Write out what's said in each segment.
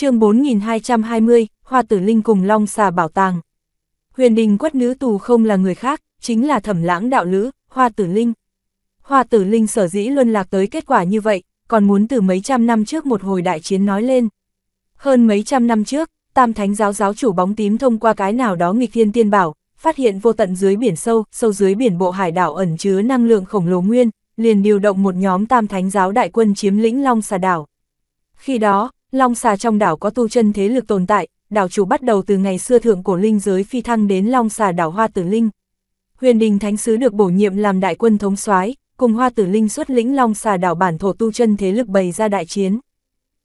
chương 4220, Hoa Tử Linh cùng Long Xà Bảo Tàng. Huyền đình quất nữ tù không là người khác, chính là thẩm lãng đạo lữ, Hoa Tử Linh. Hoa Tử Linh sở dĩ luân lạc tới kết quả như vậy, còn muốn từ mấy trăm năm trước một hồi đại chiến nói lên. Hơn mấy trăm năm trước, Tam Thánh giáo giáo chủ bóng tím thông qua cái nào đó nghịch thiên tiên bảo, phát hiện vô tận dưới biển sâu, sâu dưới biển bộ hải đảo ẩn chứa năng lượng khổng lồ nguyên, liền điều động một nhóm Tam Thánh giáo đại quân chiếm lĩnh Long Xà đảo. Khi đó, Long xà trong đảo có tu chân thế lực tồn tại, đảo chủ bắt đầu từ ngày xưa thượng cổ linh giới phi thăng đến Long xà đảo Hoa Tử Linh. Huyền Đình Thánh Sứ được bổ nhiệm làm đại quân thống soái cùng Hoa Tử Linh xuất lĩnh Long xà đảo bản thổ tu chân thế lực bày ra đại chiến.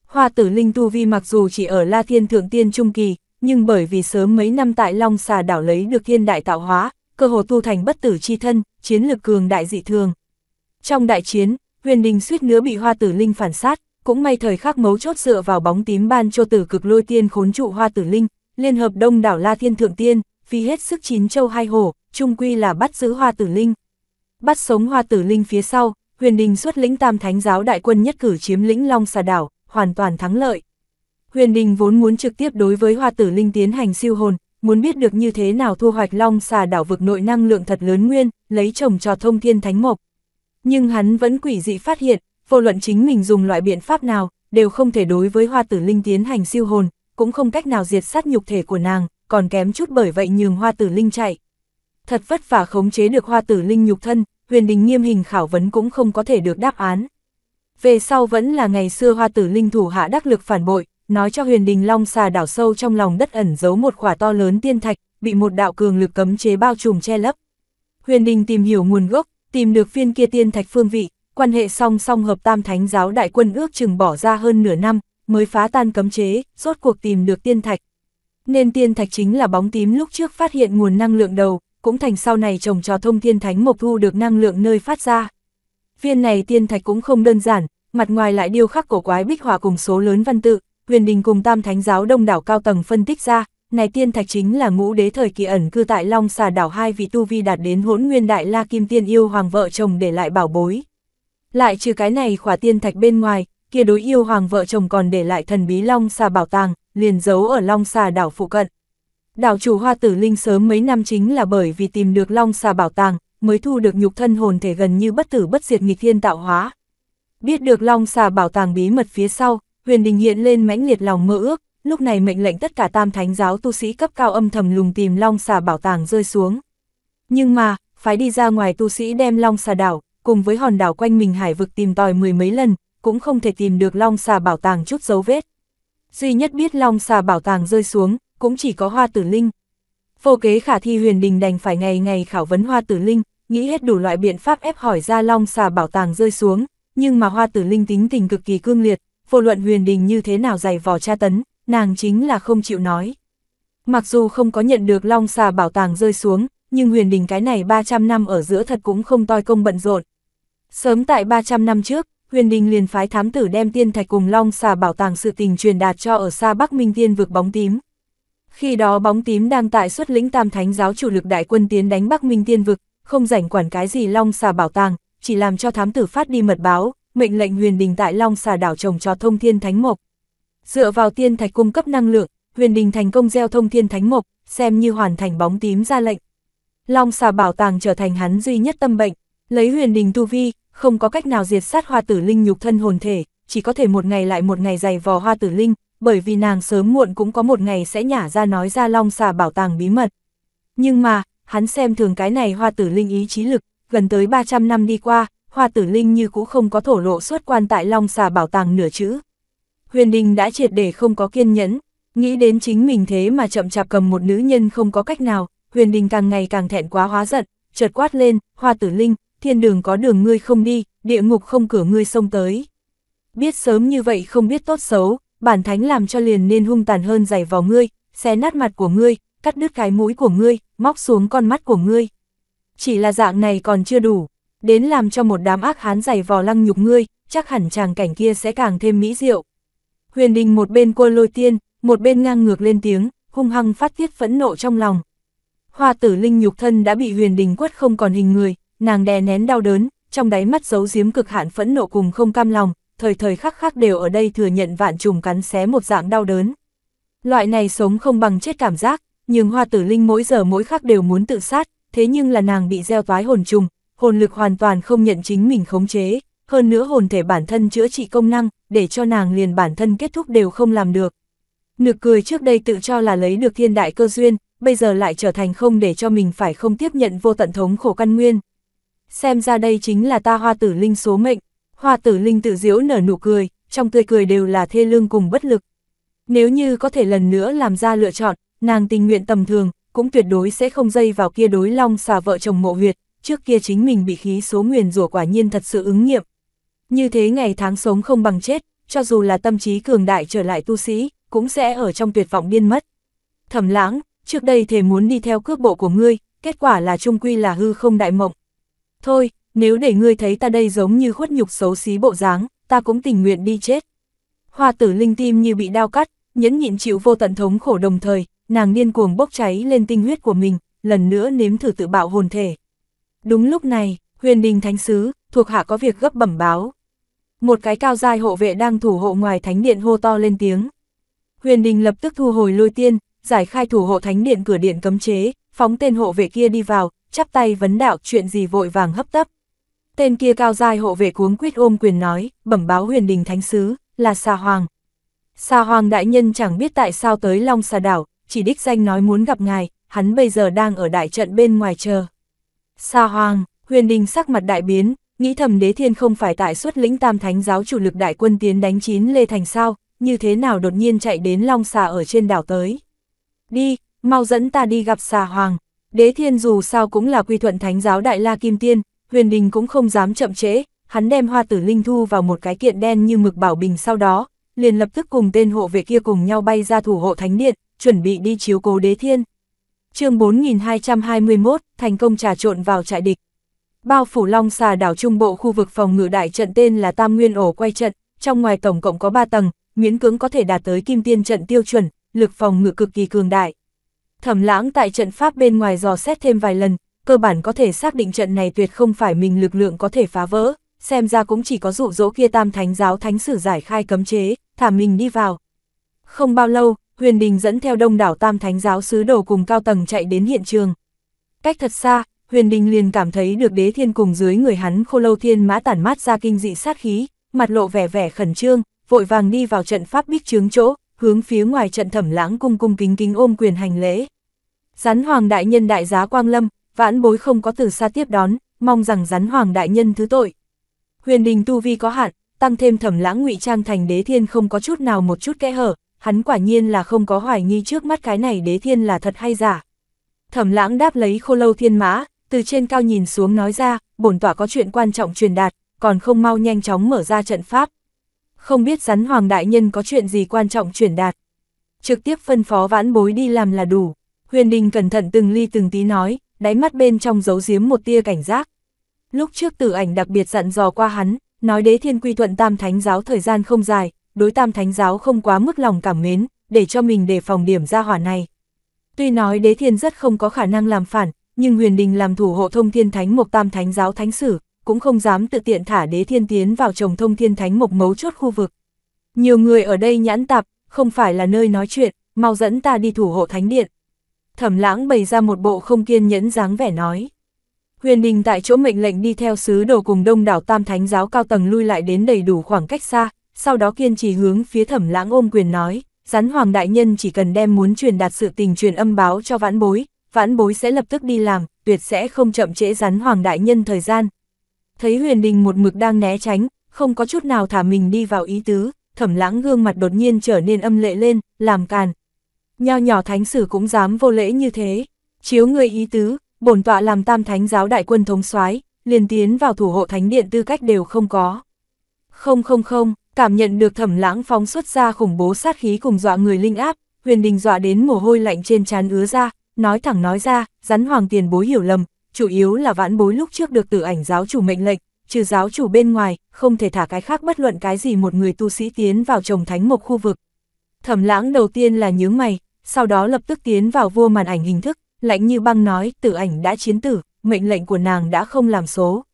Hoa Tử Linh tu vi mặc dù chỉ ở La Thiên Thượng Tiên Trung Kỳ, nhưng bởi vì sớm mấy năm tại Long xà đảo lấy được thiên đại tạo hóa, cơ hồ tu thành bất tử chi thân, chiến lực cường đại dị thường. Trong đại chiến, Huyền Đình suýt nữa bị Hoa Tử Linh phản sát, cũng may thời khắc mấu chốt dựa vào bóng tím ban cho tử cực lôi tiên khốn trụ hoa tử linh, liên hợp đông đảo La Thiên Thượng Tiên, vì hết sức chín châu hai hổ, chung quy là bắt giữ hoa tử linh. Bắt sống hoa tử linh phía sau, huyền đình xuất lĩnh tam thánh giáo đại quân nhất cử chiếm lĩnh long xà đảo, hoàn toàn thắng lợi. Huyền đình vốn muốn trực tiếp đối với hoa tử linh tiến hành siêu hồn, muốn biết được như thế nào thu hoạch long xà đảo vực nội năng lượng thật lớn nguyên, lấy chồng trò thông thiên thánh mộc. Nhưng hắn vẫn quỷ dị phát hiện, vô luận chính mình dùng loại biện pháp nào, đều không thể đối với hoa tử linh tiến hành siêu hồn, cũng không cách nào diệt sát nhục thể của nàng, còn kém chút bởi vậy nhường hoa tử linh chạy. Thật vất vả khống chế được hoa tử linh nhục thân, huyền đình nghiêm hình khảo vấn cũng không có thể được đáp án. Về sau vẫn là ngày xưa hoa tử linh thủ hạ đắc lực phản bội, nói cho huyền đình long xà đảo sâu trong lòng đất ẩn giấu một quả to lớn tiên thạch, bị một đạo cường lực cấm chế bao trùm che lấp. Huyền đình tìm hiểu nguồn gốc, tìm được viên kia tiên thạch phương vị, quan hệ song song hợp tam thánh giáo đại quân ước chừng bỏ ra hơn nửa năm, mới phá tan cấm chế, rốt cuộc tìm được tiên thạch. Nên tiên thạch chính là bóng tím lúc trước phát hiện nguồn năng lượng đầu, cũng thành sau này trồng trò thông thiên thánh mộc thu được năng lượng nơi phát ra. Viên này tiên thạch cũng không đơn giản, mặt ngoài lại điêu khắc cổ quái bích họa cùng số lớn văn tự, huyền đình cùng tam thánh giáo đông đảo cao tầng phân tích ra, này tiên thạch chính là ngũ đế thời kỳ ẩn cư tại Long xà đảo hai vị tu vi đạt đến hỗn nguyên đại la kim tiên yêu hoàng vợ chồng để lại bảo bối. Lại trừ cái này khỏa tiên thạch bên ngoài, kia đối yêu hoàng vợ chồng còn để lại thần bí long xà bảo tàng, liền giấu ở long xà đảo phụ cận. Đảo chủ hoa tử linh sớm mấy năm chính là bởi vì tìm được long xà bảo tàng, mới thu được nhục thân hồn thể gần như bất tử bất diệt nghịch thiên tạo hóa. Biết được long xà bảo tàng bí mật phía sau, huyền đình hiện lên mãnh liệt lòng mơ ước, lúc này mệnh lệnh tất cả tam thánh giáo tu sĩ cấp cao âm thầm lùng tìm long xà bảo tàng rơi xuống. Nhưng mà, phải đi ra ngoài tu sĩ đem long xà đảo, cùng với hòn đảo quanh mình hải vực tìm tòi mười mấy lần, cũng không thể tìm được long xà bảo tàng chút dấu vết. Duy nhất biết long xà bảo tàng rơi xuống, cũng chỉ có hoa tử linh. phô kế khả thi huyền đình đành phải ngày ngày khảo vấn hoa tử linh, nghĩ hết đủ loại biện pháp ép hỏi ra long xà bảo tàng rơi xuống, nhưng mà hoa tử linh tính tình cực kỳ cương liệt, vô luận huyền đình như thế nào dày vò tra tấn, nàng chính là không chịu nói. Mặc dù không có nhận được long xà bảo tàng rơi xuống, nhưng huyền đình cái này 300 năm ở giữa thật cũng không toi công bận rộn, Sớm tại 300 năm trước, huyền đình liền phái thám tử đem tiên thạch cùng long xà bảo tàng sự tình truyền đạt cho ở xa Bắc Minh Tiên vực bóng tím. Khi đó bóng tím đang tại xuất lĩnh tam thánh giáo chủ lực đại quân tiến đánh Bắc Minh Tiên vực, không rảnh quản cái gì long xà bảo tàng, chỉ làm cho thám tử phát đi mật báo, mệnh lệnh huyền đình tại long xà đảo trồng cho thông thiên thánh mộc. Dựa vào tiên thạch cung cấp năng lượng, huyền đình thành công gieo thông thiên thánh mộc, xem như hoàn thành bóng tím ra lệnh. Long xà bảo tàng trở thành hắn duy nhất tâm bệnh, Lấy huyền đình tu vi, không có cách nào diệt sát hoa tử linh nhục thân hồn thể, chỉ có thể một ngày lại một ngày dày vò hoa tử linh, bởi vì nàng sớm muộn cũng có một ngày sẽ nhả ra nói ra long xà bảo tàng bí mật. Nhưng mà, hắn xem thường cái này hoa tử linh ý chí lực, gần tới 300 năm đi qua, hoa tử linh như cũ không có thổ lộ xuất quan tại long xà bảo tàng nửa chữ. Huyền đình đã triệt để không có kiên nhẫn, nghĩ đến chính mình thế mà chậm chạp cầm một nữ nhân không có cách nào, huyền đình càng ngày càng thẹn quá hóa giận, chợt quát lên, hoa tử linh, thiên đường có đường ngươi không đi, địa ngục không cửa ngươi xông tới. Biết sớm như vậy không biết tốt xấu, bản thánh làm cho liền nên hung tàn hơn giày vào ngươi, xé nát mặt của ngươi, cắt đứt cái mũi của ngươi, móc xuống con mắt của ngươi. Chỉ là dạng này còn chưa đủ, đến làm cho một đám ác hán giày vò lăng nhục ngươi, chắc hẳn chàng cảnh kia sẽ càng thêm mỹ diệu. Huyền đình một bên cô lôi tiên, một bên ngang ngược lên tiếng, hung hăng phát tiết phẫn nộ trong lòng. Hoa tử linh nhục thân đã bị huyền đình quất không còn hình người, nàng đè nén đau đớn, trong đáy mắt giấu giếm cực hạn phẫn nộ cùng không cam lòng, thời thời khắc khắc đều ở đây thừa nhận vạn trùng cắn xé một dạng đau đớn. Loại này sống không bằng chết cảm giác, nhưng hoa tử linh mỗi giờ mỗi khắc đều muốn tự sát, thế nhưng là nàng bị gieo toái hồn trùng, hồn lực hoàn toàn không nhận chính mình khống chế, hơn nữa hồn thể bản thân chữa trị công năng, để cho nàng liền bản thân kết thúc đều không làm được. Nực cười trước đây tự cho là lấy được thiên đại cơ duyên, bây giờ lại trở thành không để cho mình phải không tiếp nhận vô tận thống khổ căn nguyên xem ra đây chính là ta hoa tử linh số mệnh. Hoa tử linh tự diễu nở nụ cười, trong tươi cười đều là thê lương cùng bất lực. Nếu như có thể lần nữa làm ra lựa chọn, nàng tình nguyện tầm thường, cũng tuyệt đối sẽ không dây vào kia đối long xà vợ chồng mộ việt trước kia chính mình bị khí số nguyền rủa quả nhiên thật sự ứng nghiệm. Như thế ngày tháng sống không bằng chết, cho dù là tâm trí cường đại trở lại tu sĩ, cũng sẽ ở trong tuyệt vọng điên mất. Thẩm lãng, trước đây thề muốn đi theo cước bộ của ngươi, kết quả là trung quy là hư không đại mộng, Thôi, nếu để ngươi thấy ta đây giống như khuất nhục xấu xí bộ dáng, ta cũng tình nguyện đi chết. Hoa tử linh tim như bị đau cắt, nhẫn nhịn chịu vô tận thống khổ đồng thời, nàng điên cuồng bốc cháy lên tinh huyết của mình, lần nữa nếm thử tự bạo hồn thể. Đúng lúc này, huyền đình thánh sứ, thuộc hạ có việc gấp bẩm báo. Một cái cao dài hộ vệ đang thủ hộ ngoài thánh điện hô to lên tiếng. Huyền đình lập tức thu hồi lôi tiên, giải khai thủ hộ thánh điện cửa điện cấm chế, phóng tên hộ vệ kia đi vào, chắp tay vấn đạo chuyện gì vội vàng hấp tấp. Tên kia cao dài hộ vệ cuống quyết ôm quyền nói, bẩm báo huyền đình thánh sứ, là xà hoàng. Xà hoàng đại nhân chẳng biết tại sao tới Long xà đảo, chỉ đích danh nói muốn gặp ngài, hắn bây giờ đang ở đại trận bên ngoài chờ. Xà hoàng, huyền đình sắc mặt đại biến, nghĩ thầm đế thiên không phải tại xuất lĩnh tam thánh giáo chủ lực đại quân tiến đánh chín lê thành sao, như thế nào đột nhiên chạy đến Long xà ở trên đảo tới. Đi, mau dẫn ta đi gặp xà hoàng, Đế thiên dù sao cũng là quy thuận thánh giáo Đại La Kim Tiên, huyền đình cũng không dám chậm trễ, hắn đem hoa tử linh thu vào một cái kiện đen như mực bảo bình sau đó, liền lập tức cùng tên hộ vệ kia cùng nhau bay ra thủ hộ thánh điện, chuẩn bị đi chiếu cố đế thiên. chương 4221, thành công trà trộn vào trại địch. Bao phủ long xà đảo trung bộ khu vực phòng ngự đại trận tên là Tam Nguyên ổ quay trận, trong ngoài tổng cộng có 3 tầng, miễn cưỡng có thể đạt tới kim tiên trận tiêu chuẩn, lực phòng ngự cực kỳ cường đại. Thẩm lãng tại trận pháp bên ngoài dò xét thêm vài lần, cơ bản có thể xác định trận này tuyệt không phải mình lực lượng có thể phá vỡ, xem ra cũng chỉ có dụ dỗ kia tam thánh giáo thánh sử giải khai cấm chế, thả mình đi vào. Không bao lâu, Huyền Đình dẫn theo đông đảo tam thánh giáo sứ đồ cùng cao tầng chạy đến hiện trường. Cách thật xa, Huyền Đình liền cảm thấy được đế thiên cùng dưới người hắn khô lâu thiên mã tản mát ra kinh dị sát khí, mặt lộ vẻ vẻ khẩn trương, vội vàng đi vào trận pháp bích chướng chỗ, hướng phía ngoài trận thẩm lãng cung cung kính kính ôm quyền hành lễ. Rắn Hoàng Đại Nhân đại giá Quang Lâm, vãn bối không có từ xa tiếp đón, mong rằng rắn Hoàng Đại Nhân thứ tội. Huyền đình tu vi có hạn, tăng thêm thẩm lãng ngụy trang thành đế thiên không có chút nào một chút kẽ hở, hắn quả nhiên là không có hoài nghi trước mắt cái này đế thiên là thật hay giả. Thẩm lãng đáp lấy khô lâu thiên mã, từ trên cao nhìn xuống nói ra, bổn tỏa có chuyện quan trọng truyền đạt, còn không mau nhanh chóng mở ra trận pháp. Không biết rắn hoàng đại nhân có chuyện gì quan trọng truyền đạt. Trực tiếp phân phó vãn bối đi làm là đủ. Huyền Đình cẩn thận từng ly từng tí nói, đáy mắt bên trong giấu giếm một tia cảnh giác. Lúc trước tử ảnh đặc biệt dặn dò qua hắn, nói đế thiên quy thuận tam thánh giáo thời gian không dài, đối tam thánh giáo không quá mức lòng cảm mến, để cho mình đề phòng điểm ra hỏa này. Tuy nói đế thiên rất không có khả năng làm phản, nhưng huyền đình làm thủ hộ thông thiên thánh mộc tam thánh giáo thánh sử, cũng không dám tự tiện thả đế thiên tiến vào trồng thông thiên thánh mộc mấu chốt khu vực. Nhiều người ở đây nhãn tạp, không phải là nơi nói chuyện, mau dẫn ta đi thủ hộ thánh điện, thẩm lãng bày ra một bộ không kiên nhẫn dáng vẻ nói. Huyền Đình tại chỗ mệnh lệnh đi theo sứ đồ cùng đông đảo tam thánh giáo cao tầng lui lại đến đầy đủ khoảng cách xa, sau đó kiên trì hướng phía thẩm lãng ôm quyền nói, rắn hoàng đại nhân chỉ cần đem muốn truyền đạt sự tình truyền âm báo cho vãn bối, vãn bối sẽ lập tức đi làm, tuyệt sẽ không chậm trễ rắn hoàng đại nhân thời gian. Thấy huyền đình một mực đang né tránh, không có chút nào thả mình đi vào ý tứ, thẩm lãng gương mặt đột nhiên trở nên âm lệ lên, làm càn, nho nhỏ thánh sử cũng dám vô lễ như thế. Chiếu người ý tứ, bổn tọa làm tam thánh giáo đại quân thống soái liền tiến vào thủ hộ thánh điện tư cách đều không có. Không không không, cảm nhận được thẩm lãng phóng xuất ra khủng bố sát khí cùng dọa người linh áp, huyền đình dọa đến mồ hôi lạnh trên trán ứa ra, nói thẳng nói ra, rắn hoàng tiền bối hiểu lầm, chủ yếu là vãn bối lúc trước được tử ảnh giáo chủ mệnh lệnh, trừ giáo chủ bên ngoài, không thể thả cái khác bất luận cái gì một người tu sĩ tiến vào trồng thánh một khu vực. Thẩm lãng đầu tiên là nhướng mày, sau đó lập tức tiến vào vua màn ảnh hình thức, lạnh như băng nói tử ảnh đã chiến tử, mệnh lệnh của nàng đã không làm số.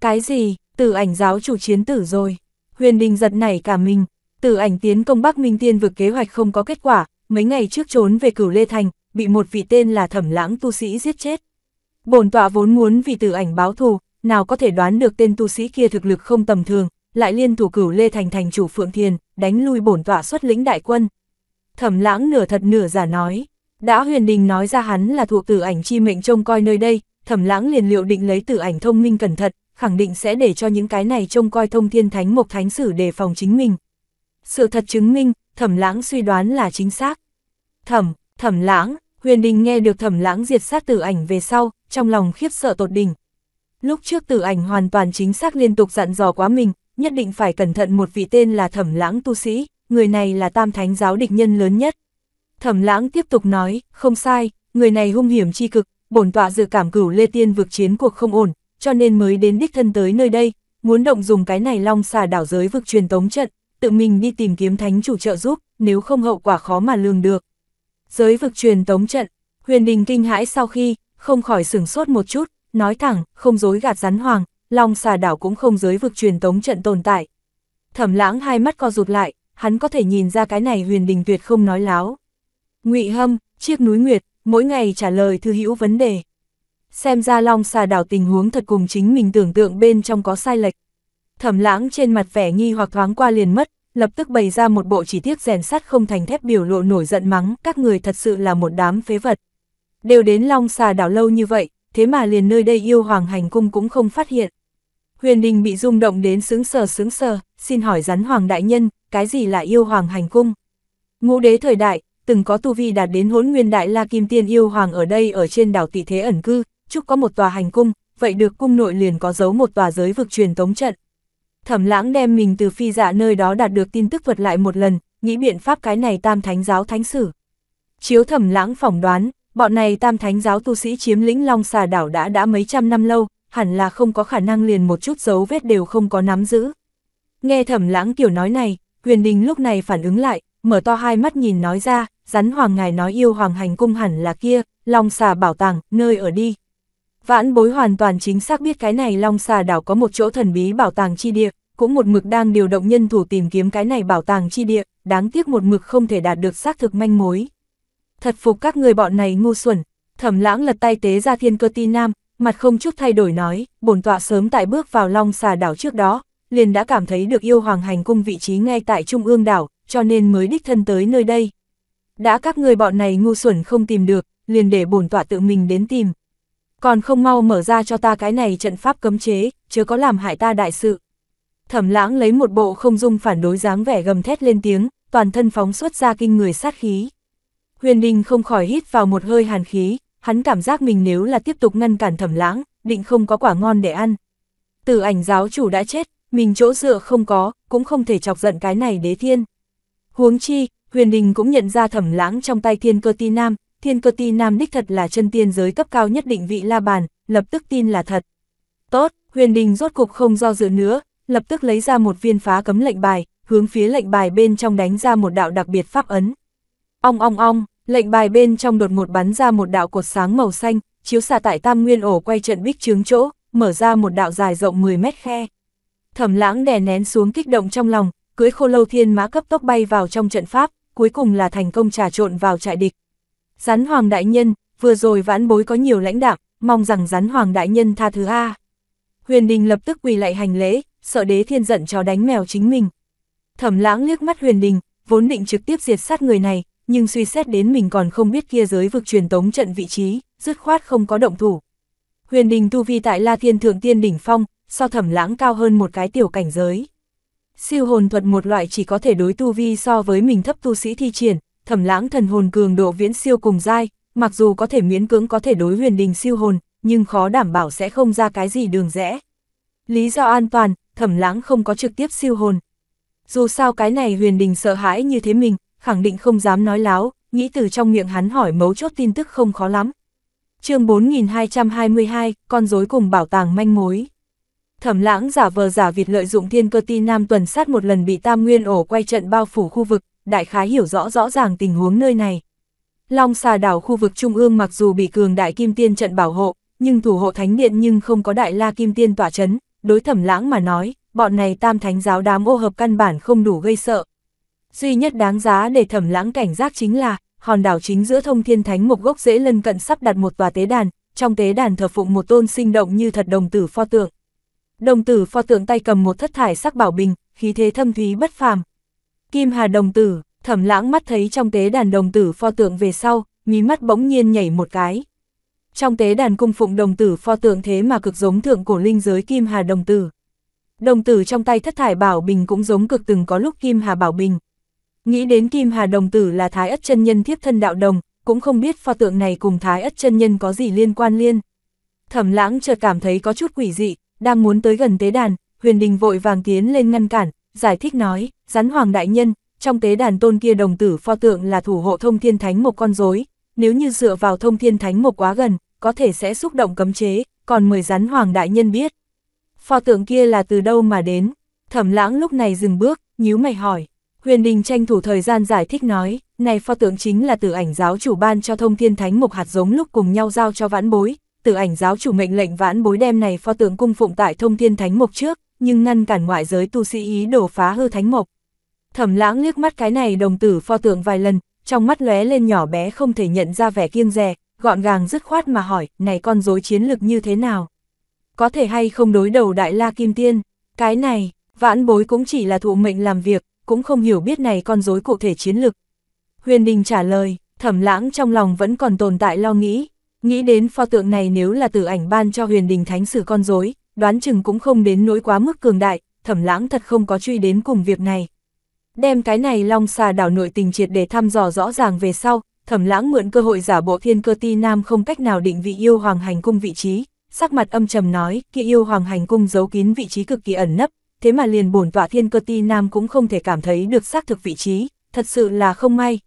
Cái gì, tử ảnh giáo chủ chiến tử rồi, huyền đình giật nảy cả mình, tử ảnh tiến công Bắc Minh Tiên vực kế hoạch không có kết quả, mấy ngày trước trốn về cửu Lê Thành, bị một vị tên là thẩm lãng tu sĩ giết chết. Bổn tọa vốn muốn vì tử ảnh báo thù, nào có thể đoán được tên tu sĩ kia thực lực không tầm thường, lại liên thủ cửu Lê Thành thành chủ Phượng Thiền, đánh lui bổn tọa xuất lĩnh đại quân, thẩm lãng nửa thật nửa giả nói. Đã huyền đình nói ra hắn là thuộc tử ảnh chi mệnh trông coi nơi đây, thẩm lãng liền liệu định lấy tử ảnh thông minh cẩn thận, khẳng định sẽ để cho những cái này trông coi thông thiên thánh mộc thánh sử đề phòng chính mình. Sự thật chứng minh, thẩm lãng suy đoán là chính xác. Thẩm, thẩm lãng, huyền đình nghe được thẩm lãng diệt sát tử ảnh về sau, trong lòng khiếp sợ tột đỉnh. Lúc trước tử ảnh hoàn toàn chính xác liên tục dặn dò quá mình, nhất định phải cẩn thận một vị tên là thẩm lãng tu sĩ người này là tam thánh giáo địch nhân lớn nhất. Thẩm lãng tiếp tục nói, không sai, người này hung hiểm chi cực, bổn tọa dự cảm cửu lê tiên vực chiến cuộc không ổn, cho nên mới đến đích thân tới nơi đây, muốn động dùng cái này long xà đảo giới vực truyền tống trận, tự mình đi tìm kiếm thánh chủ trợ giúp, nếu không hậu quả khó mà lường được. Giới vực truyền tống trận, huyền đình kinh hãi sau khi, không khỏi sửng sốt một chút, nói thẳng, không dối gạt rắn hoàng, long xà đảo cũng không giới vực truyền tống trận tồn tại. Thẩm lãng hai mắt co rụt lại, hắn có thể nhìn ra cái này huyền đình tuyệt không nói láo. ngụy Hâm, chiếc núi Nguyệt, mỗi ngày trả lời thư hữu vấn đề. Xem ra Long xà đảo tình huống thật cùng chính mình tưởng tượng bên trong có sai lệch. Thẩm lãng trên mặt vẻ nghi hoặc thoáng qua liền mất, lập tức bày ra một bộ chỉ tiếc rèn sắt không thành thép biểu lộ nổi giận mắng, các người thật sự là một đám phế vật. Đều đến Long xà đảo lâu như vậy, thế mà liền nơi đây yêu hoàng hành cung cũng không phát hiện. Huyền Đình bị rung động đến sướng sờ sướng sờ, xin hỏi rắn hoàng đại nhân, cái gì là yêu hoàng hành cung? Ngũ đế thời đại, từng có tu vi đạt đến hỗn nguyên đại la kim tiên yêu hoàng ở đây ở trên đảo tỷ thế ẩn cư, chúc có một tòa hành cung, vậy được cung nội liền có giấu một tòa giới vực truyền tống trận. Thẩm lãng đem mình từ phi dạ nơi đó đạt được tin tức thuật lại một lần, nghĩ biện pháp cái này tam thánh giáo thánh sử. Chiếu thẩm lãng phỏng đoán, bọn này tam thánh giáo tu sĩ chiếm lĩnh long xà đảo đã đã mấy trăm năm lâu, hẳn là không có khả năng liền một chút dấu vết đều không có nắm giữ. Nghe thẩm lãng kiểu nói này, quyền đình lúc này phản ứng lại, mở to hai mắt nhìn nói ra, rắn hoàng ngài nói yêu hoàng hành cung hẳn là kia, long xà bảo tàng, nơi ở đi. Vãn bối hoàn toàn chính xác biết cái này long xà đảo có một chỗ thần bí bảo tàng chi địa, cũng một mực đang điều động nhân thủ tìm kiếm cái này bảo tàng chi địa, đáng tiếc một mực không thể đạt được xác thực manh mối. Thật phục các người bọn này ngu xuẩn, thẩm lãng lật tay tế ra thiên cơ ti nam, mặt không chút thay đổi nói, bổn tọa sớm tại bước vào long xà đảo trước đó, liền đã cảm thấy được yêu hoàng hành cung vị trí ngay tại trung ương đảo, cho nên mới đích thân tới nơi đây. Đã các người bọn này ngu xuẩn không tìm được, liền để bổn tọa tự mình đến tìm. Còn không mau mở ra cho ta cái này trận pháp cấm chế, chứ có làm hại ta đại sự. Thẩm lãng lấy một bộ không dung phản đối dáng vẻ gầm thét lên tiếng, toàn thân phóng xuất ra kinh người sát khí. Huyền Đình không khỏi hít vào một hơi hàn khí, hắn cảm giác mình nếu là tiếp tục ngăn cản thẩm lãng, định không có quả ngon để ăn. Tử ảnh giáo chủ đã chết, mình chỗ dựa không có, cũng không thể chọc giận cái này đế thiên. Huống chi, huyền đình cũng nhận ra thẩm lãng trong tay thiên cơ ti nam, thiên cơ ti nam đích thật là chân tiên giới cấp cao nhất định vị la bàn, lập tức tin là thật. Tốt, huyền đình rốt cục không do dự nữa, lập tức lấy ra một viên phá cấm lệnh bài, hướng phía lệnh bài bên trong đánh ra một đạo đặc biệt pháp ấn. Ong ong ong, Lệnh bài bên trong đột ngột bắn ra một đạo cột sáng màu xanh, chiếu xạ tại tam nguyên ổ quay trận bích trướng chỗ, mở ra một đạo dài rộng 10 mét khe. Thẩm lãng đè nén xuống kích động trong lòng, cưới khô lâu thiên mã cấp tốc bay vào trong trận pháp, cuối cùng là thành công trà trộn vào trại địch. Rắn hoàng đại nhân, vừa rồi vãn bối có nhiều lãnh đạo, mong rằng rắn hoàng đại nhân tha thứ A. Huyền đình lập tức quỳ lại hành lễ, sợ đế thiên giận cho đánh mèo chính mình. Thẩm lãng liếc mắt huyền đình, vốn định trực tiếp diệt sát người này, nhưng suy xét đến mình còn không biết kia giới vực truyền tống trận vị trí, dứt khoát không có động thủ. Huyền đình tu vi tại La Thiên Thượng Tiên Đỉnh Phong, so thẩm lãng cao hơn một cái tiểu cảnh giới. Siêu hồn thuật một loại chỉ có thể đối tu vi so với mình thấp tu sĩ thi triển, thẩm lãng thần hồn cường độ viễn siêu cùng dai, mặc dù có thể miễn cưỡng có thể đối huyền đình siêu hồn, nhưng khó đảm bảo sẽ không ra cái gì đường rẽ. Lý do an toàn, thẩm lãng không có trực tiếp siêu hồn. Dù sao cái này huyền đình sợ hãi như thế mình, khẳng định không dám nói láo, nghĩ từ trong miệng hắn hỏi mấu chốt tin tức không khó lắm. chương 4222, con rối cùng bảo tàng manh mối. Thẩm lãng giả vờ giả vịt lợi dụng thiên cơ ti nam tuần sát một lần bị tam nguyên ổ quay trận bao phủ khu vực, đại khái hiểu rõ rõ ràng tình huống nơi này. Long xà đảo khu vực trung ương mặc dù bị cường đại kim tiên trận bảo hộ, nhưng thủ hộ thánh điện nhưng không có đại la kim tiên tỏa chấn, đối thẩm lãng mà nói, bọn này tam thánh giáo đám ô hợp căn bản không đủ gây sợ, duy nhất đáng giá để thẩm lãng cảnh giác chính là, hòn đảo chính giữa thông thiên thánh một gốc dễ lân cận sắp đặt một tòa tế đàn, trong tế đàn thờ phụng một tôn sinh động như thật đồng tử pho tượng. Đồng tử pho tượng tay cầm một thất thải sắc bảo bình, khí thế thâm thúy bất phàm. Kim Hà đồng tử, thẩm lãng mắt thấy trong tế đàn đồng tử pho tượng về sau, mí mắt bỗng nhiên nhảy một cái. Trong tế đàn cung phụng đồng tử pho tượng thế mà cực giống thượng cổ linh giới Kim Hà đồng tử. Đồng tử trong tay thất thải bảo bình cũng giống cực từng có lúc Kim Hà bảo bình. Nghĩ đến Kim Hà Đồng Tử là Thái Ất chân Nhân thiếp thân đạo đồng, cũng không biết pho tượng này cùng Thái Ất chân Nhân có gì liên quan liên. Thẩm lãng chợt cảm thấy có chút quỷ dị, đang muốn tới gần tế đàn, huyền đình vội vàng tiến lên ngăn cản, giải thích nói, rắn hoàng đại nhân, trong tế đàn tôn kia đồng tử pho tượng là thủ hộ thông thiên thánh một con rối nếu như dựa vào thông thiên thánh một quá gần, có thể sẽ xúc động cấm chế, còn mời rắn hoàng đại nhân biết. Pho tượng kia là từ đâu mà đến? Thẩm lãng lúc này dừng bước, nhíu mày hỏi. Huyền Đình tranh thủ thời gian giải thích nói, này pho tượng chính là tử ảnh giáo chủ ban cho thông thiên thánh mục hạt giống lúc cùng nhau giao cho vãn bối, tử ảnh giáo chủ mệnh lệnh vãn bối đem này pho tượng cung phụng tại thông thiên thánh mục trước, nhưng ngăn cản ngoại giới tu sĩ ý đổ phá hư thánh mục. Thẩm lãng liếc mắt cái này đồng tử pho tượng vài lần, trong mắt lóe lên nhỏ bé không thể nhận ra vẻ kiêng rè, gọn gàng dứt khoát mà hỏi, này con dối chiến lực như thế nào? Có thể hay không đối đầu đại la kim tiên? Cái này, vãn bối cũng chỉ là thụ mệnh làm việc, cũng không hiểu biết này con rối cụ thể chiến lực. Huyền Đình trả lời, thẩm lãng trong lòng vẫn còn tồn tại lo nghĩ, nghĩ đến pho tượng này nếu là từ ảnh ban cho huyền đình thánh sử con rối đoán chừng cũng không đến nỗi quá mức cường đại, thẩm lãng thật không có truy đến cùng việc này. Đem cái này long xà đảo nội tình triệt để thăm dò rõ ràng về sau, thẩm lãng mượn cơ hội giả bộ thiên cơ ti nam không cách nào định vị yêu hoàng hành cung vị trí, sắc mặt âm trầm nói, kia yêu hoàng hành cung giấu kín vị trí cực kỳ ẩn nấp, thế mà liền bổn tọa thiên cơ ti nam cũng không thể cảm thấy được xác thực vị trí, thật sự là không may.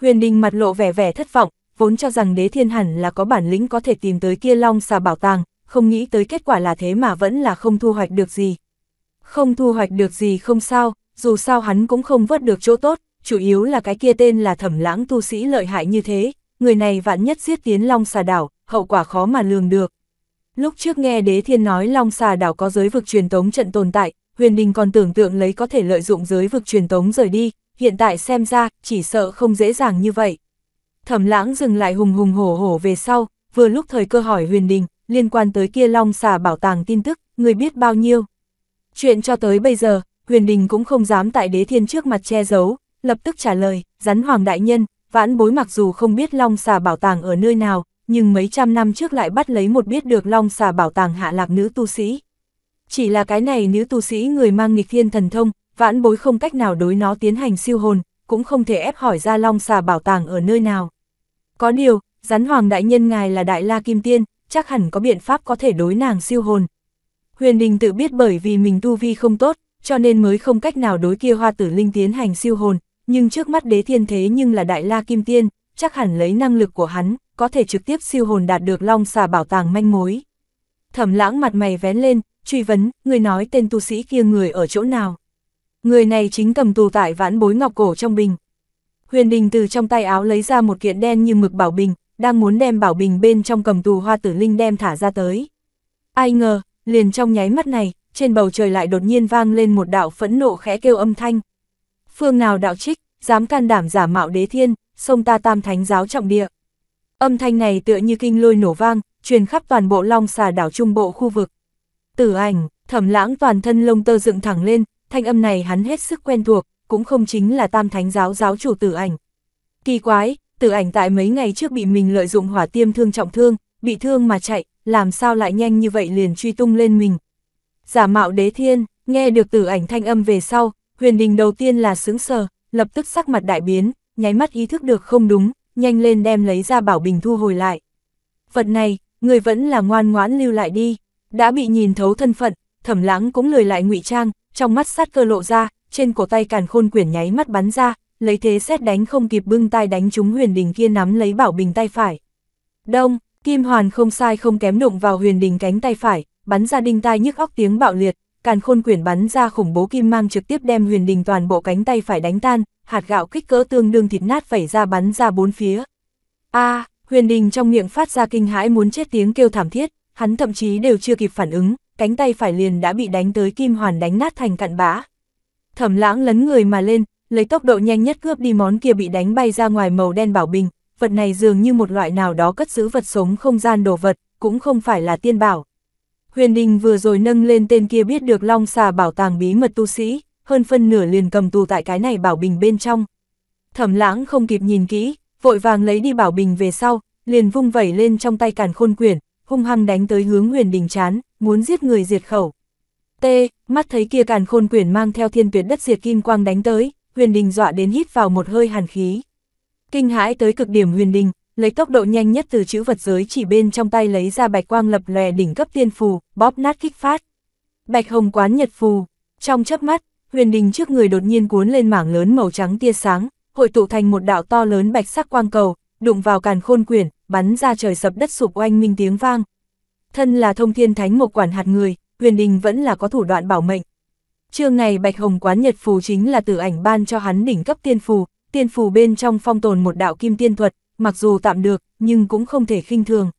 Huyền Đình mặt lộ vẻ vẻ thất vọng, vốn cho rằng đế thiên hẳn là có bản lĩnh có thể tìm tới kia long xà bảo tàng, không nghĩ tới kết quả là thế mà vẫn là không thu hoạch được gì. Không thu hoạch được gì không sao, dù sao hắn cũng không vớt được chỗ tốt, chủ yếu là cái kia tên là thẩm lãng tu sĩ lợi hại như thế, người này vạn nhất giết tiến long xà đảo, hậu quả khó mà lường được. Lúc trước nghe đế thiên nói long xà đảo có giới vực truyền tống trận tồn tại, huyền đình còn tưởng tượng lấy có thể lợi dụng giới vực truyền tống rời đi, hiện tại xem ra, chỉ sợ không dễ dàng như vậy. Thẩm lãng dừng lại hùng hùng hổ hổ về sau, vừa lúc thời cơ hỏi huyền đình, liên quan tới kia long xà bảo tàng tin tức, người biết bao nhiêu. Chuyện cho tới bây giờ, huyền đình cũng không dám tại đế thiên trước mặt che giấu, lập tức trả lời, rắn hoàng đại nhân, vãn bối mặc dù không biết long xà bảo tàng ở nơi nào, nhưng mấy trăm năm trước lại bắt lấy một biết được long xà bảo tàng hạ lạc nữ tu sĩ chỉ là cái này nữ tu sĩ người mang nghịch thiên thần thông, vãn bối không cách nào đối nó tiến hành siêu hồn, cũng không thể ép hỏi ra long xà bảo tàng ở nơi nào. Có điều, rắn hoàng đại nhân ngài là đại la kim tiên, chắc hẳn có biện pháp có thể đối nàng siêu hồn. Huyền Đình tự biết bởi vì mình tu vi không tốt, cho nên mới không cách nào đối kia hoa tử linh tiến hành siêu hồn, nhưng trước mắt đế thiên thế nhưng là đại la kim tiên, chắc hẳn lấy năng lực của hắn, có thể trực tiếp siêu hồn đạt được long xà bảo tàng manh mối thẩm lãng mặt mày vén lên, truy vấn, người nói tên tu sĩ kia người ở chỗ nào. Người này chính cầm tù tại vãn bối ngọc cổ trong bình. Huyền đình từ trong tay áo lấy ra một kiện đen như mực bảo bình, đang muốn đem bảo bình bên trong cầm tù hoa tử linh đem thả ra tới. Ai ngờ, liền trong nháy mắt này, trên bầu trời lại đột nhiên vang lên một đạo phẫn nộ khẽ kêu âm thanh. Phương nào đạo trích, dám can đảm giả mạo đế thiên, sông ta tam thánh giáo trọng địa. Âm thanh này tựa như kinh lôi nổ vang, truyền khắp toàn bộ long xà đảo trung bộ khu vực. Tử ảnh, thẩm lãng toàn thân lông tơ dựng thẳng lên, thanh âm này hắn hết sức quen thuộc, cũng không chính là tam thánh giáo giáo chủ tử ảnh. Kỳ quái, tử ảnh tại mấy ngày trước bị mình lợi dụng hỏa tiêm thương trọng thương, bị thương mà chạy, làm sao lại nhanh như vậy liền truy tung lên mình. Giả mạo đế thiên, nghe được tử ảnh thanh âm về sau, huyền đình đầu tiên là sướng sờ, lập tức sắc mặt đại biến, nháy mắt ý thức được không đúng, nhanh lên đem lấy ra bảo bình thu hồi lại. Vật này, người vẫn là ngoan ngoãn lưu lại đi, đã bị nhìn thấu thân phận, thẩm lãng cũng lười lại ngụy trang, trong mắt sát cơ lộ ra, trên cổ tay càn khôn quyển nháy mắt bắn ra, lấy thế xét đánh không kịp bưng tay đánh chúng huyền đình kia nắm lấy bảo bình tay phải. Đông, kim hoàn không sai không kém đụng vào huyền đình cánh tay phải, bắn ra đinh tai nhức óc tiếng bạo liệt, càn khôn quyển bắn ra khủng bố kim mang trực tiếp đem huyền đình toàn bộ cánh tay phải đánh tan, hạt gạo kích cỡ tương đương thịt nát vẩy ra bắn ra bốn phía. A, huyền đình trong miệng phát ra kinh hãi muốn chết tiếng kêu thảm thiết, hắn thậm chí đều chưa kịp phản ứng, cánh tay phải liền đã bị đánh tới kim hoàn đánh nát thành cặn bã. Thẩm lãng lấn người mà lên, lấy tốc độ nhanh nhất cướp đi món kia bị đánh bay ra ngoài màu đen bảo bình, vật này dường như một loại nào đó cất giữ vật sống không gian đồ vật, cũng không phải là tiên bảo. Huyền Đình vừa rồi nâng lên tên kia biết được long xà bảo tàng bí mật tu sĩ, hơn phân nửa liền cầm tù tại cái này bảo bình bên trong. Thẩm lãng không kịp nhìn kỹ, vội vàng lấy đi bảo bình về sau, liền vung vẩy lên trong tay càn khôn quyển, hung hăng đánh tới hướng huyền đình chán, muốn giết người diệt khẩu. T, mắt thấy kia càn khôn quyển mang theo thiên tuyệt đất diệt kim quang đánh tới, huyền đình dọa đến hít vào một hơi hàn khí. Kinh hãi tới cực điểm huyền đình, lấy tốc độ nhanh nhất từ chữ vật giới chỉ bên trong tay lấy ra bạch quang lập lòe đỉnh cấp tiên phù, bóp nát kích phát. Bạch hồng quán nhật phù, trong chớp mắt, huyền đình trước người đột nhiên cuốn lên mảng lớn màu trắng tia sáng, hội tụ thành một đạo to lớn bạch sắc quang cầu, đụng vào càn khôn quyển, bắn ra trời sập đất sụp oanh minh tiếng vang. Thân là thông thiên thánh một quản hạt người, huyền đình vẫn là có thủ đoạn bảo mệnh. Chương này bạch hồng quán nhật phù chính là tử ảnh ban cho hắn đỉnh cấp tiên phù, tiên phù bên trong phong tồn một đạo kim tiên thuật, mặc dù tạm được, nhưng cũng không thể khinh thường.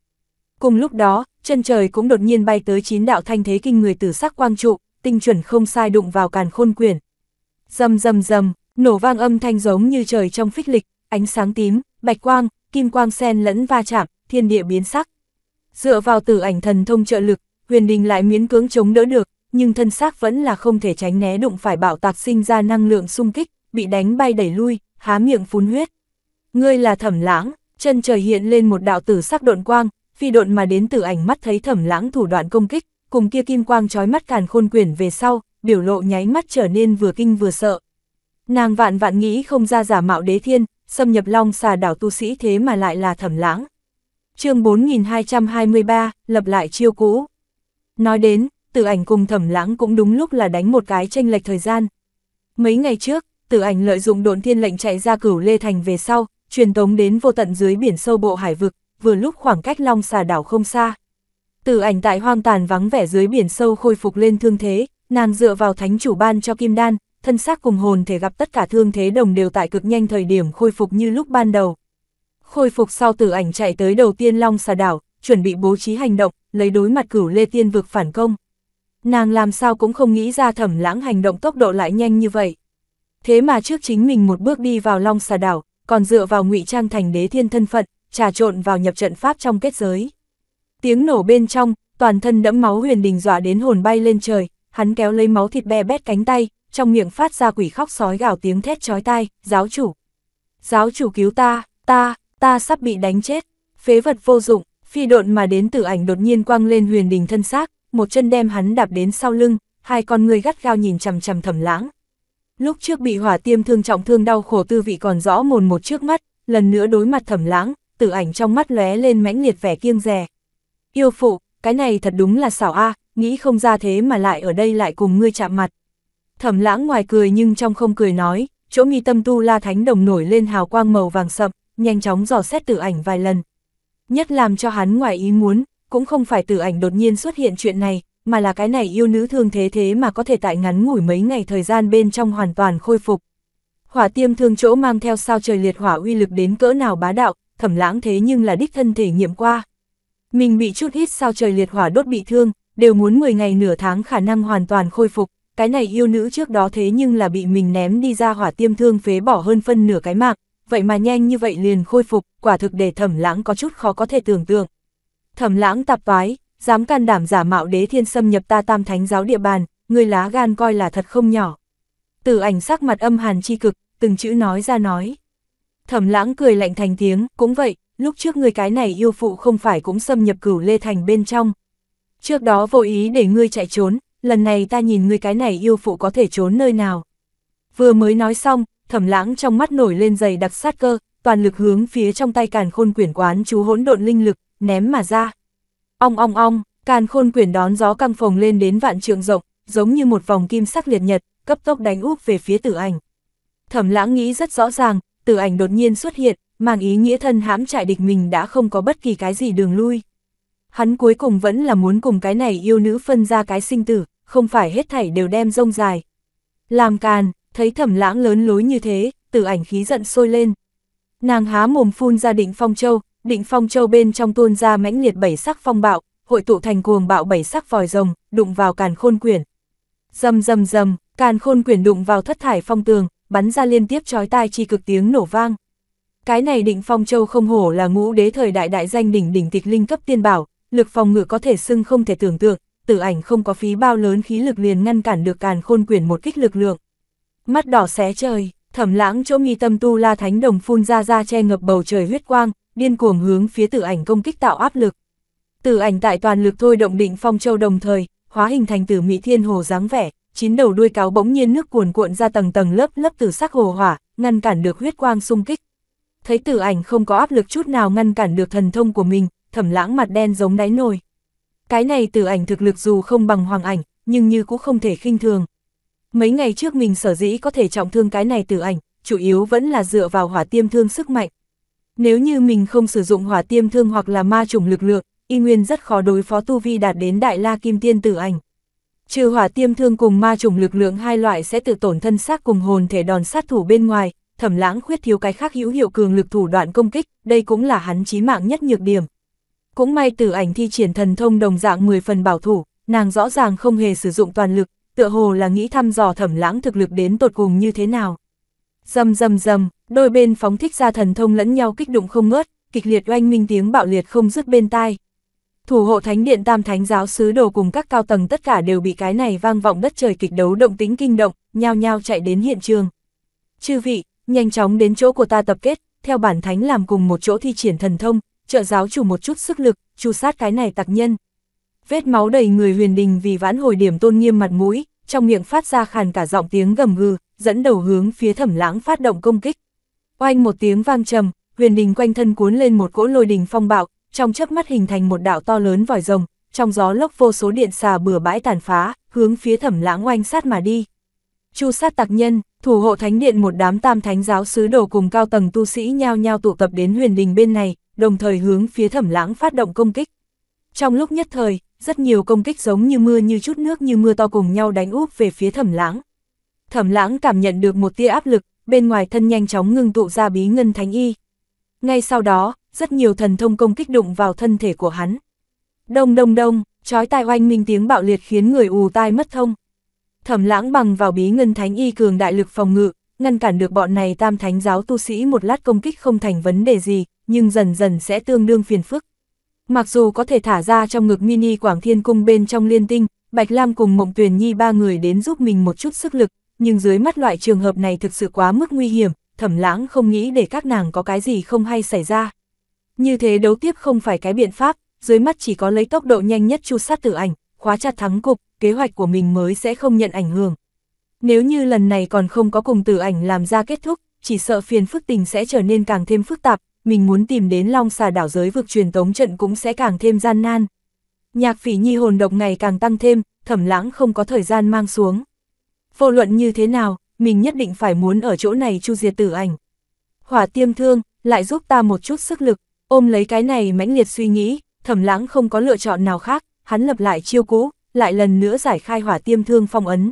Cùng lúc đó, chân trời cũng đột nhiên bay tới chín đạo thanh thế kinh người tử sắc quang trụ, tinh chuẩn không sai đụng vào càn khôn quyển. Dầm dầm dầm, nổ vang âm thanh giống như trời trong phích lịch, ánh sáng tím, bạch quang, kim quang sen lẫn va chạm, thiên địa biến sắc. Dựa vào tử ảnh thần thông trợ lực, huyền đình lại miễn cưỡng chống đỡ được, nhưng thân xác vẫn là không thể tránh né đụng phải bạo tạc sinh ra năng lượng xung kích, bị đánh bay đẩy lui, há miệng phun huyết. Ngươi là thẩm lãng, chân trời hiện lên một đạo tử sắc độn quang, phi độn mà đến tử ảnh mắt thấy thẩm lãng thủ đoạn công kích, cùng kia kim quang trói mắt càn khôn quyển về sau, biểu lộ nháy mắt trở nên vừa kinh vừa sợ. Nàng vạn vạn nghĩ không ra giả mạo đế thiên, xâm nhập long xà đảo tu sĩ thế mà lại là thẩm lãng. chương 4223, lập lại chiêu cũ. Nói đến, tử ảnh cùng thẩm lãng cũng đúng lúc là đánh một cái tranh lệch thời gian. Mấy ngày trước, tử ảnh lợi dụng đồn thiên lệnh chạy ra cửu Lê Thành về sau, truyền tống đến vô tận dưới biển sâu bộ hải vực, vừa lúc khoảng cách long xà đảo không xa từ ảnh tại hoang tàn vắng vẻ dưới biển sâu khôi phục lên thương thế, nàng dựa vào thánh chủ ban cho kim đan, thân xác cùng hồn thể gặp tất cả thương thế đồng đều tại cực nhanh thời điểm khôi phục như lúc ban đầu. Khôi phục sau tử ảnh chạy tới đầu tiên long xà đảo, chuẩn bị bố trí hành động, lấy đối mặt cửu lê tiên vực phản công. Nàng làm sao cũng không nghĩ ra thẩm lãng hành động tốc độ lại nhanh như vậy. Thế mà trước chính mình một bước đi vào long xà đảo, còn dựa vào ngụy trang thành đế thiên thân phận, trà trộn vào nhập trận pháp trong kết giới. Tiếng nổ bên trong, toàn thân đẫm máu huyền đình dọa đến hồn bay lên trời, hắn kéo lấy máu thịt bè bét cánh tay, trong miệng phát ra quỷ khóc sói gào tiếng thét chói tai, giáo chủ. Giáo chủ cứu ta, ta, ta sắp bị đánh chết, phế vật vô dụng, phi độn mà đến tử ảnh đột nhiên quang lên huyền đình thân xác, một chân đem hắn đạp đến sau lưng, hai con người gắt gao nhìn chằm chằm thầm lãng. Lúc trước bị hỏa tiêm thương trọng thương đau khổ tư vị còn rõ mồn một trước mắt, lần nữa đối mặt thẩm lãng, tử ảnh trong mắt lóe lên mãnh liệt vẻ kiêng rè, Yêu phụ, cái này thật đúng là xảo a nghĩ không ra thế mà lại ở đây lại cùng ngươi chạm mặt. Thẩm lãng ngoài cười nhưng trong không cười nói, chỗ mi tâm tu la thánh đồng nổi lên hào quang màu vàng sậm, nhanh chóng dò xét tử ảnh vài lần. Nhất làm cho hắn ngoài ý muốn, cũng không phải tử ảnh đột nhiên xuất hiện chuyện này, mà là cái này yêu nữ thương thế thế mà có thể tại ngắn ngủi mấy ngày thời gian bên trong hoàn toàn khôi phục. Hỏa tiêm thương chỗ mang theo sao trời liệt hỏa uy lực đến cỡ nào bá đạo, thẩm lãng thế nhưng là đích thân thể nghiệm qua. Mình bị chút ít sao trời liệt hỏa đốt bị thương, đều muốn 10 ngày nửa tháng khả năng hoàn toàn khôi phục, cái này yêu nữ trước đó thế nhưng là bị mình ném đi ra hỏa tiêm thương phế bỏ hơn phân nửa cái mạng, vậy mà nhanh như vậy liền khôi phục, quả thực để thẩm lãng có chút khó có thể tưởng tượng. Thẩm lãng tạp toái, dám can đảm giả mạo đế thiên xâm nhập ta tam thánh giáo địa bàn, người lá gan coi là thật không nhỏ. Từ ảnh sắc mặt âm hàn chi cực, từng chữ nói ra nói. Thẩm lãng cười lạnh thành tiếng, cũng vậy, lúc trước ngươi cái này yêu phụ không phải cũng xâm nhập cửu Lê Thành bên trong. Trước đó vô ý để ngươi chạy trốn, lần này ta nhìn ngươi cái này yêu phụ có thể trốn nơi nào. Vừa mới nói xong, thẩm lãng trong mắt nổi lên giày đặc sát cơ, toàn lực hướng phía trong tay càn khôn quyển quán chú hỗn độn linh lực, ném mà ra. Ong ong ong, càn khôn quyển đón gió căng phồng lên đến vạn trượng rộng, giống như một vòng kim sắc liệt nhật, cấp tốc đánh úp về phía tử ảnh. Thẩm lãng nghĩ rất rõ ràng, tử ảnh đột nhiên xuất hiện, mang ý nghĩa thân hãm trại địch mình đã không có bất kỳ cái gì đường lui. Hắn cuối cùng vẫn là muốn cùng cái này yêu nữ phân ra cái sinh tử, không phải hết thảy đều đem rông dài. Làm càn, thấy thẩm lãng lớn lối như thế, tử ảnh khí giận sôi lên. Nàng há mồm phun ra định phong châu, định phong châu bên trong tuôn ra mãnh liệt bảy sắc phong bạo, hội tụ thành cuồng bạo bảy sắc vòi rồng, đụng vào càn khôn quyển. Dầm dầm dầm, càn khôn quyển đụng vào thất thải phong tường, bắn ra liên tiếp chói tai chi cực tiếng nổ vang. Cái này định phong châu không hổ là ngũ đế thời đại đại danh đỉnh đỉnh tịch linh cấp tiên bảo, lực phòng ngự có thể xưng không thể tưởng tượng, tử ảnh không có phí bao lớn khí lực liền ngăn cản được càn khôn quyển một kích lực lượng. Mắt đỏ xé trời, thẩm lãng chỗ nghi tâm tu la thánh đồng phun ra ra che ngập bầu trời huyết quang, điên cuồng hướng phía tử ảnh công kích tạo áp lực. Tử ảnh tại toàn lực thôi động định phong châu đồng thời, hóa hình thành tử mỹ thiên hồ dáng vẻ, chín đầu đuôi cáo bỗng nhiên nước cuồn cuộn ra tầng tầng lớp lớp từ sắc hồ hỏa, ngăn cản được huyết quang xung kích thấy tử ảnh không có áp lực chút nào ngăn cản được thần thông của mình, thẩm lãng mặt đen giống đáy nồi. Cái này tử ảnh thực lực dù không bằng hoàng ảnh, nhưng như cũng không thể khinh thường. Mấy ngày trước mình sở dĩ có thể trọng thương cái này tử ảnh, chủ yếu vẫn là dựa vào hỏa tiêm thương sức mạnh. Nếu như mình không sử dụng hỏa tiêm thương hoặc là ma trùng lực lượng, y nguyên rất khó đối phó tu vi đạt đến đại la kim tiên tử ảnh. Trừ hỏa tiêm thương cùng ma trùng lực lượng hai loại sẽ tự tổn thân xác cùng hồn thể đòn sát thủ bên ngoài, thẩm lãng khuyết thiếu cái khác hữu hiệu cường lực thủ đoạn công kích, đây cũng là hắn chí mạng nhất nhược điểm. Cũng may tử ảnh thi triển thần thông đồng dạng 10 phần bảo thủ, nàng rõ ràng không hề sử dụng toàn lực, tựa hồ là nghĩ thăm dò thẩm lãng thực lực đến tột cùng như thế nào. Dầm dầm dầm, đôi bên phóng thích ra thần thông lẫn nhau kích động không ngớt, kịch liệt oanh minh tiếng bạo liệt không dứt bên tai. Thủ hộ thánh điện tam thánh giáo sứ đồ cùng các cao tầng tất cả đều bị cái này vang vọng đất trời kịch đấu động tính kinh động, nhao nhao chạy đến hiện trường. Chư vị, nhanh chóng đến chỗ của ta tập kết, theo bản thánh làm cùng một chỗ thi triển thần thông, trợ giáo chủ một chút sức lực, chu sát cái này tặc nhân. Vết máu đầy người huyền đình vì vãn hồi điểm tôn nghiêm mặt mũi, trong miệng phát ra khàn cả giọng tiếng gầm gừ, dẫn đầu hướng phía thẩm lãng phát động công kích. Oanh một tiếng vang trầm, huyền đình quanh thân cuốn lên một cỗ lôi đình phong bạo, trong chớp mắt hình thành một đạo to lớn vòi rồng, trong gió lốc vô số điện xà bừa bãi tàn phá, hướng phía thẩm lãng oanh sát mà đi. Chu sát tạc nhân, thủ hộ thánh điện một đám tam thánh giáo sứ đồ cùng cao tầng tu sĩ nhao nhao tụ tập đến huyền đình bên này, đồng thời hướng phía thẩm lãng phát động công kích. Trong lúc nhất thời, rất nhiều công kích giống như mưa như chút nước như mưa to cùng nhau đánh úp về phía thẩm lãng. Thẩm lãng cảm nhận được một tia áp lực, bên ngoài thân nhanh chóng ngưng tụ ra bí ngân thánh y. Ngay sau đó, rất nhiều thần thông công kích đụng vào thân thể của hắn. Đông đông đông, chói tai oanh minh tiếng bạo liệt khiến người ù tai mất thông. Thẩm lãng bằng vào bí ngân thánh y cường đại lực phòng ngự, ngăn cản được bọn này tam thánh giáo tu sĩ một lát công kích không thành vấn đề gì, nhưng dần dần sẽ tương đương phiền phức. Mặc dù có thể thả ra trong ngực mini Quảng Thiên Cung bên trong liên tinh, Bạch Lam cùng Mộng Tuyền Nhi ba người đến giúp mình một chút sức lực, nhưng dưới mắt loại trường hợp này thực sự quá mức nguy hiểm, thẩm lãng không nghĩ để các nàng có cái gì không hay xảy ra. Như thế đấu tiếp không phải cái biện pháp, dưới mắt chỉ có lấy tốc độ nhanh nhất chu sát tử ảnh, khóa chặt thắng cục, kế hoạch của mình mới sẽ không nhận ảnh hưởng. Nếu như lần này còn không có cùng tử ảnh làm ra kết thúc, chỉ sợ phiền phức tình sẽ trở nên càng thêm phức tạp, mình muốn tìm đến long xà đảo giới vực truyền tống trận cũng sẽ càng thêm gian nan. Nhạc phỉ nhi hồn độc ngày càng tăng thêm, thẩm lãng không có thời gian mang xuống. Vô luận như thế nào, mình nhất định phải muốn ở chỗ này chu diệt tử ảnh. Hỏa tiêm thương, lại giúp ta một chút sức lực, ôm lấy cái này mãnh liệt suy nghĩ, thẩm lãng không có lựa chọn nào khác, hắn lập lại chiêu cũ, lại lần nữa giải khai hỏa tiêm thương phong ấn.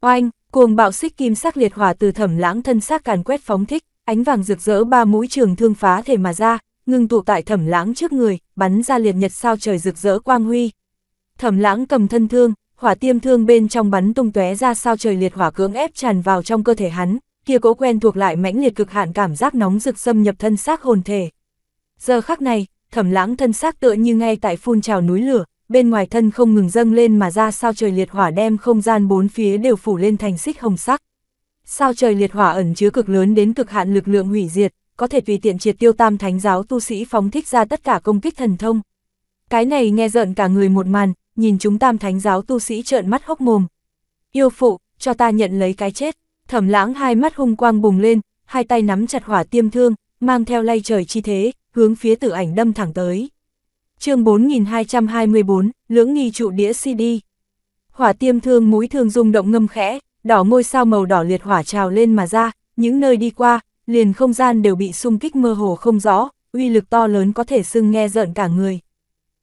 Oanh, cuồng bạo xích kim sắc liệt hỏa từ thẩm lãng thân xác càn quét phóng thích, ánh vàng rực rỡ ba mũi trường thương phá thể mà ra, ngưng tụ tại thẩm lãng trước người, bắn ra liệt nhật sao trời rực rỡ quang huy. Thẩm lãng cầm thân thương, hỏa tiêm thương bên trong bắn tung tóe ra sao trời liệt hỏa cưỡng ép tràn vào trong cơ thể hắn, kia cố quen thuộc lại mãnh liệt cực hạn cảm giác nóng rực xâm nhập thân xác hồn thể. Giờ khắc này, thẩm lãng thân xác tựa như ngay tại phun trào núi lửa, bên ngoài thân không ngừng dâng lên mà ra sao trời liệt hỏa đem không gian bốn phía đều phủ lên thành xích hồng sắc. Sao trời liệt hỏa ẩn chứa cực lớn đến cực hạn lực lượng hủy diệt, có thể tùy tiện triệt tiêu tam thánh giáo tu sĩ phóng thích ra tất cả công kích thần thông. Cái này nghe giận cả người một màn, nhìn chúng tam thánh giáo tu sĩ trợn mắt hốc mồm. Yêu phụ, cho ta nhận lấy cái chết. Thẩm lãng hai mắt hung quang bùng lên, hai tay nắm chặt hỏa tiêm thương, mang theo lay trời chi thế, hướng phía tử ảnh đâm thẳng tới chương 4224, lưỡng nghi trụ đĩa CD. Hỏa tiêm thương mũi thương rung động ngâm khẽ, đỏ môi sao màu đỏ liệt hỏa trào lên mà ra, những nơi đi qua, liền không gian đều bị xung kích mơ hồ không rõ, uy lực to lớn có thể xưng nghe rợn cả người.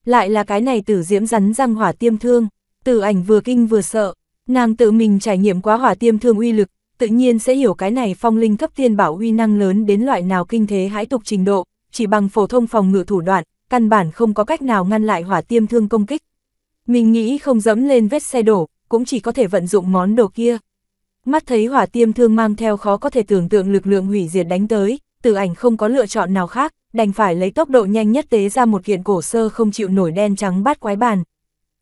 Lại là cái này tử diễm rắn răng hỏa tiêm thương, tử ảnh vừa kinh vừa sợ, nàng tự mình trải nghiệm quá hỏa tiêm thương uy lực, tự nhiên sẽ hiểu cái này phong linh cấp tiên bảo uy năng lớn đến loại nào kinh thế hãi tục trình độ, chỉ bằng phổ thông phòng ngự thủ đoạn, căn bản không có cách nào ngăn lại hỏa tiêm thương công kích. Mình nghĩ không dẫm lên vết xe đổ, cũng chỉ có thể vận dụng món đồ kia. Mắt thấy hỏa tiêm thương mang theo khó có thể tưởng tượng lực lượng hủy diệt đánh tới, tử ảnh không có lựa chọn nào khác, đành phải lấy tốc độ nhanh nhất tế ra một kiện cổ sơ không chịu nổi đen trắng bát quái bàn.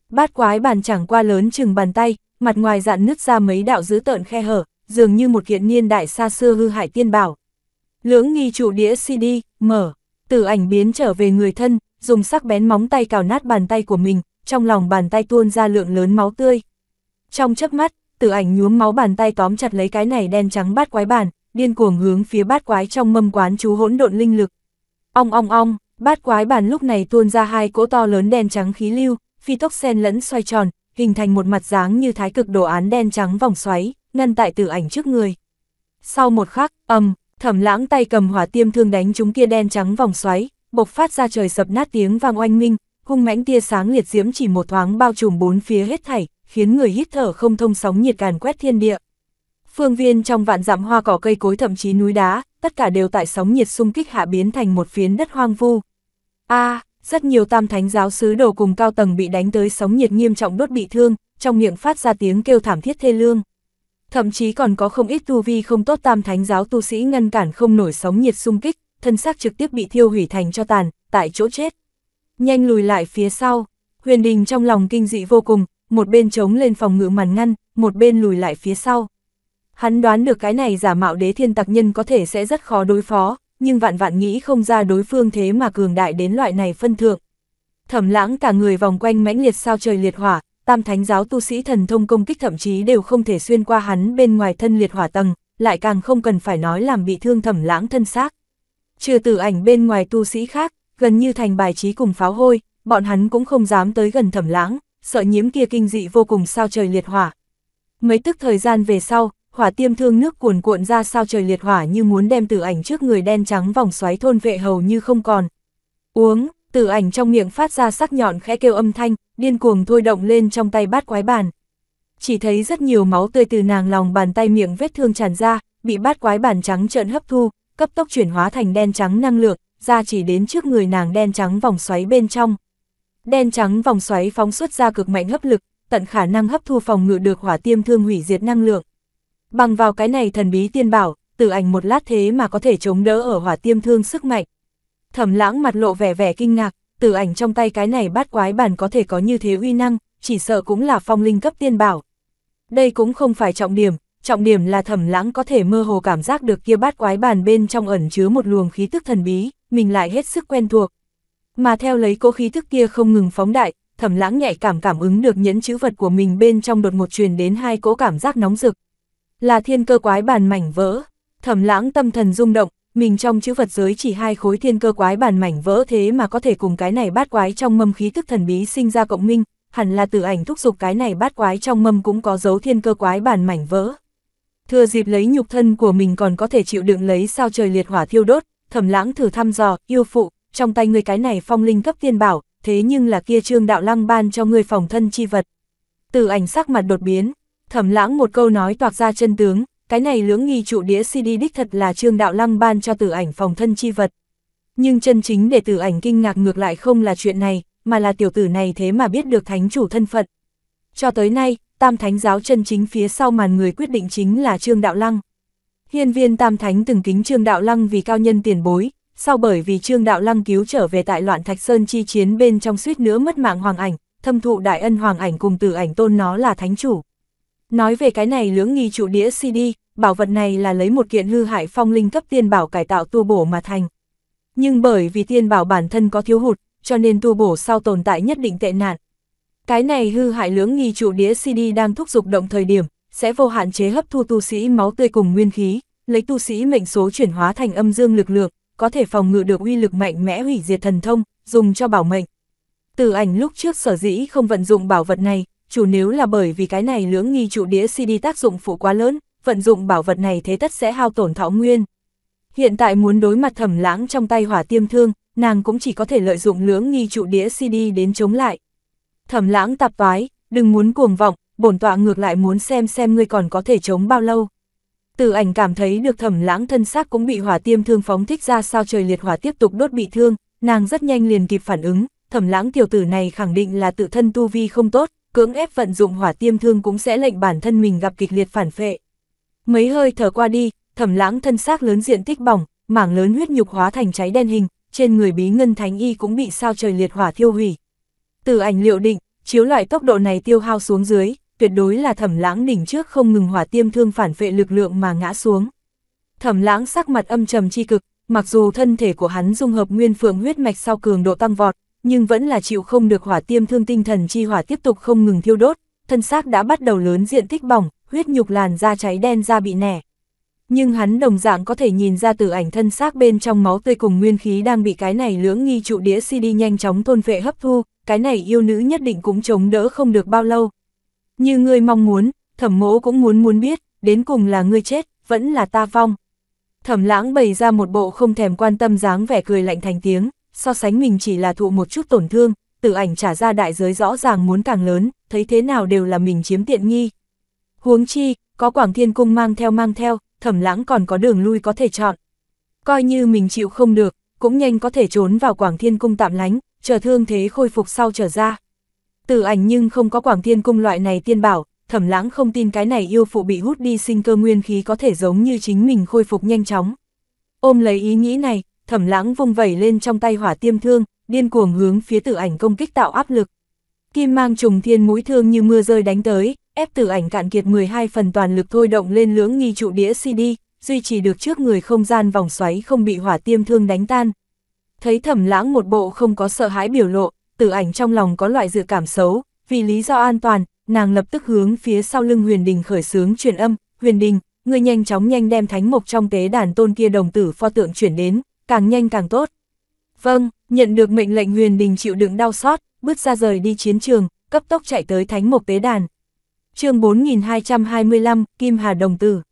Bát quái bàn chẳng qua lớn chừng bàn tay, mặt ngoài dạn nứt ra mấy đạo dữ tợn khe hở, dường như một kiện niên đại xa xưa hư hại tiên bảo. Lưỡng nghi trụ đĩa CD, mở. Tử ảnh biến trở về người thân, dùng sắc bén móng tay cào nát bàn tay của mình, trong lòng bàn tay tuôn ra lượng lớn máu tươi. Trong chớp mắt, tử ảnh nhuốm máu bàn tay tóm chặt lấy cái này đen trắng bát quái bàn, điên cuồng hướng phía bát quái trong mâm quán chú hỗn độn linh lực. Ong ong ong, bát quái bàn lúc này tuôn ra hai cỗ to lớn đen trắng khí lưu, phi tốc sen lẫn xoay tròn, hình thành một mặt dáng như thái cực đồ án đen trắng vòng xoáy, ngăn tại tử ảnh trước người. Sau một khắc, ầm, um, Thẩm lãng tay cầm hỏa tiêm thương đánh chúng kia đen trắng vòng xoáy, bộc phát ra trời sập nát tiếng vang oanh minh, hung mãnh tia sáng liệt diễm chỉ một thoáng bao trùm bốn phía hết thảy, khiến người hít thở không thông sóng nhiệt càn quét thiên địa. Phương viên trong vạn dặm hoa cỏ cây cối thậm chí núi đá, tất cả đều tại sóng nhiệt xung kích hạ biến thành một phiến đất hoang vu. A, rất nhiều tam thánh giáo sứ đồ cùng cao tầng bị đánh tới sóng nhiệt nghiêm trọng đốt bị thương, trong miệng phát ra tiếng kêu thảm thiết thê lương. Thậm chí còn có không ít tu vi không tốt tam thánh giáo tu sĩ ngăn cản không nổi sóng nhiệt xung kích, thân xác trực tiếp bị thiêu hủy thành cho tàn, tại chỗ chết. Nhanh lùi lại phía sau, huyền đình trong lòng kinh dị vô cùng, một bên chống lên phòng ngự màn ngăn, một bên lùi lại phía sau. Hắn đoán được cái này giả mạo đế thiên tặc nhân có thể sẽ rất khó đối phó, nhưng vạn vạn nghĩ không ra đối phương thế mà cường đại đến loại này phân thượng. Thẩm lãng cả người vòng quanh mãnh liệt sao trời liệt hỏa, tam thánh giáo tu sĩ thần thông công kích thậm chí đều không thể xuyên qua hắn bên ngoài thân liệt hỏa tầng, lại càng không cần phải nói làm bị thương thẩm lãng thân xác. Trừ tử ảnh bên ngoài tu sĩ khác, gần như thành bài trí cùng pháo hôi, bọn hắn cũng không dám tới gần thẩm lãng, sợ nhiễm kia kinh dị vô cùng sao trời liệt hỏa. Mấy tức thời gian về sau, hỏa tiêm thương nước cuồn cuộn ra sao trời liệt hỏa như muốn đem tử ảnh trước người đen trắng vòng xoáy thôn vệ hầu như không còn. Uống, tử ảnh trong miệng phát ra sắc nhọn khẽ kêu âm thanh, điên cuồng thôi động lên trong tay bát quái bản. Chỉ thấy rất nhiều máu tươi từ nàng lòng bàn tay miệng vết thương tràn ra, bị bát quái bản trắng trợn hấp thu, cấp tốc chuyển hóa thành đen trắng năng lượng, ra chỉ đến trước người nàng đen trắng vòng xoáy bên trong. Đen trắng vòng xoáy phóng xuất ra cực mạnh hấp lực, tận khả năng hấp thu phòng ngự được hỏa tiêm thương hủy diệt năng lượng. Bằng vào cái này thần bí tiên bảo, tử ảnh một lát thế mà có thể chống đỡ ở hỏa tiêm thương sức mạnh. Thẩm lãng mặt lộ vẻ vẻ kinh ngạc, tử ảnh trong tay cái này bát quái bản có thể có như thế uy năng, chỉ sợ cũng là phong linh cấp tiên bảo. Đây cũng không phải trọng điểm, trọng điểm là thẩm lãng có thể mơ hồ cảm giác được kia bát quái bản bên trong ẩn chứa một luồng khí tức thần bí, mình lại hết sức quen thuộc. Mà theo lấy cố khí tức kia không ngừng phóng đại, thẩm lãng nhạy cảm cảm ứng được nhẫn chữ vật của mình bên trong đột ngột truyền đến hai cỗ cảm giác nóng rực. Là thiên cơ quái bản mảnh vỡ, thẩm lãng tâm thần rung động, mình trong chữ vật giới chỉ hai khối thiên cơ quái bản mảnh vỡ thế mà có thể cùng cái này bát quái trong mâm khí tức thần bí sinh ra cộng minh, hẳn là tử ảnh thúc giục cái này bát quái trong mâm cũng có dấu thiên cơ quái bản mảnh vỡ. Thừa dịp lấy nhục thân của mình còn có thể chịu đựng lấy sao trời liệt hỏa thiêu đốt, thẩm lãng thử thăm dò, yêu phụ, trong tay người cái này phong linh cấp tiên bảo, thế nhưng là kia trương đạo lăng ban cho người phòng thân chi vật. tử ảnh sắc mặt đột biến, thẩm lãng một câu nói toạc ra chân tướng, cái này lưỡng nghi trụ đĩa CD đích thật là Trương Đạo Lăng ban cho tử ảnh phòng thân chi vật. Nhưng chân chính để tử ảnh kinh ngạc ngược lại không là chuyện này, mà là tiểu tử này thế mà biết được thánh chủ thân phận. Cho tới nay, tam thánh giáo chân chính phía sau màn người quyết định chính là Trương Đạo Lăng. Hiên viên tam thánh từng kính Trương Đạo Lăng vì cao nhân tiền bối, sau bởi vì Trương Đạo Lăng cứu trở về tại loạn Thạch Sơn chi chiến bên trong suýt nữa mất mạng hoàng ảnh, thâm thụ đại ân hoàng ảnh cùng tử ảnh tôn nó là thánh chủ. Nói về cái này lưỡng nghi trụ đĩa CD, bảo vật này là lấy một kiện hư hại phong linh cấp tiên bảo cải tạo tu bổ mà thành. Nhưng bởi vì tiên bảo bản thân có thiếu hụt, cho nên tu bổ sau tồn tại nhất định tệ nạn. Cái này hư hại lưỡng nghi trụ đĩa CD đang thúc dục động thời điểm, sẽ vô hạn chế hấp thu tu sĩ máu tươi cùng nguyên khí, lấy tu sĩ mệnh số chuyển hóa thành âm dương lực lượng, có thể phòng ngự được uy lực mạnh mẽ hủy diệt thần thông, dùng cho bảo mệnh. Từ ảnh lúc trước sở dĩ không vận dụng bảo vật này, chủ nếu là bởi vì cái này lưỡng nghi trụ đĩa CD tác dụng phụ quá lớn, vận dụng bảo vật này thế tất sẽ hao tổn thọ nguyên. Hiện tại muốn đối mặt thẩm lãng trong tay hỏa tiêm thương, nàng cũng chỉ có thể lợi dụng lưỡng nghi trụ đĩa CD đến chống lại. Thẩm lãng tạp vái, đừng muốn cuồng vọng, bổn tọa ngược lại muốn xem xem ngươi còn có thể chống bao lâu. Từ ảnh cảm thấy được thẩm lãng thân xác cũng bị hỏa tiêm thương phóng thích ra sao trời liệt hỏa tiếp tục đốt bị thương, nàng rất nhanh liền kịp phản ứng, thẩm lãng tiểu tử này khẳng định là tự thân tu vi không tốt, cưỡng ép vận dụng hỏa tiêm thương cũng sẽ lệnh bản thân mình gặp kịch liệt phản phệ. Mấy hơi thở qua đi, thẩm lãng thân xác lớn diện tích bỏng, mảng lớn huyết nhục hóa thành cháy đen hình, trên người bí ngân thánh y cũng bị sao trời liệt hỏa thiêu hủy. Từ ảnh liệu định, chiếu loại tốc độ này tiêu hao xuống dưới, tuyệt đối là thẩm lãng đỉnh trước không ngừng hỏa tiêm thương phản phệ lực lượng mà ngã xuống. Thẩm lãng sắc mặt âm trầm chi cực, mặc dù thân thể của hắn dung hợp nguyên phượng huyết mạch sau cường độ tăng vọt, nhưng vẫn là chịu không được hỏa tiêm thương tinh thần chi hỏa tiếp tục không ngừng thiêu đốt, thân xác đã bắt đầu lớn diện tích bỏng, huyết nhục làn da cháy đen da bị nẻ. Nhưng hắn đồng dạng có thể nhìn ra từ ảnh thân xác bên trong máu tươi cùng nguyên khí đang bị cái này lưỡng nghi trụ đĩa CD nhanh chóng thôn phệ hấp thu, cái này yêu nữ nhất định cũng chống đỡ không được bao lâu. Như ngươi mong muốn, thẩm mỗ cũng muốn muốn biết, đến cùng là ngươi chết, vẫn là ta vong. Thẩm lãng bày ra một bộ không thèm quan tâm dáng vẻ cười lạnh thành tiếng so sánh mình chỉ là thụ một chút tổn thương, tử ảnh trả ra đại giới rõ ràng muốn càng lớn, thấy thế nào đều là mình chiếm tiện nghi. Huống chi, có Quảng Thiên Cung mang theo mang theo, thẩm lãng còn có đường lui có thể chọn. Coi như mình chịu không được, cũng nhanh có thể trốn vào Quảng Thiên Cung tạm lánh, chờ thương thế khôi phục sau trở ra. Tử ảnh nhưng không có Quảng Thiên Cung loại này tiên bảo, thẩm lãng không tin cái này yêu phụ bị hút đi sinh cơ nguyên khí có thể giống như chính mình khôi phục nhanh chóng. Ôm lấy ý nghĩ này, thẩm lãng vung vẩy lên trong tay hỏa tiêm thương, điên cuồng hướng phía tử ảnh công kích tạo áp lực. Kim mang trùng thiên mũi thương như mưa rơi đánh tới, ép tử ảnh cạn kiệt 12 phần toàn lực thôi động lên lưỡng nghi trụ đĩa CD, duy trì được trước người không gian vòng xoáy không bị hỏa tiêm thương đánh tan. Thấy thẩm lãng một bộ không có sợ hãi biểu lộ, tử ảnh trong lòng có loại dự cảm xấu, vì lý do an toàn, nàng lập tức hướng phía sau lưng huyền đình khởi sướng truyền âm, huyền đình, ngươi nhanh chóng nhanh đem thánh mộc trong tế đàn tôn kia đồng tử pho tượng chuyển đến, càng nhanh càng tốt. Vâng, nhận được mệnh lệnh huyền đình chịu đựng đau xót, bước ra rời đi chiến trường, cấp tốc chạy tới thánh mục tế đàn. chương 4225, Kim Hà Đồng Tử.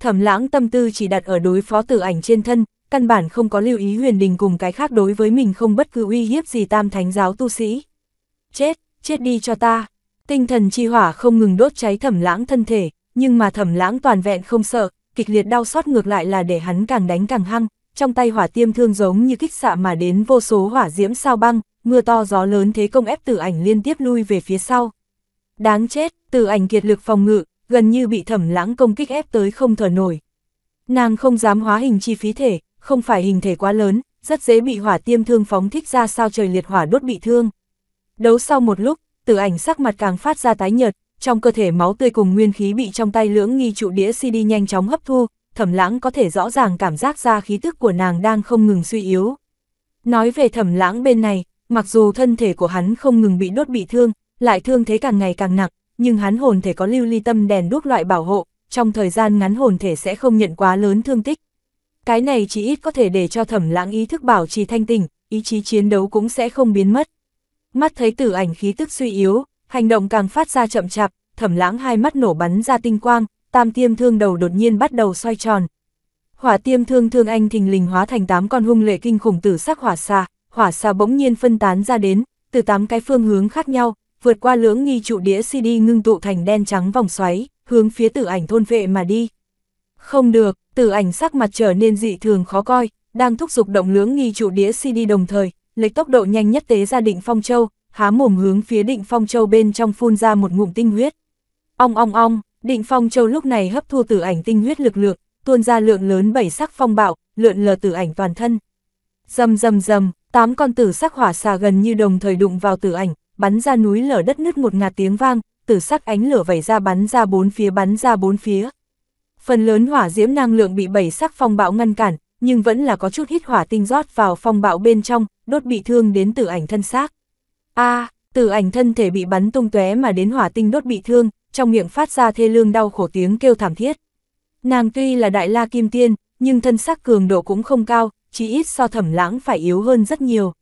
Thẩm lãng tâm tư chỉ đặt ở đối phó tử ảnh trên thân, căn bản không có lưu ý huyền đình cùng cái khác đối với mình không bất cứ uy hiếp gì tam thánh giáo tu sĩ. Chết, chết đi cho ta. Tinh thần chi hỏa không ngừng đốt cháy thẩm lãng thân thể, nhưng mà thẩm lãng toàn vẹn không sợ, kịch liệt đau xót ngược lại là để hắn càng đánh càng hăng, trong tay hỏa tiêm thương giống như kích xạ mà đến vô số hỏa diễm sao băng, mưa to gió lớn thế công ép tử ảnh liên tiếp lui về phía sau. Đáng chết, tử ảnh kiệt lực phòng ngự, gần như bị thẩm lãng công kích ép tới không thở nổi. Nàng không dám hóa hình chi phí thể, không phải hình thể quá lớn, rất dễ bị hỏa tiêm thương phóng thích ra sao trời liệt hỏa đốt bị thương. Đấu sau một lúc, tử ảnh sắc mặt càng phát ra tái nhợt, trong cơ thể máu tươi cùng nguyên khí bị trong tay lưỡng nghi trụ đĩa CD nhanh chóng hấp thu, thẩm lãng có thể rõ ràng cảm giác ra khí tức của nàng đang không ngừng suy yếu. Nói về thẩm lãng bên này, mặc dù thân thể của hắn không ngừng bị đốt bị thương, lại thương thế càng ngày càng nặng, nhưng hắn hồn thể có lưu ly tâm đèn đuốc loại bảo hộ, trong thời gian ngắn hồn thể sẽ không nhận quá lớn thương tích. Cái này chỉ ít có thể để cho thẩm lãng ý thức bảo trì thanh tỉnh, ý chí chiến đấu cũng sẽ không biến mất. Mắt thấy tử ảnh khí tức suy yếu, hành động càng phát ra chậm chạp, thẩm lãng hai mắt nổ bắn ra tinh quang, tam tiêm thương đầu đột nhiên bắt đầu xoay tròn. Hỏa tiêm thương thương anh thình lình hóa thành tám con hung lệ kinh khủng tử sắc hỏa xa, hỏa xa bỗng nhiên phân tán ra đến, từ tám cái phương hướng khác nhau, vượt qua lưỡng nghi trụ đĩa CD ngưng tụ thành đen trắng vòng xoáy, hướng phía tử ảnh thôn vệ mà đi. Không được, tử ảnh sắc mặt trở nên dị thường khó coi, đang thúc giục động lưỡng nghi trụ đĩa CD đồng thời, lệch tốc độ nhanh nhất tế ra định phong châu, há mồm hướng phía định phong châu bên trong phun ra một ngụm tinh huyết. Ong ong ong, Định Phong Châu lúc này hấp thu tử ảnh tinh huyết lực lượng, tuôn ra lượng lớn bảy sắc phong bạo, lượn lờ tử ảnh toàn thân. Rầm rầm rầm, tám con tử sắc hỏa xà gần như đồng thời đụng vào tử ảnh, bắn ra núi lở đất nứt một ngạt tiếng vang, tử sắc ánh lửa vẩy ra bắn ra bốn phía bắn ra bốn phía. Phần lớn hỏa diễm năng lượng bị bảy sắc phong bạo ngăn cản, nhưng vẫn là có chút hít hỏa tinh rót vào phong bạo bên trong, đốt bị thương đến tử ảnh thân xác. A, à, tử ảnh thân thể bị bắn tung tóe mà đến hỏa tinh đốt bị thương, trong miệng phát ra thê lương đau khổ tiếng kêu thảm thiết. Nàng tuy là đại la kim tiên, nhưng thân sắc cường độ cũng không cao, chỉ ít so thẩm lãng phải yếu hơn rất nhiều.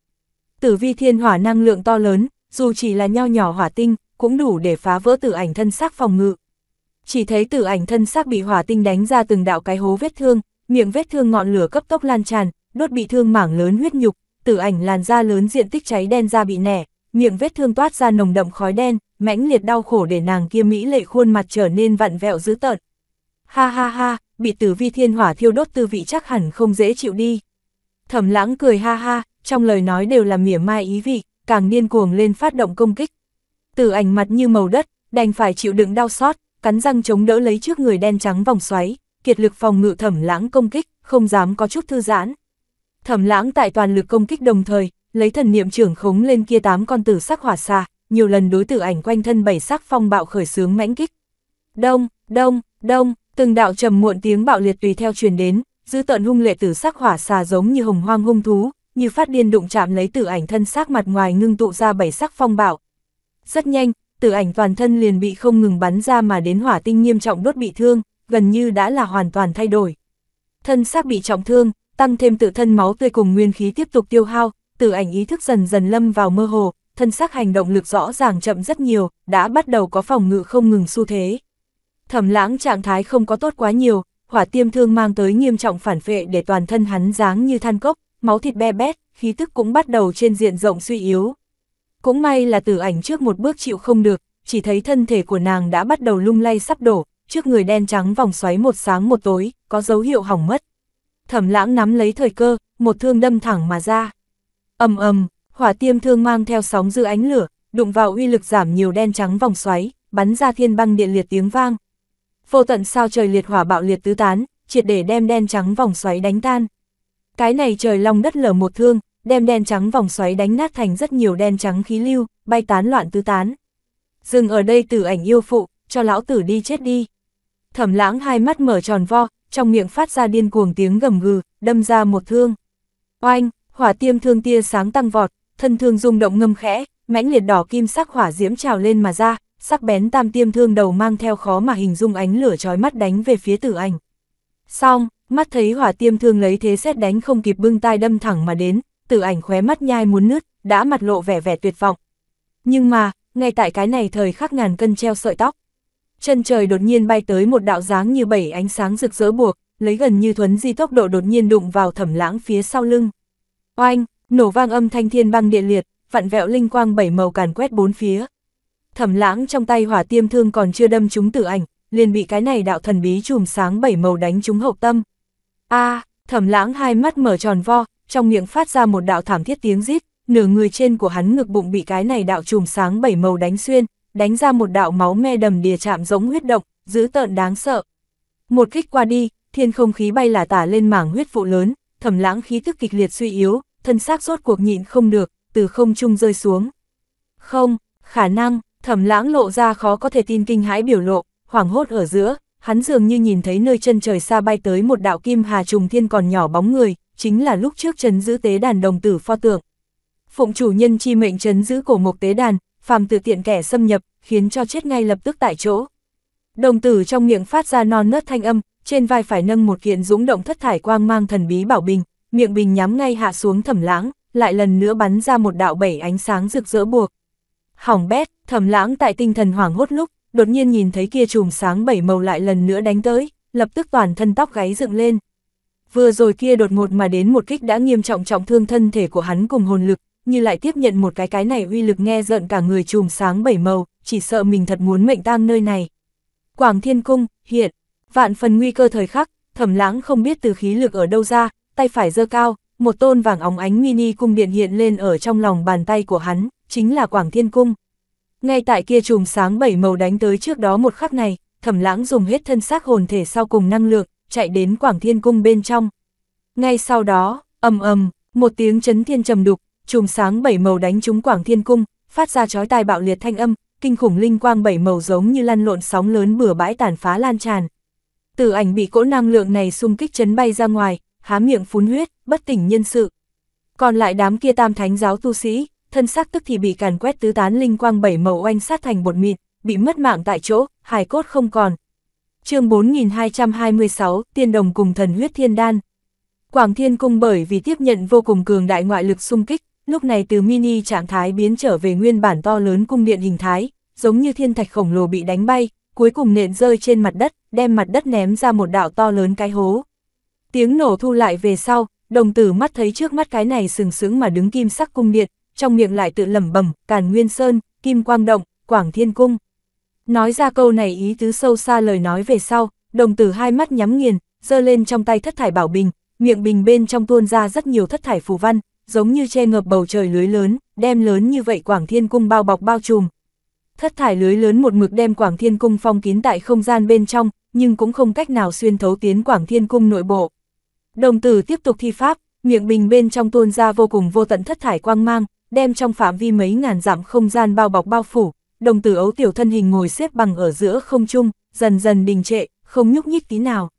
Tử vi thiên hỏa năng lượng to lớn, dù chỉ là nho nhỏ hỏa tinh, cũng đủ để phá vỡ tử ảnh thân sắc phòng ngự. Chỉ thấy tử ảnh thân sắc bị hỏa tinh đánh ra từng đạo cái hố vết thương, miệng vết thương ngọn lửa cấp tốc lan tràn, đốt bị thương mảng lớn huyết nhục, tử ảnh làn da lớn diện tích cháy đen da bị nẻ, miệng vết thương toát ra nồng đậm khói đen, mãnh liệt đau khổ để nàng kia mỹ lệ khuôn mặt trở nên vặn vẹo dữ tợn. Ha ha ha, bị tử vi thiên hỏa thiêu đốt tư vị chắc hẳn không dễ chịu đi. Thẩm lãng cười ha ha, trong lời nói đều là mỉa mai ý vị, càng điên cuồng lên phát động công kích. Tử ảnh mặt như màu đất, đành phải chịu đựng đau xót, cắn răng chống đỡ lấy trước người đen trắng vòng xoáy, kiệt lực phòng ngự thẩm lãng công kích, không dám có chút thư giãn. Thẩm lãng tại toàn lực công kích đồng thời, lấy thần niệm trưởng khống lên kia tám con tử sắc hỏa xa, nhiều lần đối tử ảnh quanh thân bảy sắc phong bạo khởi sướng mãnh kích. Đông, đông, đông, từng đạo trầm muộn tiếng bạo liệt tùy theo truyền đến, dư tận hung lệ tử sắc hỏa xà giống như hồng hoang hung thú, như phát điên đụng chạm lấy tử ảnh thân xác mặt ngoài ngưng tụ ra bảy sắc phong bạo. Rất nhanh, tử ảnh toàn thân liền bị không ngừng bắn ra mà đến hỏa tinh nghiêm trọng đốt bị thương, gần như đã là hoàn toàn thay đổi. Thân xác bị trọng thương, tăng thêm tự thân máu tươi cùng nguyên khí tiếp tục tiêu hao, từ ảnh ý thức dần dần lâm vào mơ hồ, thân xác hành động lực rõ ràng chậm rất nhiều, đã bắt đầu có phòng ngự không ngừng xu thế. Thẩm lãng trạng thái không có tốt quá nhiều, hỏa tiêm thương mang tới nghiêm trọng phản phệ để toàn thân hắn dáng như than cốc, máu thịt be bét, khí tức cũng bắt đầu trên diện rộng suy yếu. Cũng may là tử ảnh trước một bước chịu không được, chỉ thấy thân thể của nàng đã bắt đầu lung lay sắp đổ, trước người đen trắng vòng xoáy một sáng một tối, có dấu hiệu hỏng mất. Thẩm lãng nắm lấy thời cơ, một thương đâm thẳng mà ra ầm ầm, hỏa tiêm thương mang theo sóng dư ánh lửa, đụng vào uy lực giảm nhiều đen trắng vòng xoáy, bắn ra thiên băng điện liệt tiếng vang. Vô tận sao trời liệt hỏa bạo liệt tứ tán, triệt để đem đen trắng vòng xoáy đánh tan. Cái này trời long đất lở một thương, đem đen trắng vòng xoáy đánh nát thành rất nhiều đen trắng khí lưu, bay tán loạn tứ tán. Dừng ở đây tử ảnh yêu phụ, cho lão tử đi chết đi. Thẩm lãng hai mắt mở tròn vo, trong miệng phát ra điên cuồng tiếng gầm gừ, đâm ra một thương. Oanh, hỏa tiêm thương tia sáng tăng vọt, thân thương rung động ngâm khẽ, mãnh liệt đỏ kim sắc hỏa diễm trào lên mà ra, sắc bén tam tiêm thương đầu mang theo khó mà hình dung ánh lửa chói mắt đánh về phía tử ảnh. Xong, mắt thấy hỏa tiêm thương lấy thế xét đánh không kịp bưng tai đâm thẳng mà đến, tử ảnh khóe mắt nhai muốn nứt, đã mặt lộ vẻ vẻ tuyệt vọng. Nhưng mà, ngay tại cái này thời khắc ngàn cân treo sợi tóc. Chân trời đột nhiên bay tới một đạo dáng như bảy ánh sáng rực rỡ buộc, lấy gần như thuấn di tốc độ đột nhiên đụng vào thẩm lãng phía sau lưng. Oanh, nổ vang âm thanh thiên băng địa liệt, vặn vẹo linh quang bảy màu càn quét bốn phía. Thẩm lãng trong tay hỏa tiêm thương còn chưa đâm chúng tử ảnh, liền bị cái này đạo thần bí chùm sáng bảy màu đánh trúng hậu tâm. A, thẩm lãng hai mắt mở tròn vo, trong miệng phát ra một đạo thảm thiết tiếng rít, nửa người trên của hắn ngực bụng bị cái này đạo chùm sáng bảy màu đánh xuyên, đánh ra một đạo máu me đầm đìa chạm giống huyết động, dữ tợn đáng sợ. Một kích qua đi, thiên không khí bay là tả lên mảng huyết vụ lớn, thẩm lãng khí tức kịch liệt suy yếu, thân xác rốt cuộc nhịn không được, từ không trung rơi xuống. Không, khả năng, thẩm lãng lộ ra khó có thể tin kinh hãi biểu lộ, hoảng hốt ở giữa, hắn dường như nhìn thấy nơi chân trời xa bay tới một đạo kim hà trùng thiên còn nhỏ bóng người, chính là lúc trước trấn giữ tế đàn đồng tử pho tượng. Phụng chủ nhân chi mệnh trấn giữ cổ mục tế đàn, phàm tự tiện kẻ xâm nhập, khiến cho chết ngay lập tức tại chỗ. Đồng tử trong miệng phát ra non nớt thanh âm, trên vai phải nâng một kiện dũng động thất thải quang mang thần bí bảo bình, miệng bình nhắm ngay hạ xuống thẩm lãng, lại lần nữa bắn ra một đạo bảy ánh sáng rực rỡ buộc. Hỏng bét, thẩm lãng tại tinh thần hoảng hốt lúc, đột nhiên nhìn thấy kia chùm sáng bảy màu lại lần nữa đánh tới, lập tức toàn thân tóc gáy dựng lên. Vừa rồi kia đột ngột mà đến một kích đã nghiêm trọng trọng thương thân thể của hắn cùng hồn lực, như lại tiếp nhận một cái cái này uy lực nghe giận cả người chùm sáng bảy màu, chỉ sợ mình thật muốn mệnh tang nơi này. Quảng Thiên Cung, hiện, vạn phần nguy cơ thời khắc, thẩm lãng không biết từ khí lực ở đâu ra, tay phải giơ cao, một tôn vàng óng ánh mini cung điện hiện lên ở trong lòng bàn tay của hắn, chính là Quảng Thiên Cung. Ngay tại kia chùm sáng bảy màu đánh tới trước đó một khắc này, thẩm lãng dùng hết thân xác hồn thể sau cùng năng lượng, chạy đến Quảng Thiên Cung bên trong. Ngay sau đó, ầm ầm, một tiếng chấn thiên trầm đục, chùm sáng bảy màu đánh trúng Quảng Thiên Cung, phát ra chói tai bạo liệt thanh âm, kinh khủng linh quang bảy màu giống như lăn lộn sóng lớn bừa bãi tàn phá lan tràn. Tử ảnh bị cỗ năng lượng này xung kích chấn bay ra ngoài, há miệng phun huyết, bất tỉnh nhân sự. Còn lại đám kia tam thánh giáo tu sĩ, thân xác tức thì bị càn quét tứ tán linh quang bảy màu oanh sát thành bột mịn, bị mất mạng tại chỗ, hài cốt không còn. chương 4226, tiên đồng cùng thần huyết thiên đan. Quảng Thiên Cung bởi vì tiếp nhận vô cùng cường đại ngoại lực xung kích, lúc này từ mini trạng thái biến trở về nguyên bản to lớn cung điện hình thái, giống như thiên thạch khổng lồ bị đánh bay, cuối cùng nện rơi trên mặt đất, đem mặt đất ném ra một đạo to lớn cái hố. Tiếng nổ thu lại về sau, đồng tử mắt thấy trước mắt cái này sừng sững mà đứng kim sắc cung điện, trong miệng lại tự lẩm bẩm, Càn Nguyên Sơn, Kim Quang Động, Quảng Thiên Cung. Nói ra câu này ý tứ sâu xa lời nói về sau, đồng tử hai mắt nhắm nghiền, giơ lên trong tay thất thải bảo bình, miệng bình bên trong tuôn ra rất nhiều thất thải phù văn, giống như che ngập bầu trời lưới lớn, đem lớn như vậy Quảng Thiên Cung bao bọc bao trùm. Thất thải lưới lớn một mực đem Quảng Thiên Cung phong kín tại không gian bên trong, nhưng cũng không cách nào xuyên thấu tiến Quảng Thiên Cung nội bộ. Đồng tử tiếp tục thi pháp, miệng bình bên trong tuôn ra vô cùng vô tận thất thải quang mang, đem trong phạm vi mấy ngàn dặm không gian bao bọc bao phủ, đồng tử ấu tiểu thân hình ngồi xếp bằng ở giữa không trung, dần dần đình trệ, không nhúc nhích tí nào.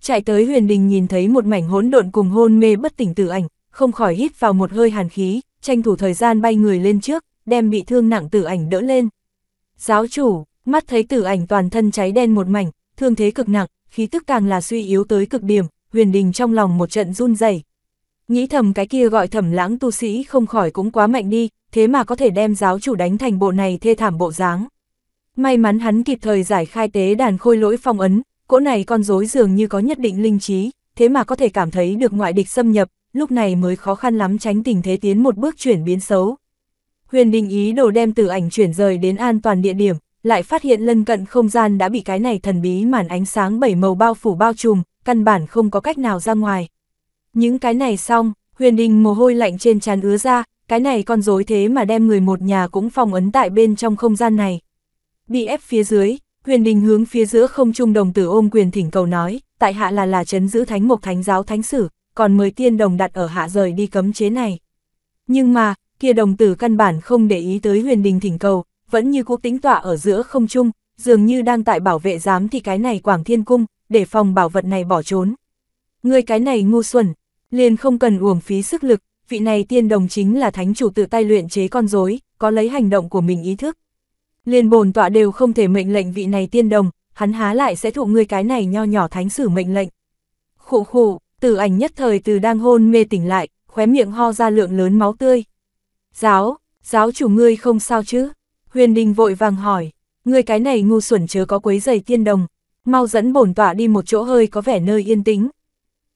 Chạy tới huyền đình nhìn thấy một mảnh hỗn độn cùng hôn mê bất tỉnh tử ảnh, không khỏi hít vào một hơi hàn khí, tranh thủ thời gian bay người lên trước, đem bị thương nặng tử ảnh đỡ lên. Giáo chủ, mắt thấy tử ảnh toàn thân cháy đen một mảnh, thương thế cực nặng, khí tức càng là suy yếu tới cực điểm, huyền đình trong lòng một trận run rẩy Nghĩ thầm cái kia gọi thẩm lãng tu sĩ không khỏi cũng quá mạnh đi, thế mà có thể đem giáo chủ đánh thành bộ này thê thảm bộ dáng. May mắn hắn kịp thời giải khai tế đàn khôi lỗi phong ấn, cỗ này con rối dường như có nhất định linh trí, thế mà có thể cảm thấy được ngoại địch xâm nhập, lúc này mới khó khăn lắm tránh tình thế tiến một bước chuyển biến xấu. Huyền đình ý đồ đem từ ảnh chuyển rời đến an toàn địa điểm, lại phát hiện lân cận không gian đã bị cái này thần bí màn ánh sáng bảy màu bao phủ bao trùm, căn bản không có cách nào ra ngoài. Những cái này xong, huyền đình mồ hôi lạnh trên trán ứa ra, cái này con dối thế mà đem người một nhà cũng phòng ấn tại bên trong không gian này. Bị ép phía dưới, huyền đình hướng phía giữa không trung đồng tử ôm quyền thỉnh cầu nói, tại hạ là là chấn giữ thánh mục thánh giáo thánh sử, còn mời tiên đồng đặt ở hạ rời đi cấm chế này. Nhưng mà, kia đồng tử căn bản không để ý tới huyền đình thỉnh cầu, vẫn như cũ tính tọa ở giữa không trung, dường như đang tại bảo vệ giám thì cái này quảng thiên cung, để phòng bảo vật này bỏ trốn. Người cái này ngu xuẩn, liền không cần uổng phí sức lực, vị này tiên đồng chính là thánh chủ tự tay luyện chế con rối, có lấy hành động của mình ý thức. Liền bồn tọa đều không thể mệnh lệnh vị này tiên đồng, hắn há lại sẽ thụ người cái này nho nhỏ thánh sử mệnh lệnh. Khụ khụ, tử ảnh nhất thời từ đang hôn mê tỉnh lại, khóe miệng ho ra lượng lớn máu tươi. Giáo, giáo chủ ngươi không sao chứ? Huyền Đình vội vàng hỏi, ngươi cái này ngu xuẩn chớ có quấy giày tiên đồng, mau dẫn bổn tọa đi một chỗ hơi có vẻ nơi yên tĩnh.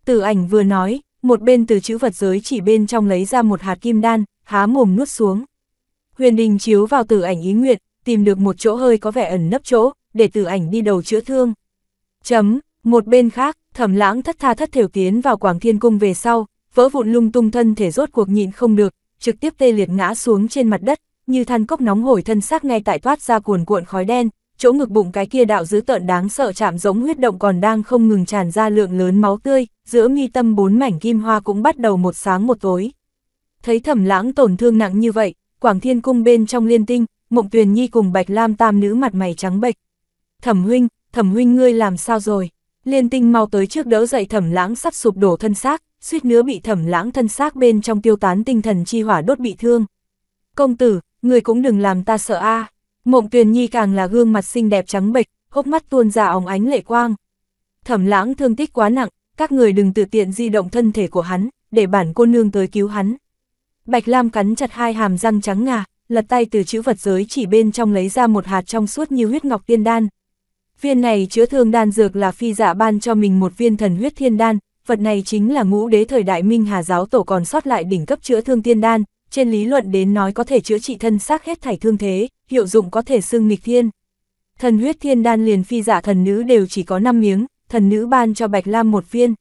Tử ảnh vừa nói, một bên từ chữ vật giới chỉ bên trong lấy ra một hạt kim đan, há mồm nuốt xuống. Huyền đình chiếu vào tử ảnh ý nguyện, tìm được một chỗ hơi có vẻ ẩn nấp chỗ, để tử ảnh đi đầu chữa thương. Chấm, một bên khác, thẩm lãng thất tha thất thiểu tiến vào Quảng Thiên Cung về sau, vỡ vụn lung tung thân thể rốt cuộc nhịn không được, trực tiếp tê liệt ngã xuống trên mặt đất, như than cốc nóng hổi thân xác ngay tại toát ra cuồn cuộn khói đen, chỗ ngực bụng cái kia đạo dữ tợn đáng sợ chạm giống huyết động còn đang không ngừng tràn ra lượng lớn máu tươi, giữa mi tâm bốn mảnh kim hoa cũng bắt đầu một sáng một tối. Thấy thẩm lãng tổn thương nặng như vậy, Quảng Thiên Cung bên trong liên tinh, Mộng Tuyền Nhi cùng Bạch Lam tam nữ mặt mày trắng bệch. Thẩm huynh, thẩm huynh ngươi làm sao rồi? Liên tinh mau tới trước đỡ dậy thẩm lãng sắp sụp đổ thân xác, suýt nữa bị thẩm lãng thân xác bên trong tiêu tán tinh thần chi hỏa đốt bị thương. Công tử, người cũng đừng làm ta sợ a à. Mộng Tuyền Nhi càng là gương mặt xinh đẹp trắng bệch, hốc mắt tuôn ra óng ánh lệ quang. Thẩm lãng thương tích quá nặng, các người đừng tự tiện di động thân thể của hắn, để bản cô nương tới cứu hắn. Bạch Lam cắn chặt hai hàm răng trắng ngà, lật tay từ chữ vật giới chỉ bên trong lấy ra một hạt trong suốt như huyết ngọc tiên đan. Viên này chứa thương đan dược là phi giả dạ ban cho mình một viên thần huyết thiên đan, vật này chính là ngũ đế thời đại Minh Hà giáo tổ còn sót lại đỉnh cấp chữa thương tiên đan, trên lý luận đến nói có thể chữa trị thân xác hết thảy thương thế, hiệu dụng có thể xưng nghịch thiên. Thần huyết thiên đan liền phi giả dạ thần nữ đều chỉ có 5 miếng, thần nữ ban cho Bạch Lam một viên.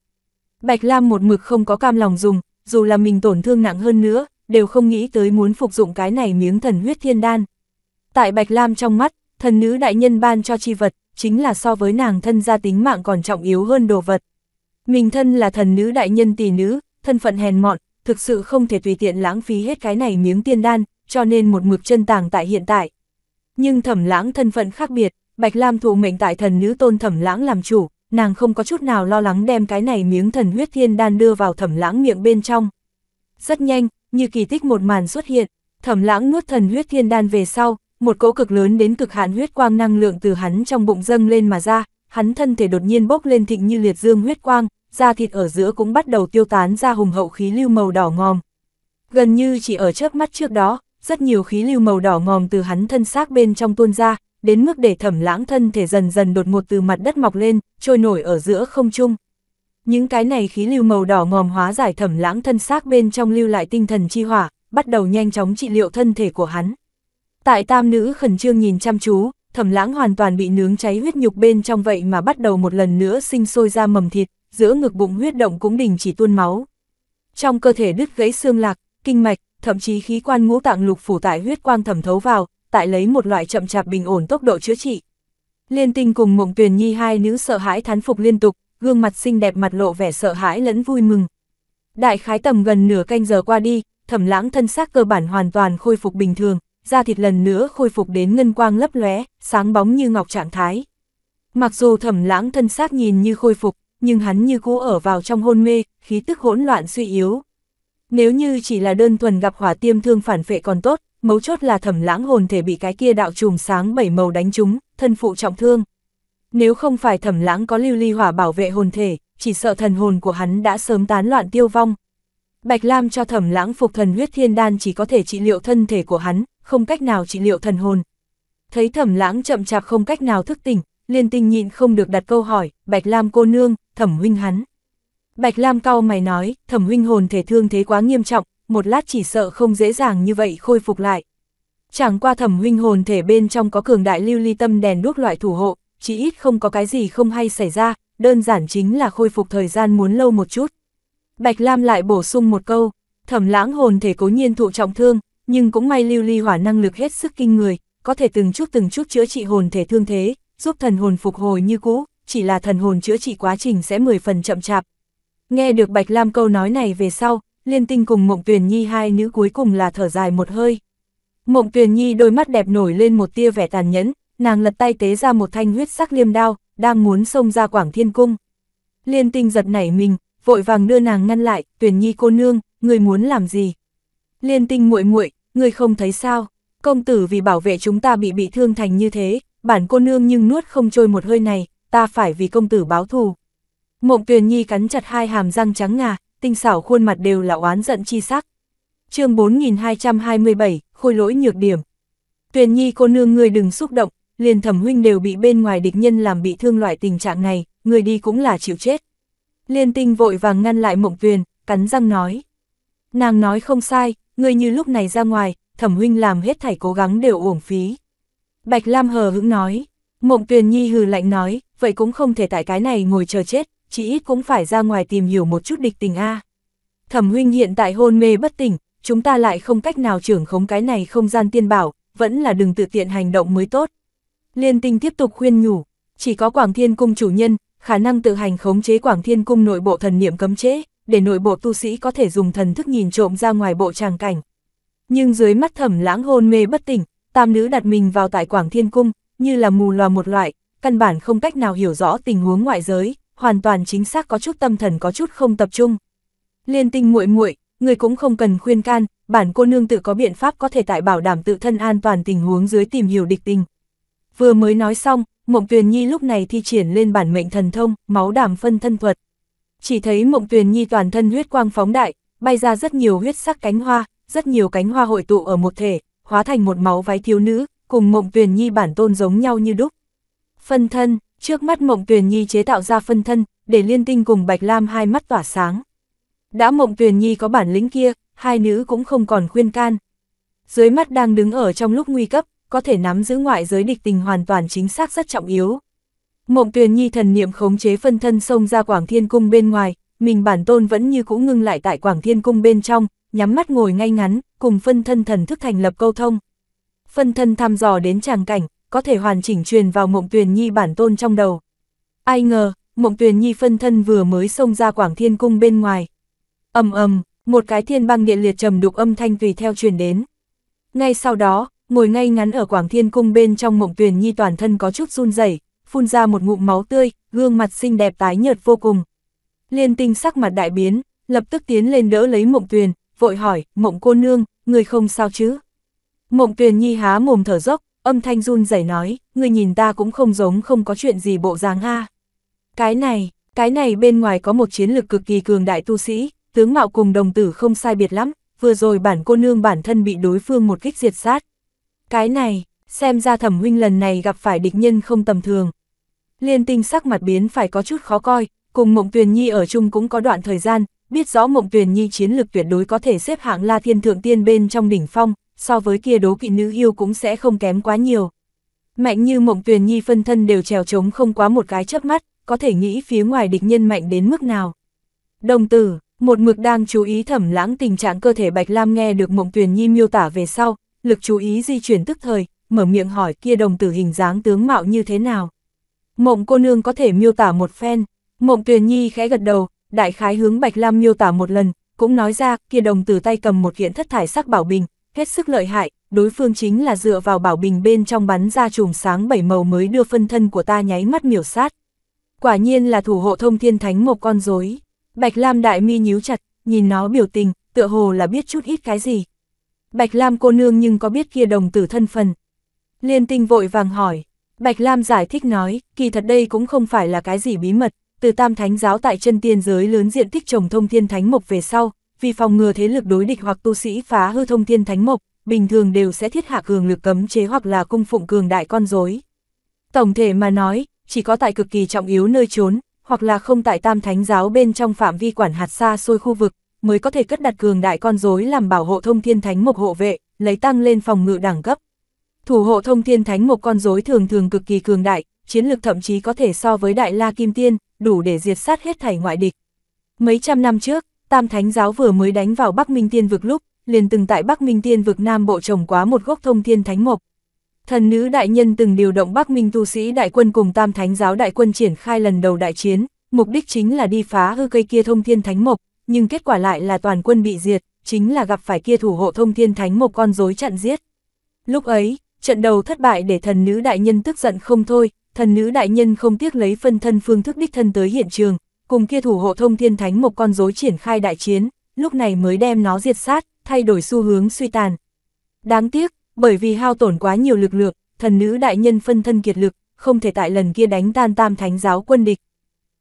Bạch Lam một mực không có cam lòng dùng, dù là mình tổn thương nặng hơn nữa, đều không nghĩ tới muốn phục dụng cái này miếng thần huyết thiên đan. Tại Bạch Lam trong mắt, thần nữ đại nhân ban cho chi vật, chính là so với nàng thân gia tính mạng còn trọng yếu hơn đồ vật. Mình thân là thần nữ đại nhân tỷ nữ, thân phận hèn mọn, thực sự không thể tùy tiện lãng phí hết cái này miếng tiên đan, cho nên một mực chân tàng tại hiện tại. Nhưng thẩm lãng thân phận khác biệt, Bạch Lam thụ mệnh tại thần nữ tôn thẩm lãng làm chủ, nàng không có chút nào lo lắng đem cái này miếng thần huyết thiên đan đưa vào thẩm lãng miệng bên trong. Rất nhanh, như kỳ tích một màn xuất hiện, thẩm lãng nuốt thần huyết thiên đan về sau, một cỗ cực lớn đến cực hạn huyết quang năng lượng từ hắn trong bụng dâng lên mà ra, hắn thân thể đột nhiên bốc lên thịnh như liệt dương huyết quang, da thịt ở giữa cũng bắt đầu tiêu tán ra hùng hậu khí lưu màu đỏ ngòm. Gần như chỉ ở trước mắt trước đó, rất nhiều khí lưu màu đỏ ngòm từ hắn thân xác bên trong tuôn ra, đến mức để thẩm lãng thân thể dần dần đột ngột từ mặt đất mọc lên, trôi nổi ở giữa không trung. Những cái này khí lưu màu đỏ ngòm hóa giải thẩm lãng thân xác bên trong lưu lại tinh thần chi hỏa, bắt đầu nhanh chóng trị liệu thân thể của hắn. Tại tam nữ khẩn trương nhìn chăm chú, thẩm lãng hoàn toàn bị nướng cháy huyết nhục bên trong vậy mà bắt đầu một lần nữa sinh sôi ra mầm thịt, giữa ngực bụng huyết động cũng đình chỉ tuôn máu. Trong cơ thể đứt gãy xương lạc, kinh mạch, thậm chí khí quan ngũ tạng lục phủ tại huyết quang thẩm thấu vào, tại lấy một loại chậm chạp bình ổn tốc độ chữa trị. Liên tinh cùng mộng tuyền nhi hai nữ sợ hãi thán phục liên tục, gương mặt xinh đẹp mặt lộ vẻ sợ hãi lẫn vui mừng. Đại khái tầm gần nửa canh giờ qua đi, thẩm lãng thân xác cơ bản hoàn toàn khôi phục bình thường, da thịt lần nữa khôi phục đến ngân quang lấp lóe, sáng bóng như ngọc trạng thái. Mặc dù thẩm lãng thân xác nhìn như khôi phục, nhưng hắn như cũ ở vào trong hôn mê, khí tức hỗn loạn suy yếu. Nếu như chỉ là đơn thuần gặp hỏa tiêm thương phản phệ còn tốt, mấu chốt là thẩm lãng hồn thể bị cái kia đạo trùm sáng bảy màu đánh trúng, thân phụ trọng thương. Nếu không phải thẩm lãng có lưu ly hỏa bảo vệ hồn thể, chỉ sợ thần hồn của hắn đã sớm tán loạn tiêu vong. Bạch Lam cho thẩm lãng phục thần huyết thiên đan chỉ có thể trị liệu thân thể của hắn, không cách nào trị liệu thần hồn. Thấy thẩm lãng chậm chạp không cách nào thức tỉnh, liên tinh nhịn không được đặt câu hỏi, Bạch Lam cô nương, thẩm huynh hắn. Bạch Lam cau mày nói, thẩm huynh hồn thể thương thế quá nghiêm trọng, một lát chỉ sợ không dễ dàng như vậy khôi phục lại. Chẳng qua thẩm huynh hồn thể bên trong có cường đại lưu ly tâm đèn đuốc loại thủ hộ, chỉ ít không có cái gì không hay xảy ra, đơn giản chính là khôi phục thời gian muốn lâu một chút. Bạch Lam lại bổ sung một câu, thẩm lãng hồn thể cố nhiên thụ trọng thương, nhưng cũng may lưu ly hỏa năng lực hết sức kinh người, có thể từng chút từng chút chữa trị hồn thể thương thế, giúp thần hồn phục hồi như cũ, chỉ là thần hồn chữa trị quá trình sẽ 10 phần chậm chạp, Nghe được Bạch Lam câu nói này về sau, Liên Tinh cùng Mộng Tuyền Nhi hai nữ cuối cùng là thở dài một hơi. Mộng Tuyền Nhi đôi mắt đẹp nổi lên một tia vẻ tàn nhẫn, nàng lật tay tế ra một thanh huyết sắc liêm đao, đang muốn xông ra Quảng Thiên Cung. Liên Tinh giật nảy mình, vội vàng đưa nàng ngăn lại, "Tuyền Nhi cô nương, người muốn làm gì?" Liên Tinh muội muội, người không thấy sao? Công tử vì bảo vệ chúng ta bị bị thương thành như thế, bản cô nương nhưng nuốt không trôi một hơi này, ta phải vì công tử báo thù. Mộng Tuyền Nhi cắn chặt hai hàm răng trắng ngà, tinh xảo khuôn mặt đều là oán giận chi sắc. chương 4227, khôi lỗi nhược điểm. Tuyền Nhi cô nương người đừng xúc động, liền thẩm huynh đều bị bên ngoài địch nhân làm bị thương loại tình trạng này, người đi cũng là chịu chết. Liên tinh vội vàng ngăn lại mộng tuyền, cắn răng nói. Nàng nói không sai, người như lúc này ra ngoài, thẩm huynh làm hết thảy cố gắng đều uổng phí. Bạch Lam hờ hững nói, mộng tuyền nhi hừ lạnh nói, vậy cũng không thể tại cái này ngồi chờ chết, chí ít cũng phải ra ngoài tìm hiểu một chút địch tình a. Thẩm huynh hiện tại hôn mê bất tỉnh, chúng ta lại không cách nào trưởng khống cái này không gian tiên bảo, vẫn là đừng tự tiện hành động mới tốt. Liên tinh tiếp tục khuyên nhủ, chỉ có Quảng Thiên Cung chủ nhân, khả năng tự hành khống chế Quảng Thiên Cung nội bộ thần niệm cấm chế, để nội bộ tu sĩ có thể dùng thần thức nhìn trộm ra ngoài bộ tràng cảnh. Nhưng dưới mắt thẩm lãng hôn mê bất tỉnh, tam nữ đặt mình vào tại Quảng Thiên Cung, như là mù loà một loại, căn bản không cách nào hiểu rõ tình huống ngoại giới, hoàn toàn chính xác có chút tâm thần có chút không tập trung. Liên tinh muội muội, người cũng không cần khuyên can, bản cô nương tự có biện pháp có thể tại bảo đảm tự thân an toàn tình huống dưới tìm hiểu địch tình. Vừa mới nói xong, Mộng Tuyền Nhi lúc này thi triển lên bản mệnh thần thông, máu đảm phân thân thuật. Chỉ thấy Mộng Tuyền Nhi toàn thân huyết quang phóng đại, bay ra rất nhiều huyết sắc cánh hoa, rất nhiều cánh hoa hội tụ ở một thể, hóa thành một máu váy thiếu nữ, cùng Mộng Tuyền Nhi bản tôn giống nhau như đúc. Phân thân, Trước mắt Mộng Tuyền Nhi chế tạo ra phân thân, để liên tinh cùng Bạch Lam hai mắt tỏa sáng. Đã Mộng Tuyền Nhi có bản lĩnh kia, hai nữ cũng không còn khuyên can. Dưới mắt đang đứng ở trong lúc nguy cấp, có thể nắm giữ ngoại giới địch tình hoàn toàn chính xác rất trọng yếu. Mộng Tuyền Nhi thần niệm khống chế phân thân xông ra Quảng Thiên Cung bên ngoài, mình bản tôn vẫn như cũ ngưng lại tại Quảng Thiên Cung bên trong, nhắm mắt ngồi ngay ngắn, cùng phân thân thần thức thành lập câu thông. Phân thân thăm dò đến tràng cảnh, có thể hoàn chỉnh truyền vào Mộng Tuyền Nhi bản tôn trong đầu. Ai ngờ, Mộng Tuyền Nhi phân thân vừa mới xông ra Quảng Thiên Cung bên ngoài. ầm ầm, một cái thiên băng điện liệt trầm đục âm thanh tùy theo truyền đến. Ngay sau đó, ngồi ngay ngắn ở Quảng Thiên Cung bên trong Mộng Tuyền Nhi toàn thân có chút run rẩy, phun ra một ngụm máu tươi, gương mặt xinh đẹp tái nhợt vô cùng. Liên Tinh sắc mặt đại biến, lập tức tiến lên đỡ lấy Mộng Tuyền, vội hỏi, "Mộng cô nương, người không sao chứ?" Mộng Tuyền Nhi há mồm thở dốc, âm thanh run rẩy nói, người nhìn ta cũng không giống không có chuyện gì bộ dáng ha. Cái này, cái này bên ngoài có một chiến lực cực kỳ cường đại tu sĩ, tướng mạo cùng đồng tử không sai biệt lắm, vừa rồi bản cô nương bản thân bị đối phương một kích diệt sát. Cái này, xem ra thẩm huynh lần này gặp phải địch nhân không tầm thường. Liên tinh sắc mặt biến phải có chút khó coi, cùng Mộng Tuyền Nhi ở chung cũng có đoạn thời gian, biết rõ Mộng Tuyền Nhi chiến lực tuyệt đối có thể xếp hạng La Thiên Thượng Tiên bên trong đỉnh phong, so với kia đố kỵ nữ yêu cũng sẽ không kém quá nhiều. Mạnh như mộng tuyền nhi phân thân đều trèo trống không quá một cái chớp mắt, có thể nghĩ phía ngoài địch nhân mạnh đến mức nào. Đồng tử, một mực đang chú ý thẩm lãng tình trạng cơ thể Bạch Lam nghe được mộng tuyền nhi miêu tả về sau, lực chú ý di chuyển tức thời, mở miệng hỏi kia đồng tử hình dáng tướng mạo như thế nào. Mộng cô nương có thể miêu tả một phen, mộng tuyền nhi khẽ gật đầu, đại khái hướng Bạch Lam miêu tả một lần, cũng nói ra kia đồng tử tay cầm một kiện thất thải sắc bảo bình, hết sức lợi hại, đối phương chính là dựa vào bảo bình bên trong bắn ra chùm sáng bảy màu mới đưa phân thân của ta nháy mắt miểu sát. Quả nhiên là thủ hộ thông thiên thánh một con rối. Bạch Lam đại mi nhíu chặt, nhìn nó biểu tình, tựa hồ là biết chút ít cái gì. Bạch Lam cô nương nhưng có biết kia đồng tử thân phần. Liên tinh vội vàng hỏi, Bạch Lam giải thích nói, kỳ thật đây cũng không phải là cái gì bí mật, từ tam thánh giáo tại chân tiên giới lớn diện tích trồng thông thiên thánh mộc về sau, vì phòng ngừa thế lực đối địch hoặc tu sĩ phá hư thông thiên thánh mộc, bình thường đều sẽ thiết hạ cường lực cấm chế hoặc là cung phụng cường đại con rối. Tổng thể mà nói, chỉ có tại cực kỳ trọng yếu nơi trốn, hoặc là không tại tam thánh giáo bên trong phạm vi quản hạt xa xôi khu vực, mới có thể cất đặt cường đại con rối làm bảo hộ thông thiên thánh mộc hộ vệ, lấy tăng lên phòng ngự đẳng cấp. Thủ hộ thông thiên thánh mộc con rối thường thường cực kỳ cường đại, chiến lực thậm chí có thể so với đại la kim tiên, đủ để diệt sát hết thảy ngoại địch. Mấy trăm năm trước, Tam Thánh giáo vừa mới đánh vào Bắc Minh Tiên vực lúc, liền từng tại Bắc Minh Tiên vực Nam Bộ trồng quá một gốc thông thiên thánh mộc. Thần nữ đại nhân từng điều động Bắc Minh tu sĩ đại quân cùng Tam Thánh giáo đại quân triển khai lần đầu đại chiến, mục đích chính là đi phá hư cây kia thông thiên thánh mộc, nhưng kết quả lại là toàn quân bị diệt, chính là gặp phải kia thủ hộ thông thiên thánh mộc con rối chặn giết. Lúc ấy, trận đầu thất bại để thần nữ đại nhân tức giận không thôi, thần nữ đại nhân không tiếc lấy phân thân phương thức đích thân tới hiện trường, cùng kia thủ hộ thông thiên thánh một con rối triển khai đại chiến, lúc này mới đem nó diệt sát, thay đổi xu hướng suy tàn. Đáng tiếc, bởi vì hao tổn quá nhiều lực lượng, thần nữ đại nhân phân thân kiệt lực, không thể tại lần kia đánh tan tam thánh giáo quân địch.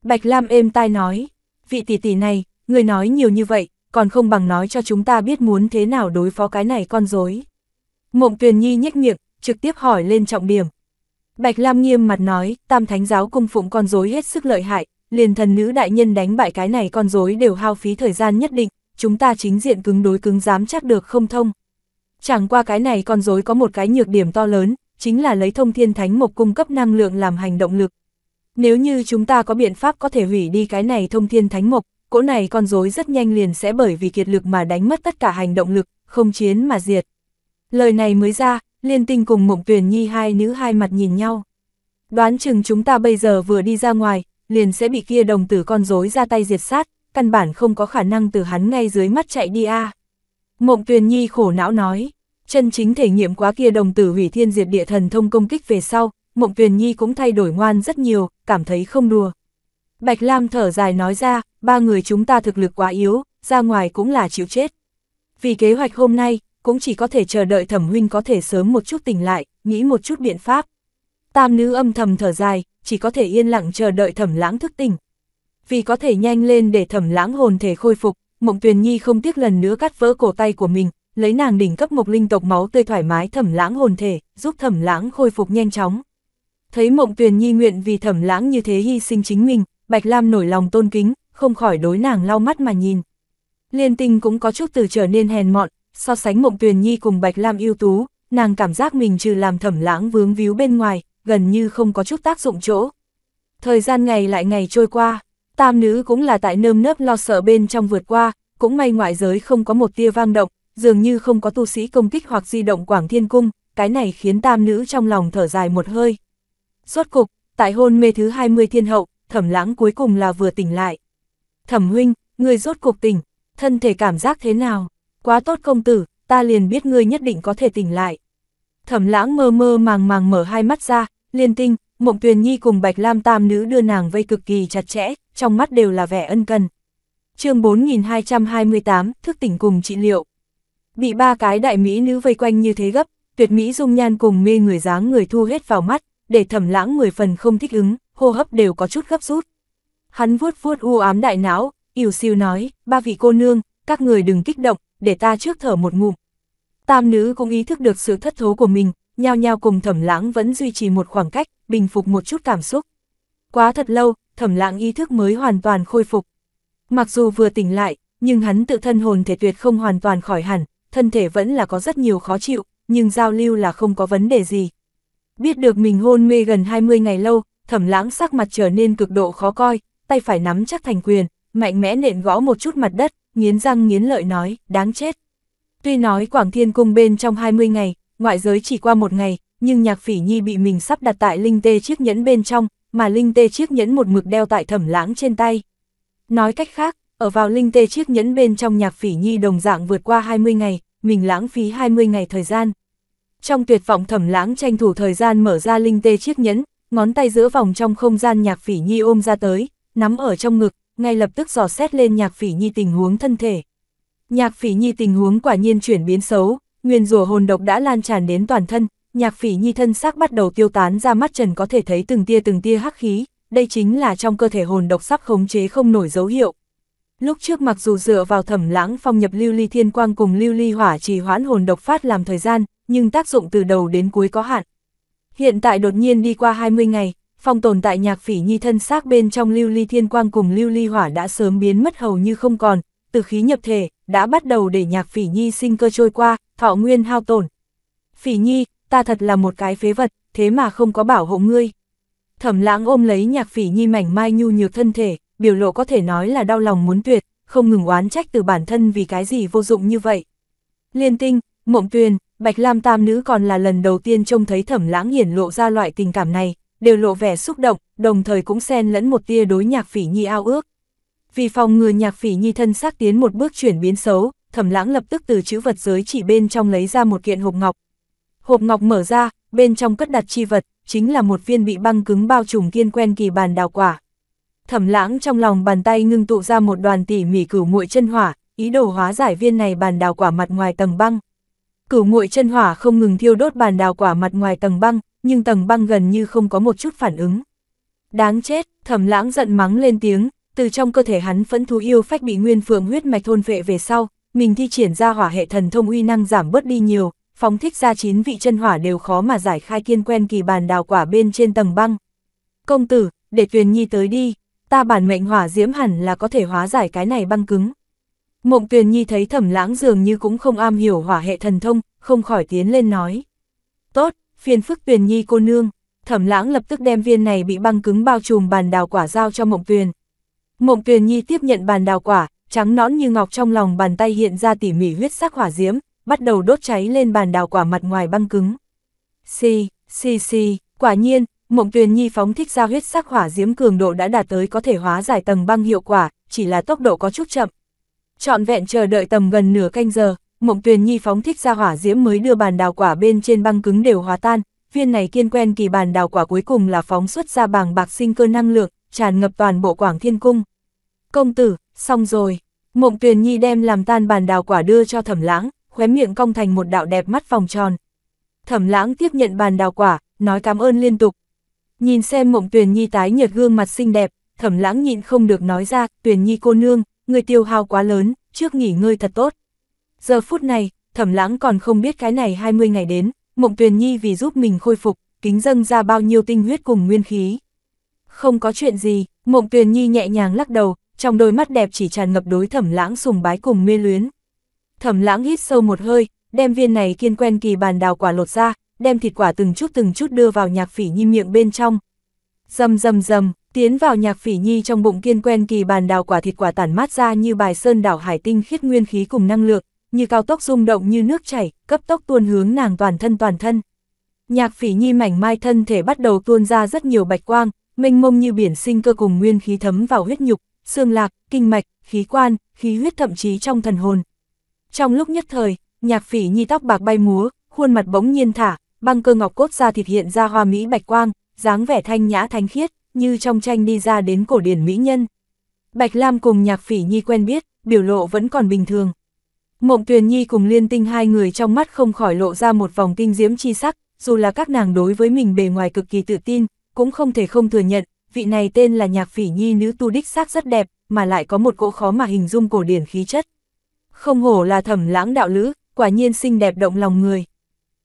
Bạch Lam êm tai nói, vị tỷ tỷ này, người nói nhiều như vậy, còn không bằng nói cho chúng ta biết muốn thế nào đối phó cái này con rối. Mộng Tuyền Nhi nhếch miệng, trực tiếp hỏi lên trọng điểm. Bạch Lam nghiêm mặt nói, tam thánh giáo cung phụng con rối hết sức lợi hại, liền thần nữ đại nhân đánh bại cái này con rối đều hao phí thời gian nhất định, chúng ta chính diện cứng đối cứng dám chắc được không thông. Chẳng qua cái này con rối có một cái nhược điểm to lớn, chính là lấy thông thiên thánh mục cung cấp năng lượng làm hành động lực. Nếu như chúng ta có biện pháp có thể hủy đi cái này thông thiên thánh mục cỗ này con rối rất nhanh liền sẽ bởi vì kiệt lực mà đánh mất tất cả hành động lực, không chiến mà diệt. Lời này mới ra, liên tinh cùng mộng tuyển nhi hai nữ hai mặt nhìn nhau. Đoán chừng chúng ta bây giờ vừa đi ra ngoài, liền sẽ bị kia đồng tử con rối ra tay diệt sát, căn bản không có khả năng từ hắn ngay dưới mắt chạy đi a. Mộng Tuyền Nhi khổ não nói, chân chính thể nghiệm quá kia đồng tử hủy thiên diệt địa thần thông công kích về sau, Mộng Tuyền Nhi cũng thay đổi ngoan rất nhiều, cảm thấy không đùa. Bạch Lam thở dài nói ra, ba người chúng ta thực lực quá yếu, ra ngoài cũng là chịu chết. Vì kế hoạch hôm nay, cũng chỉ có thể chờ đợi thẩm huynh có thể sớm một chút tỉnh lại, nghĩ một chút biện pháp. Tam nữ âm thầm thở dài, chỉ có thể yên lặng chờ đợi thẩm lãng thức tỉnh. Vì có thể nhanh lên để thẩm lãng hồn thể khôi phục, Mộng Tuyền Nhi không tiếc lần nữa cắt vỡ cổ tay của mình, lấy nàng đỉnh cấp mộc linh tộc máu tươi thoải mái thẩm lãng hồn thể, giúp thẩm lãng khôi phục nhanh chóng. Thấy Mộng Tuyền Nhi nguyện vì thẩm lãng như thế hy sinh chính mình, Bạch Lam nổi lòng tôn kính, không khỏi đối nàng lau mắt mà nhìn. Liên tinh cũng có chút từ trở nên hèn mọn, so sánh Mộng Tuyền Nhi cùng Bạch Lam ưu tú, nàng cảm giác mình trừ làm thẩm lãng vướng víu bên ngoài, gần như không có chút tác dụng chỗ. Thời gian ngày lại ngày trôi qua, tam nữ cũng là tại nơm nớp lo sợ bên trong vượt qua, cũng may ngoại giới không có một tia vang động, dường như không có tu sĩ công kích hoặc di động quảng thiên cung, cái này khiến tam nữ trong lòng thở dài một hơi. suốt cục, tại hôn mê thứ 20 thiên hậu, thẩm lãng cuối cùng là vừa tỉnh lại. Thẩm huynh, người rốt cục tỉnh, thân thể cảm giác thế nào? Quá tốt công tử, ta liền biết ngươi nhất định có thể tỉnh lại. Thẩm lãng mơ mơ màng màng mở hai mắt ra, liên tinh, mộng tuyền nhi cùng bạch lam tam nữ đưa nàng vây cực kỳ chặt chẽ, trong mắt đều là vẻ ân cần. chương 4228, thức tỉnh cùng trị liệu. Bị ba cái đại mỹ nữ vây quanh như thế gấp, tuyệt mỹ dung nhan cùng mê người dáng người thu hết vào mắt, để thẩm lãng mười phần không thích ứng, hô hấp đều có chút gấp rút. Hắn vuốt vuốt u ám đại não, ỉu siêu nói, ba vị cô nương, các người đừng kích động, để ta trước thở một ngụm, Tam nữ cũng ý thức được sự thất thố của mình, nhao nhao cùng thẩm lãng vẫn duy trì một khoảng cách, bình phục một chút cảm xúc. Quá thật lâu, thẩm lãng ý thức mới hoàn toàn khôi phục. Mặc dù vừa tỉnh lại, nhưng hắn tự thân hồn thể tuyệt không hoàn toàn khỏi hẳn, thân thể vẫn là có rất nhiều khó chịu, nhưng giao lưu là không có vấn đề gì. Biết được mình hôn mê gần 20 ngày lâu, thẩm lãng sắc mặt trở nên cực độ khó coi, tay phải nắm chắc thành quyền, mạnh mẽ nện gõ một chút mặt đất, nghiến răng nghiến lợi nói, đáng chết. Tuy nói Quảng Thiên Cung bên trong 20 ngày, ngoại giới chỉ qua một ngày, nhưng nhạc phỉ nhi bị mình sắp đặt tại linh tê chiếc nhẫn bên trong, mà linh tê chiếc nhẫn một mực đeo tại thẩm lãng trên tay. Nói cách khác, ở vào linh tê chiếc nhẫn bên trong nhạc phỉ nhi đồng dạng vượt qua 20 ngày, mình lãng phí 20 ngày thời gian. Trong tuyệt vọng thẩm lãng tranh thủ thời gian mở ra linh tê chiếc nhẫn, ngón tay giữa vòng trong không gian nhạc phỉ nhi ôm ra tới, nắm ở trong ngực, ngay lập tức dò xét lên nhạc phỉ nhi tình huống thân thể. Nhạc phỉ nhi tình huống quả nhiên chuyển biến xấu, nguyên rùa hồn độc đã lan tràn đến toàn thân, nhạc phỉ nhi thân xác bắt đầu tiêu tán ra mắt trần có thể thấy từng tia từng tia hắc khí, đây chính là trong cơ thể hồn độc sắp khống chế không nổi dấu hiệu. Lúc trước mặc dù dựa vào thẩm lãng phong nhập lưu ly thiên quang cùng lưu ly hỏa trì hoãn hồn độc phát làm thời gian, nhưng tác dụng từ đầu đến cuối có hạn. Hiện tại đột nhiên đi qua 20 ngày, phong tồn tại nhạc phỉ nhi thân xác bên trong lưu ly thiên quang cùng lưu ly hỏa đã sớm biến mất hầu như không còn, từ khí nhập thể, đã bắt đầu để nhạc phỉ nhi sinh cơ trôi qua, thọ nguyên hao tổn. Phỉ nhi, ta thật là một cái phế vật, thế mà không có bảo hộ ngươi. Thẩm lãng ôm lấy nhạc phỉ nhi mảnh mai nhu nhược thân thể, biểu lộ có thể nói là đau lòng muốn tuyệt, không ngừng oán trách từ bản thân vì cái gì vô dụng như vậy. Liên tinh, mộng tuyền, bạch lam tam nữ còn là lần đầu tiên trông thấy thẩm lãng hiển lộ ra loại tình cảm này, đều lộ vẻ xúc động, đồng thời cũng xen lẫn một tia đối nhạc phỉ nhi ao ước vì phòng ngừa nhạc phỉ nhi thân xác tiến một bước chuyển biến xấu, thẩm lãng lập tức từ chữ vật giới chỉ bên trong lấy ra một kiện hộp ngọc. Hộp ngọc mở ra, bên trong cất đặt chi vật, chính là một viên bị băng cứng bao trùm kiên quen kỳ bàn đào quả. Thẩm lãng trong lòng bàn tay ngưng tụ ra một đoàn tỉ mỉ cửu muội chân hỏa, ý đồ hóa giải viên này bàn đào quả mặt ngoài tầng băng. Cửu muội chân hỏa không ngừng thiêu đốt bàn đào quả mặt ngoài tầng băng, nhưng tầng băng gần như không có một chút phản ứng. Đáng chết, thẩm lãng giận mắng lên tiếng, từ trong cơ thể hắn phẫn thú yêu phách bị nguyên phường huyết mạch thôn vệ về sau, mình thi triển ra hỏa hệ thần thông uy năng giảm bớt đi nhiều, phóng thích ra chín vị chân hỏa đều khó mà giải khai kiên quen kỳ bàn đào quả bên trên tầng băng. Công tử, để Tuyền Nhi tới đi, ta bản mệnh hỏa diễm hẳn là có thể hóa giải cái này băng cứng. Mộng Tuyền Nhi thấy thẩm lãng dường như cũng không am hiểu hỏa hệ thần thông, không khỏi tiến lên nói. Tốt, phiền phức Tuyền Nhi cô nương. Thẩm lãng lập tức đem viên này bị băng cứng bao trùm bàn đào quả giao cho mộng tuyền, Mộng Tuyền Nhi tiếp nhận bàn đào quả, trắng nõn như ngọc trong lòng bàn tay hiện ra tỉ mỉ huyết sắc hỏa diễm, bắt đầu đốt cháy lên bàn đào quả mặt ngoài băng cứng. Xì, xì xì, quả nhiên, Mộng Tuyền Nhi phóng thích ra huyết sắc hỏa diễm cường độ đã đạt tới có thể hóa giải tầng băng hiệu quả, chỉ là tốc độ có chút chậm. Trọn vẹn chờ đợi tầm gần nửa canh giờ, Mộng Tuyền Nhi phóng thích ra hỏa diễm mới đưa bàn đào quả bên trên băng cứng đều hóa tan, viên này kiên quen kỳ bàn đào quả cuối cùng là phóng xuất ra bàng bạc sinh cơ năng lượng, tràn ngập toàn bộ Quảng Thiên Cung. Công tử, xong rồi. Mộng Tuyền Nhi đem làm tan bàn đào quả đưa cho Thẩm Lãng, khóe miệng cong thành một đạo đẹp mắt vòng tròn. Thẩm Lãng tiếp nhận bàn đào quả, nói cảm ơn liên tục. Nhìn xem Mộng Tuyền Nhi tái nhợt gương mặt xinh đẹp, Thẩm Lãng nhịn không được nói ra, "Tuyền Nhi cô nương, người tiêu hao quá lớn, trước nghỉ ngơi thật tốt." Giờ phút này, Thẩm Lãng còn không biết cái này 20 ngày đến, Mộng Tuyền Nhi vì giúp mình khôi phục, kính dâng ra bao nhiêu tinh huyết cùng nguyên khí. Không có chuyện gì, Mộng Tuyền Nhi nhẹ nhàng lắc đầu, trong đôi mắt đẹp chỉ tràn ngập đối thẩm lãng sùng bái cùng mê luyến. Thẩm lãng hít sâu một hơi, đem viên này kiên quen kỳ bàn đào quả lột ra, đem thịt quả từng chút từng chút đưa vào nhạc phỉ nhi miệng bên trong. Dầm dầm dầm, tiến vào nhạc phỉ nhi trong bụng kiên quen kỳ bàn đào quả thịt quả tản mát ra như bài sơn đảo hải tinh khiết nguyên khí cùng năng lượng, như cao tốc rung động như nước chảy, cấp tốc tuôn hướng nàng toàn thân toàn thân. Nhạc phỉ nhi mảnh mai thân thể bắt đầu tuôn ra rất nhiều bạch quang, mênh mông như biển sinh cơ cùng nguyên khí thấm vào huyết nhục, xương lạc, kinh mạch, khí quan, khí huyết thậm chí trong thần hồn. Trong lúc nhất thời, nhạc phỉ nhi tóc bạc bay múa, khuôn mặt bỗng nhiên thả, băng cơ ngọc cốt ra thịt hiện ra hoa mỹ bạch quang, dáng vẻ thanh nhã thánh khiết, như trong tranh đi ra đến cổ điển mỹ nhân. Bạch Lam cùng nhạc phỉ nhi quen biết, biểu lộ vẫn còn bình thường. Mộng Tuyền Nhi cùng Liên Tinh hai người trong mắt không khỏi lộ ra một vòng kinh diễm chi sắc, dù là các nàng đối với mình bề ngoài cực kỳ tự tin, cũng không thể không thừa nhận, vị này tên là nhạc phỉ nhi nữ tu đích xác rất đẹp, mà lại có một cỗ khó mà hình dung cổ điển khí chất. Không hổ là thẩm lãng đạo lữ, quả nhiên xinh đẹp động lòng người.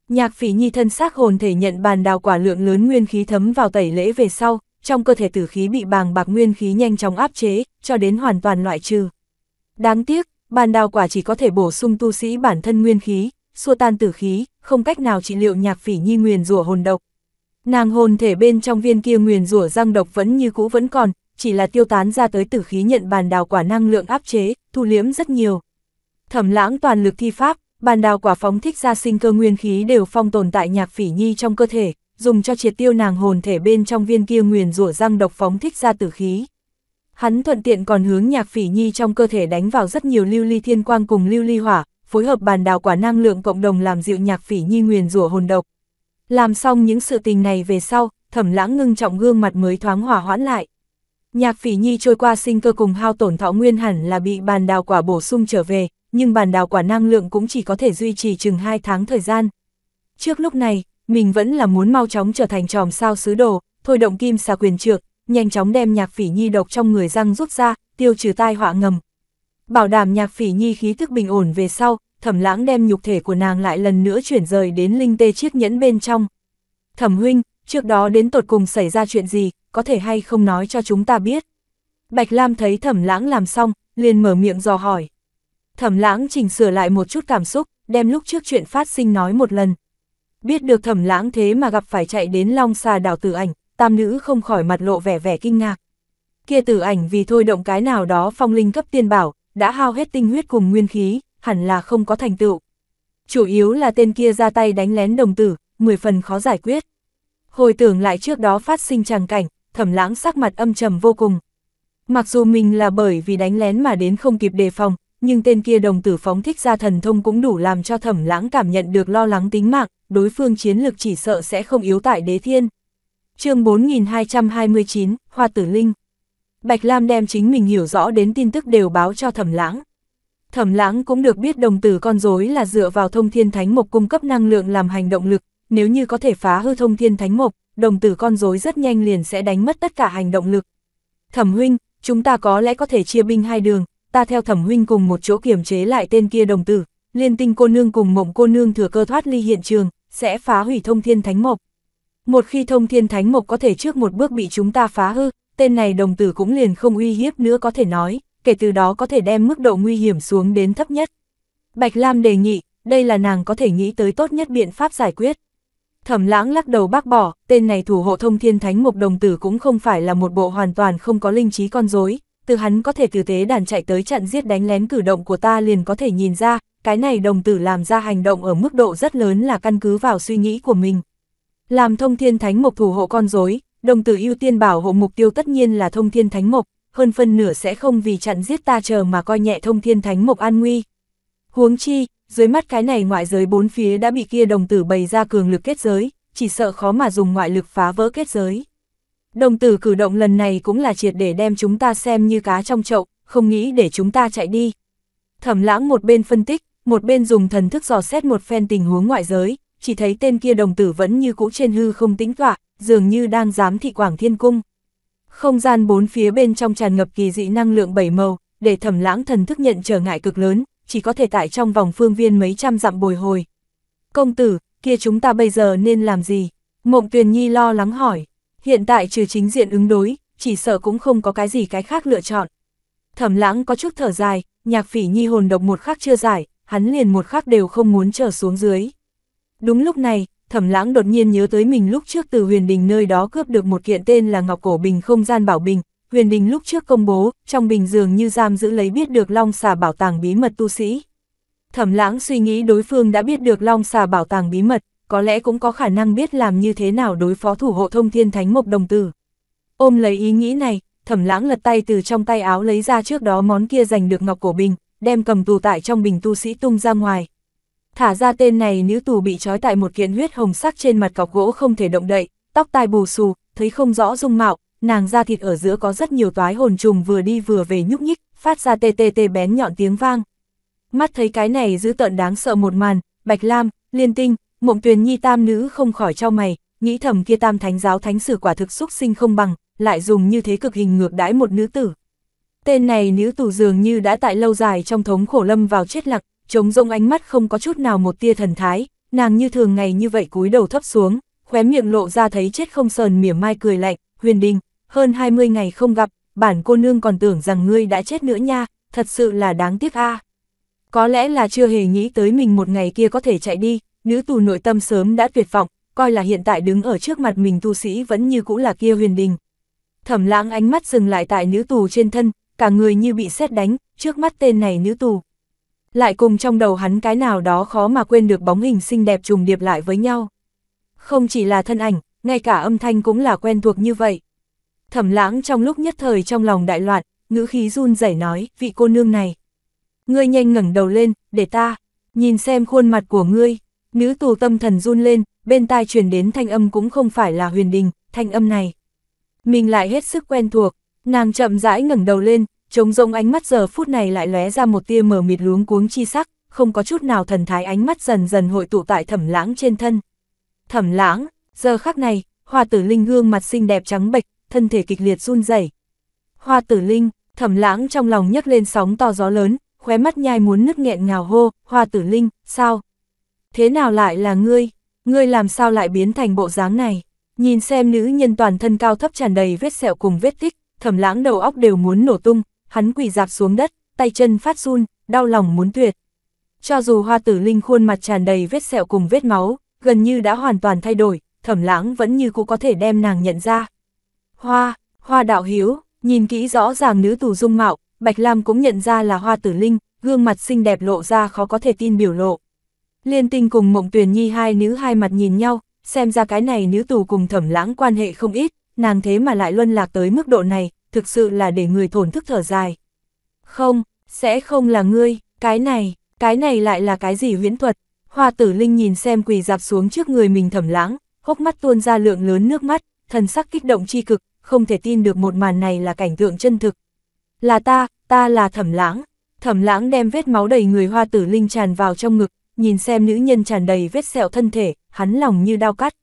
Nhạc phỉ nhi thân xác hồn thể nhận bàn đào quả lượng lớn nguyên khí thấm vào tẩy lễ về sau, trong cơ thể tử khí bị bàng bạc nguyên khí nhanh chóng áp chế, cho đến hoàn toàn loại trừ. Đáng tiếc, bàn đào quả chỉ có thể bổ sung tu sĩ bản thân nguyên khí, xua tan tử khí, không cách nào trị liệu nhạc phỉ nhi nguyền rủa hồn độc. Nàng hồn thể bên trong viên kia nguyền rủa răng độc vẫn như cũ vẫn còn, chỉ là tiêu tán ra tới tử khí nhận bàn đào quả năng lượng áp chế, thu liếm rất nhiều. Thẩm lãng toàn lực thi pháp, bàn đào quả phóng thích ra sinh cơ nguyên khí đều phong tồn tại nhạc phỉ nhi trong cơ thể, dùng cho triệt tiêu nàng hồn thể bên trong viên kia nguyền rủa răng độc phóng thích ra tử khí. Hắn thuận tiện còn hướng nhạc phỉ nhi trong cơ thể đánh vào rất nhiều lưu ly thiên quang cùng lưu ly hỏa, phối hợp bàn đào quả năng lượng cộng đồng làm dịu nhạc phỉ nhi nguyền rủa hồn độc. Làm xong những sự tình này về sau, thẩm lãng ngưng trọng gương mặt mới thoáng hỏa hoãn lại. Nhạc phỉ nhi trôi qua sinh cơ cùng hao tổn thọ nguyên hẳn là bị bàn đào quả bổ sung trở về, nhưng bàn đào quả năng lượng cũng chỉ có thể duy trì chừng 2 tháng thời gian. Trước lúc này, mình vẫn là muốn mau chóng trở thành tròm sao sứ đồ, thôi động kim xà quyền trược, nhanh chóng đem nhạc phỉ nhi độc trong người răng rút ra, tiêu trừ tai họa ngầm. Bảo đảm nhạc phỉ nhi khí thức bình ổn về sau, thẩm lãng đem nhục thể của nàng lại lần nữa chuyển rời đến linh tê chiếc nhẫn bên trong. Thẩm huynh, trước đó đến tột cùng xảy ra chuyện gì, có thể hay không nói cho chúng ta biết. Bạch Lam thấy thẩm lãng làm xong, liền mở miệng dò hỏi. Thẩm lãng chỉnh sửa lại một chút cảm xúc, đem lúc trước chuyện phát sinh nói một lần. Biết được thẩm lãng thế mà gặp phải chạy đến long xà đảo tử ảnh, tam nữ không khỏi mặt lộ vẻ vẻ kinh ngạc. Kia tử ảnh vì thôi động cái nào đó phong linh cấp tiên bảo, đã hao hết tinh huyết cùng nguyên khí, hẳn là không có thành tựu. Chủ yếu là tên kia ra tay đánh lén đồng tử, 10 phần khó giải quyết. Hồi tưởng lại trước đó phát sinh tràng cảnh, thẩm lãng sắc mặt âm trầm vô cùng. Mặc dù mình là bởi vì đánh lén mà đến không kịp đề phòng, nhưng tên kia đồng tử phóng thích ra thần thông cũng đủ làm cho thẩm lãng cảm nhận được lo lắng tính mạng, đối phương chiến lực chỉ sợ sẽ không yếu tại đế thiên. chương 4229, Hoa Tử Linh Bạch Lam đem chính mình hiểu rõ đến tin tức đều báo cho thẩm lãng, Thẩm lãng cũng được biết đồng tử con rối là dựa vào thông thiên thánh mộc cung cấp năng lượng làm hành động lực, nếu như có thể phá hư thông thiên thánh mộc, đồng tử con rối rất nhanh liền sẽ đánh mất tất cả hành động lực. Thẩm huynh, chúng ta có lẽ có thể chia binh hai đường, ta theo thẩm huynh cùng một chỗ kiểm chế lại tên kia đồng tử, liên tinh cô nương cùng mộng cô nương thừa cơ thoát ly hiện trường, sẽ phá hủy thông thiên thánh mộc. Một khi thông thiên thánh mộc có thể trước một bước bị chúng ta phá hư, tên này đồng tử cũng liền không uy hiếp nữa có thể nói, kể từ đó có thể đem mức độ nguy hiểm xuống đến thấp nhất. Bạch Lam đề nghị, đây là nàng có thể nghĩ tới tốt nhất biện pháp giải quyết. Thẩm lãng lắc đầu bác bỏ, tên này thủ hộ thông thiên thánh mục đồng tử cũng không phải là một bộ hoàn toàn không có linh trí con rối, từ hắn có thể từ tế đàn chạy tới chặn giết đánh lén cử động của ta liền có thể nhìn ra, cái này đồng tử làm ra hành động ở mức độ rất lớn là căn cứ vào suy nghĩ của mình. Làm thông thiên thánh mục thủ hộ con rối, đồng tử ưu tiên bảo hộ mục tiêu tất nhiên là thông thiên thánh mục, hơn phân nửa sẽ không vì chặn giết ta chờ mà coi nhẹ thông thiên thánh mộc an nguy. Huống chi, dưới mắt cái này ngoại giới bốn phía đã bị kia đồng tử bày ra cường lực kết giới, chỉ sợ khó mà dùng ngoại lực phá vỡ kết giới. Đồng tử cử động lần này cũng là triệt để đem chúng ta xem như cá trong chậu, không nghĩ để chúng ta chạy đi. Thẩm lãng một bên phân tích, một bên dùng thần thức dò xét một phen tình huống ngoại giới, chỉ thấy tên kia đồng tử vẫn như cũ trên hư không tĩnh tọa, dường như đang giám thị quảng thiên cung. Không gian bốn phía bên trong tràn ngập kỳ dị năng lượng bảy màu, để thẩm lãng thần thức nhận trở ngại cực lớn, chỉ có thể tại trong vòng phương viên mấy trăm dặm bồi hồi. Công tử, kia chúng ta bây giờ nên làm gì? Mộng Tuyền Nhi lo lắng hỏi. Hiện tại trừ chính diện ứng đối, chỉ sợ cũng không có cái gì cái khác lựa chọn. Thẩm lãng có chút thở dài, nhạc phỉ nhi hồn độc một khắc chưa giải, hắn liền một khắc đều không muốn trở xuống dưới. Đúng lúc này, thẩm lãng đột nhiên nhớ tới mình lúc trước từ huyền đình nơi đó cướp được một kiện tên là ngọc cổ bình không gian bảo bình, huyền đình lúc trước công bố, trong bình dường như giam giữ lấy biết được long xà bảo tàng bí mật tu sĩ. Thẩm lãng suy nghĩ đối phương đã biết được long xà bảo tàng bí mật, có lẽ cũng có khả năng biết làm như thế nào đối phó thủ hộ thông thiên thánh mộc đồng tử. Ôm lấy ý nghĩ này, thẩm lãng lật tay từ trong tay áo lấy ra trước đó món kia giành được ngọc cổ bình, đem cầm tù tại trong bình tu sĩ tung ra ngoài thả ra tên này nữ tù bị trói tại một kiện huyết hồng sắc trên mặt cọc gỗ không thể động đậy, tóc tai bù xù, thấy không rõ dung mạo, nàng da thịt ở giữa có rất nhiều toái hồn trùng vừa đi vừa về nhúc nhích, phát ra tê tê tê bén nhọn tiếng vang. Mắt thấy cái này giữ tận đáng sợ một màn, Bạch Lam, Liên Tinh, Mộng Tuyền Nhi tam nữ không khỏi cho mày, nghĩ thầm kia tam thánh giáo thánh sử quả thực xúc sinh không bằng, lại dùng như thế cực hình ngược đãi một nữ tử. Tên này nữ tù dường như đã tại lâu dài trong thống khổ lâm vào chết lặng trống rông ánh mắt không có chút nào một tia thần thái, nàng như thường ngày như vậy cúi đầu thấp xuống, khóe miệng lộ ra thấy chết không sờn mỉa mai cười lạnh, huyền đình, hơn 20 ngày không gặp, bản cô nương còn tưởng rằng ngươi đã chết nữa nha, thật sự là đáng tiếc a. Có lẽ là chưa hề nghĩ tới mình một ngày kia có thể chạy đi, nữ tù nội tâm sớm đã tuyệt vọng, coi là hiện tại đứng ở trước mặt mình tu sĩ vẫn như cũ là kia huyền đình. Thẩm lãng ánh mắt dừng lại tại nữ tù trên thân, cả người như bị sét đánh, trước mắt tên này nữ tù, lại cùng trong đầu hắn cái nào đó khó mà quên được bóng hình xinh đẹp trùng điệp lại với nhau. Không chỉ là thân ảnh, ngay cả âm thanh cũng là quen thuộc như vậy. Thẩm lãng trong lúc nhất thời trong lòng đại loạn, ngữ khí run rẩy nói, vị cô nương này. Ngươi nhanh ngẩng đầu lên, để ta, nhìn xem khuôn mặt của ngươi. Nữ tù tâm thần run lên, bên tai truyền đến thanh âm cũng không phải là huyền đình, thanh âm này. Mình lại hết sức quen thuộc, nàng chậm rãi ngẩng đầu lên, Trống rông ánh mắt giờ phút này lại lóe ra một tia mờ mịt luống cuống chi sắc, không có chút nào thần thái ánh mắt dần dần hội tụ tại thẩm lãng trên thân. Thẩm lãng, giờ khắc này, hoa tử linh gương mặt xinh đẹp trắng bệch, thân thể kịch liệt run rẩy. Hoa tử linh, thẩm lãng trong lòng nhấc lên sóng to gió lớn, khóe mắt nhai muốn nứt nghẹn ngào hô, hoa tử linh, sao? Thế nào lại là ngươi? Ngươi làm sao lại biến thành bộ dáng này? Nhìn xem nữ nhân toàn thân cao thấp tràn đầy vết sẹo cùng vết tích, thẩm lãng đầu óc đều muốn nổ tung, hắn quỳ dạp xuống đất, tay chân phát run, đau lòng muốn tuyệt. Cho dù hoa tử linh khuôn mặt tràn đầy vết sẹo cùng vết máu, gần như đã hoàn toàn thay đổi, thẩm lãng vẫn như cũ có thể đem nàng nhận ra. Hoa, hoa đạo hiếu, nhìn kỹ rõ ràng nữ tù dung mạo, Bạch Lam cũng nhận ra là hoa tử linh, gương mặt xinh đẹp lộ ra khó có thể tin biểu lộ. Liên tinh cùng mộng tuyền nhi hai nữ hai mặt nhìn nhau, xem ra cái này nữ tù cùng thẩm lãng quan hệ không ít, nàng thế mà lại luân lạc tới mức độ này, thực sự là để người thổn thức thở dài. Không, sẽ không là ngươi, cái này, cái này lại là cái gì huyễn thuật? Hoa tử linh nhìn xem quỳ dạp xuống trước người mình thẩm lãng, hốc mắt tuôn ra lượng lớn nước mắt, thần sắc kích động chi cực, không thể tin được một màn này là cảnh tượng chân thực. Là ta, ta là thẩm lãng. Thẩm lãng đem vết máu đầy người hoa tử linh tràn vào trong ngực, nhìn xem nữ nhân tràn đầy vết sẹo thân thể, hắn lòng như đau cắt.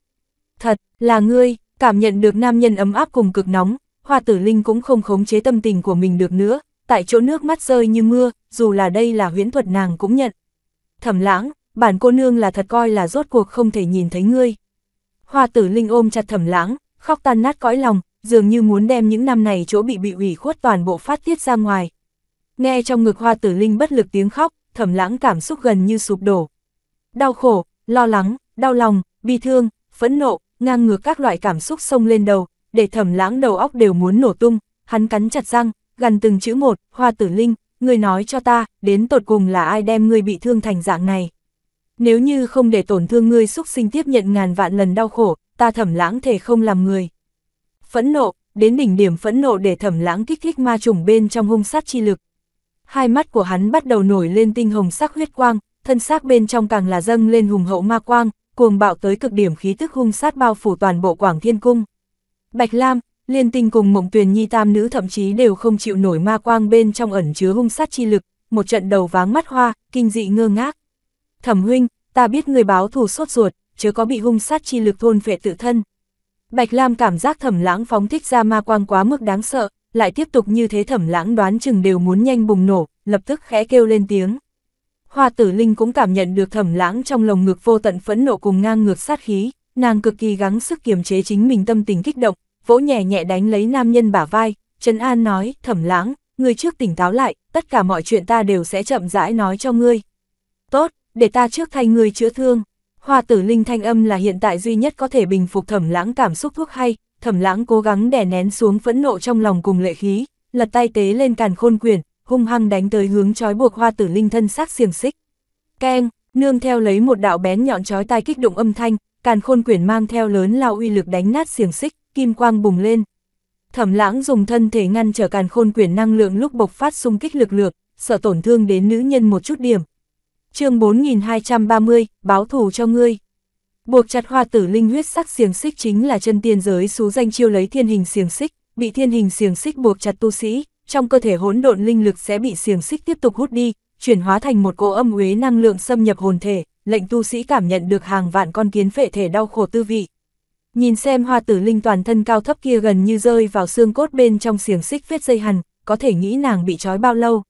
Thật, là ngươi, cảm nhận được nam nhân ấm áp cùng cực nóng, hoa tử linh cũng không khống chế tâm tình của mình được nữa, tại chỗ nước mắt rơi như mưa, dù là đây là huyễn thuật nàng cũng nhận. Thẩm lãng, bản cô nương là thật coi là rốt cuộc không thể nhìn thấy ngươi. Hoa tử linh ôm chặt thẩm lãng, khóc tan nát cõi lòng, dường như muốn đem những năm này chỗ bị bị ủy khuất toàn bộ phát tiết ra ngoài. Nghe trong ngực hoa tử linh bất lực tiếng khóc, thẩm lãng cảm xúc gần như sụp đổ. Đau khổ, lo lắng, đau lòng, bi thương, phẫn nộ, ngang ngược các loại cảm xúc sông lên đầu, để thẩm lãng đầu óc đều muốn nổ tung, hắn cắn chặt răng, gần từng chữ một, hoa tử linh, ngươi nói cho ta, đến tột cùng là ai đem ngươi bị thương thành dạng này. Nếu như không để tổn thương ngươi xúc sinh tiếp nhận ngàn vạn lần đau khổ, ta thẩm lãng thể không làm người. Phẫn nộ, đến đỉnh điểm phẫn nộ để thẩm lãng kích thích ma trùng bên trong hung sát chi lực. Hai mắt của hắn bắt đầu nổi lên tinh hồng sắc huyết quang, thân xác bên trong càng là dâng lên hùng hậu ma quang, cuồng bạo tới cực điểm khí tức hung sát bao phủ toàn bộ Quảng Thiên Cung. Bạch Lam, Liên Tinh cùng Mộng Tuyền Nhi tam nữ thậm chí đều không chịu nổi ma quang bên trong ẩn chứa hung sát chi lực, một trận đầu váng mắt hoa, kinh dị ngơ ngác. Thẩm huynh, ta biết người báo thù sốt ruột, chớ có bị hung sát chi lực thôn phệ tự thân. Bạch Lam cảm giác thẩm lãng phóng thích ra ma quang quá mức đáng sợ, lại tiếp tục như thế thẩm lãng đoán chừng đều muốn nhanh bùng nổ, lập tức khẽ kêu lên tiếng. Hoa tử linh cũng cảm nhận được thẩm lãng trong lồng ngực vô tận phẫn nộ cùng ngang ngược sát khí, nàng cực kỳ gắng sức kiềm chế chính mình tâm tình kích động, vỗ nhẹ nhẹ đánh lấy nam nhân bả vai, Trấn An nói, thẩm lãng, người trước tỉnh táo lại, tất cả mọi chuyện ta đều sẽ chậm rãi nói cho ngươi. Tốt, để ta trước thay ngươi chữa thương. Hoa tử linh thanh âm là hiện tại duy nhất có thể bình phục thẩm lãng cảm xúc thuốc hay, thẩm lãng cố gắng đè nén xuống phẫn nộ trong lòng cùng lệ khí, lật tay tế lên càn khôn quyền, hung hăng đánh tới hướng trói buộc hoa tử linh thân xác xiềng xích. Keng, nương theo lấy một đạo bén nhọn trói tai kích động âm thanh, càn khôn quyển mang theo lớn lao uy lực đánh nát xiềng xích, kim quang bùng lên. Thẩm lãng dùng thân thể ngăn trở càn khôn quyển năng lượng lúc bộc phát xung kích lực lượng, sợ tổn thương đến nữ nhân một chút điểm. chương 4230, báo thù cho ngươi. Buộc chặt hoa tử linh huyết sắc xiềng xích chính là chân tiên giới xú danh chiêu lấy thiên hình xiềng xích, bị thiên hình xiềng xích buộc chặt tu sĩ, trong cơ thể hỗn độn linh lực sẽ bị xiềng xích tiếp tục hút đi, chuyển hóa thành một cỗ âm uế năng lượng xâm nhập hồn thể, lệnh tu sĩ cảm nhận được hàng vạn con kiến phệ thể đau khổ tư vị. Nhìn xem hoa tử linh toàn thân cao thấp kia gần như rơi vào xương cốt bên trong xiềng xích vết dây hằn, có thể nghĩ nàng bị trói bao lâu.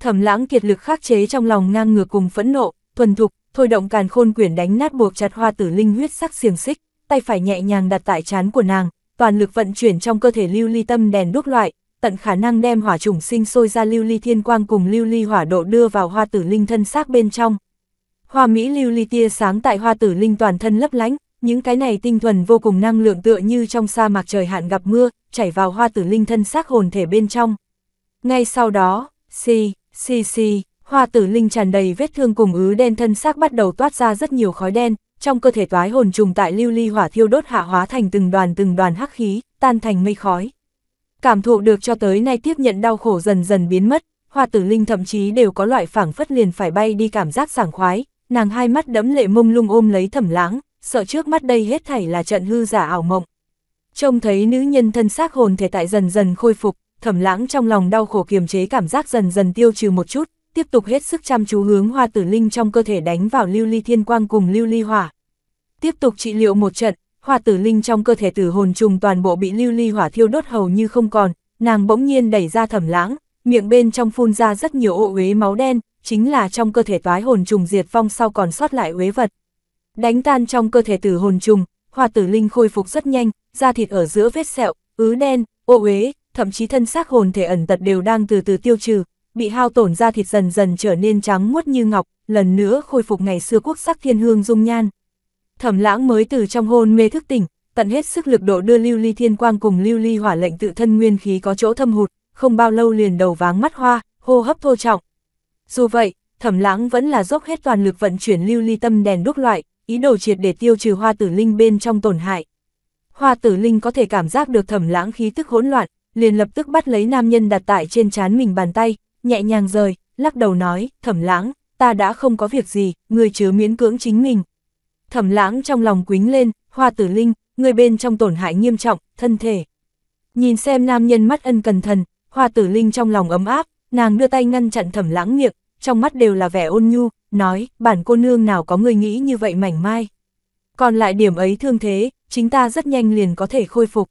Thẩm lãng kiệt lực khắc chế trong lòng ngang ngược cùng phẫn nộ, thuần thục, thôi động càn khôn quyển đánh nát buộc chặt hoa tử linh huyết sắc xiềng xích, tay phải nhẹ nhàng đặt tại trán của nàng, toàn lực vận chuyển trong cơ thể lưu ly tâm đèn đúc loại, tận khả năng đem hỏa trùng sinh sôi ra lưu ly thiên quang cùng lưu ly hỏa độ đưa vào hoa tử linh thân xác bên trong. Hoa Mỹ lưu ly tia sáng tại hoa tử linh toàn thân lấp lánh, những cái này tinh thuần vô cùng năng lượng tựa như trong sa mạc trời hạn gặp mưa, chảy vào hoa tử linh thân xác hồn thể bên trong. Ngay sau đó, xì, xì xì, hoa tử linh tràn đầy vết thương cùng ứ đen thân xác bắt đầu toát ra rất nhiều khói đen, trong cơ thể toái hồn trùng tại lưu ly hỏa thiêu đốt hạ hóa thành từng đoàn từng đoàn hắc khí, tan thành mây khói. Cảm thụ được cho tới nay tiếp nhận đau khổ dần dần biến mất, hoa tử linh thậm chí đều có loại phảng phất liền phải bay đi cảm giác sảng khoái, nàng hai mắt đẫm lệ mông lung ôm lấy thẩm lãng, sợ trước mắt đây hết thảy là trận hư giả ảo mộng. Trông thấy nữ nhân thân xác hồn thể tại dần dần khôi phục, thẩm lãng trong lòng đau khổ kiềm chế cảm giác dần dần tiêu trừ một chút, tiếp tục hết sức chăm chú hướng hoa tử linh trong cơ thể đánh vào lưu ly thiên quang cùng lưu ly hỏa. Tiếp tục trị liệu một trận, hoa tử linh trong cơ thể tử hồn trùng toàn bộ bị lưu ly hỏa thiêu đốt hầu như không còn, nàng bỗng nhiên đẩy ra thẩm lãng, miệng bên trong phun ra rất nhiều ộ uế máu đen, chính là trong cơ thể toái hồn trùng diệt vong sau còn sót lại uế vật. Đánh tan trong cơ thể tử hồn trùng, hoa tử linh khôi phục rất nhanh, da thịt ở giữa vết sẹo, ứ đen, ô uế, thậm chí thân xác hồn thể ẩn tật đều đang từ từ tiêu trừ, bị hao tổn da thịt dần dần trở nên trắng muốt như ngọc, lần nữa khôi phục ngày xưa quốc sắc thiên hương dung nhan. Thẩm lãng mới từ trong hôn mê thức tỉnh, tận hết sức lực độ đưa lưu ly thiên quang cùng lưu ly hỏa lệnh tự thân nguyên khí có chỗ thâm hụt, không bao lâu liền đầu váng mắt hoa, hô hấp thô trọng, dù vậy, thẩm lãng vẫn là dốc hết toàn lực vận chuyển lưu ly tâm đèn đúc loại, ý đồ triệt để tiêu trừ hoa tử linh bên trong tổn hại. Hoa tử linh có thể cảm giác được thẩm lãng khí tức hỗn loạn, liền lập tức bắt lấy nam nhân đặt tại trên chán mình bàn tay, nhẹ nhàng rời, lắc đầu nói, thẩm lãng, ta đã không có việc gì, người chứa miễn cưỡng chính mình. Thẩm lãng trong lòng quính lên, hoa tử linh, người bên trong tổn hại nghiêm trọng, thân thể. Nhìn xem nam nhân mắt ân cần thần, hoa tử linh trong lòng ấm áp, nàng đưa tay ngăn chặn thẩm lãng miệng, trong mắt đều là vẻ ôn nhu, nói, bản cô nương nào có người nghĩ như vậy mảnh mai. Còn lại điểm ấy thương thế, chính ta rất nhanh liền có thể khôi phục.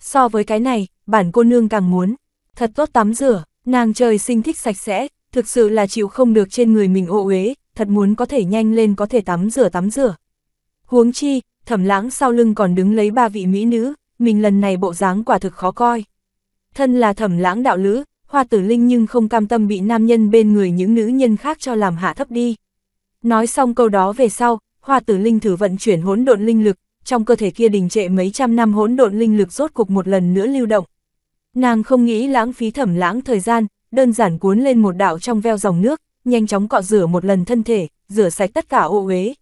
So với cái này, bản cô nương càng muốn, thật tốt tắm rửa, nàng trời sinh thích sạch sẽ, thực sự là chịu không được trên người mình ô uế, thật muốn có thể nhanh lên có thể tắm rửa tắm rửa. Huống chi, thẩm lãng sau lưng còn đứng lấy ba vị mỹ nữ, mình lần này bộ dáng quả thực khó coi. Thân là thẩm lãng đạo lữ, Hoa tử linh nhưng không cam tâm bị nam nhân bên người những nữ nhân khác cho làm hạ thấp đi. Nói xong câu đó về sau, hoa tử linh thử vận chuyển hỗn độn linh lực, trong cơ thể kia đình trệ mấy trăm năm hỗn độn linh lực rốt cuộc một lần nữa lưu động. Nàng không nghĩ lãng phí thẩm lãng thời gian, đơn giản cuốn lên một đạo trong veo dòng nước, nhanh chóng cọ rửa một lần thân thể, rửa sạch tất cả ô uế.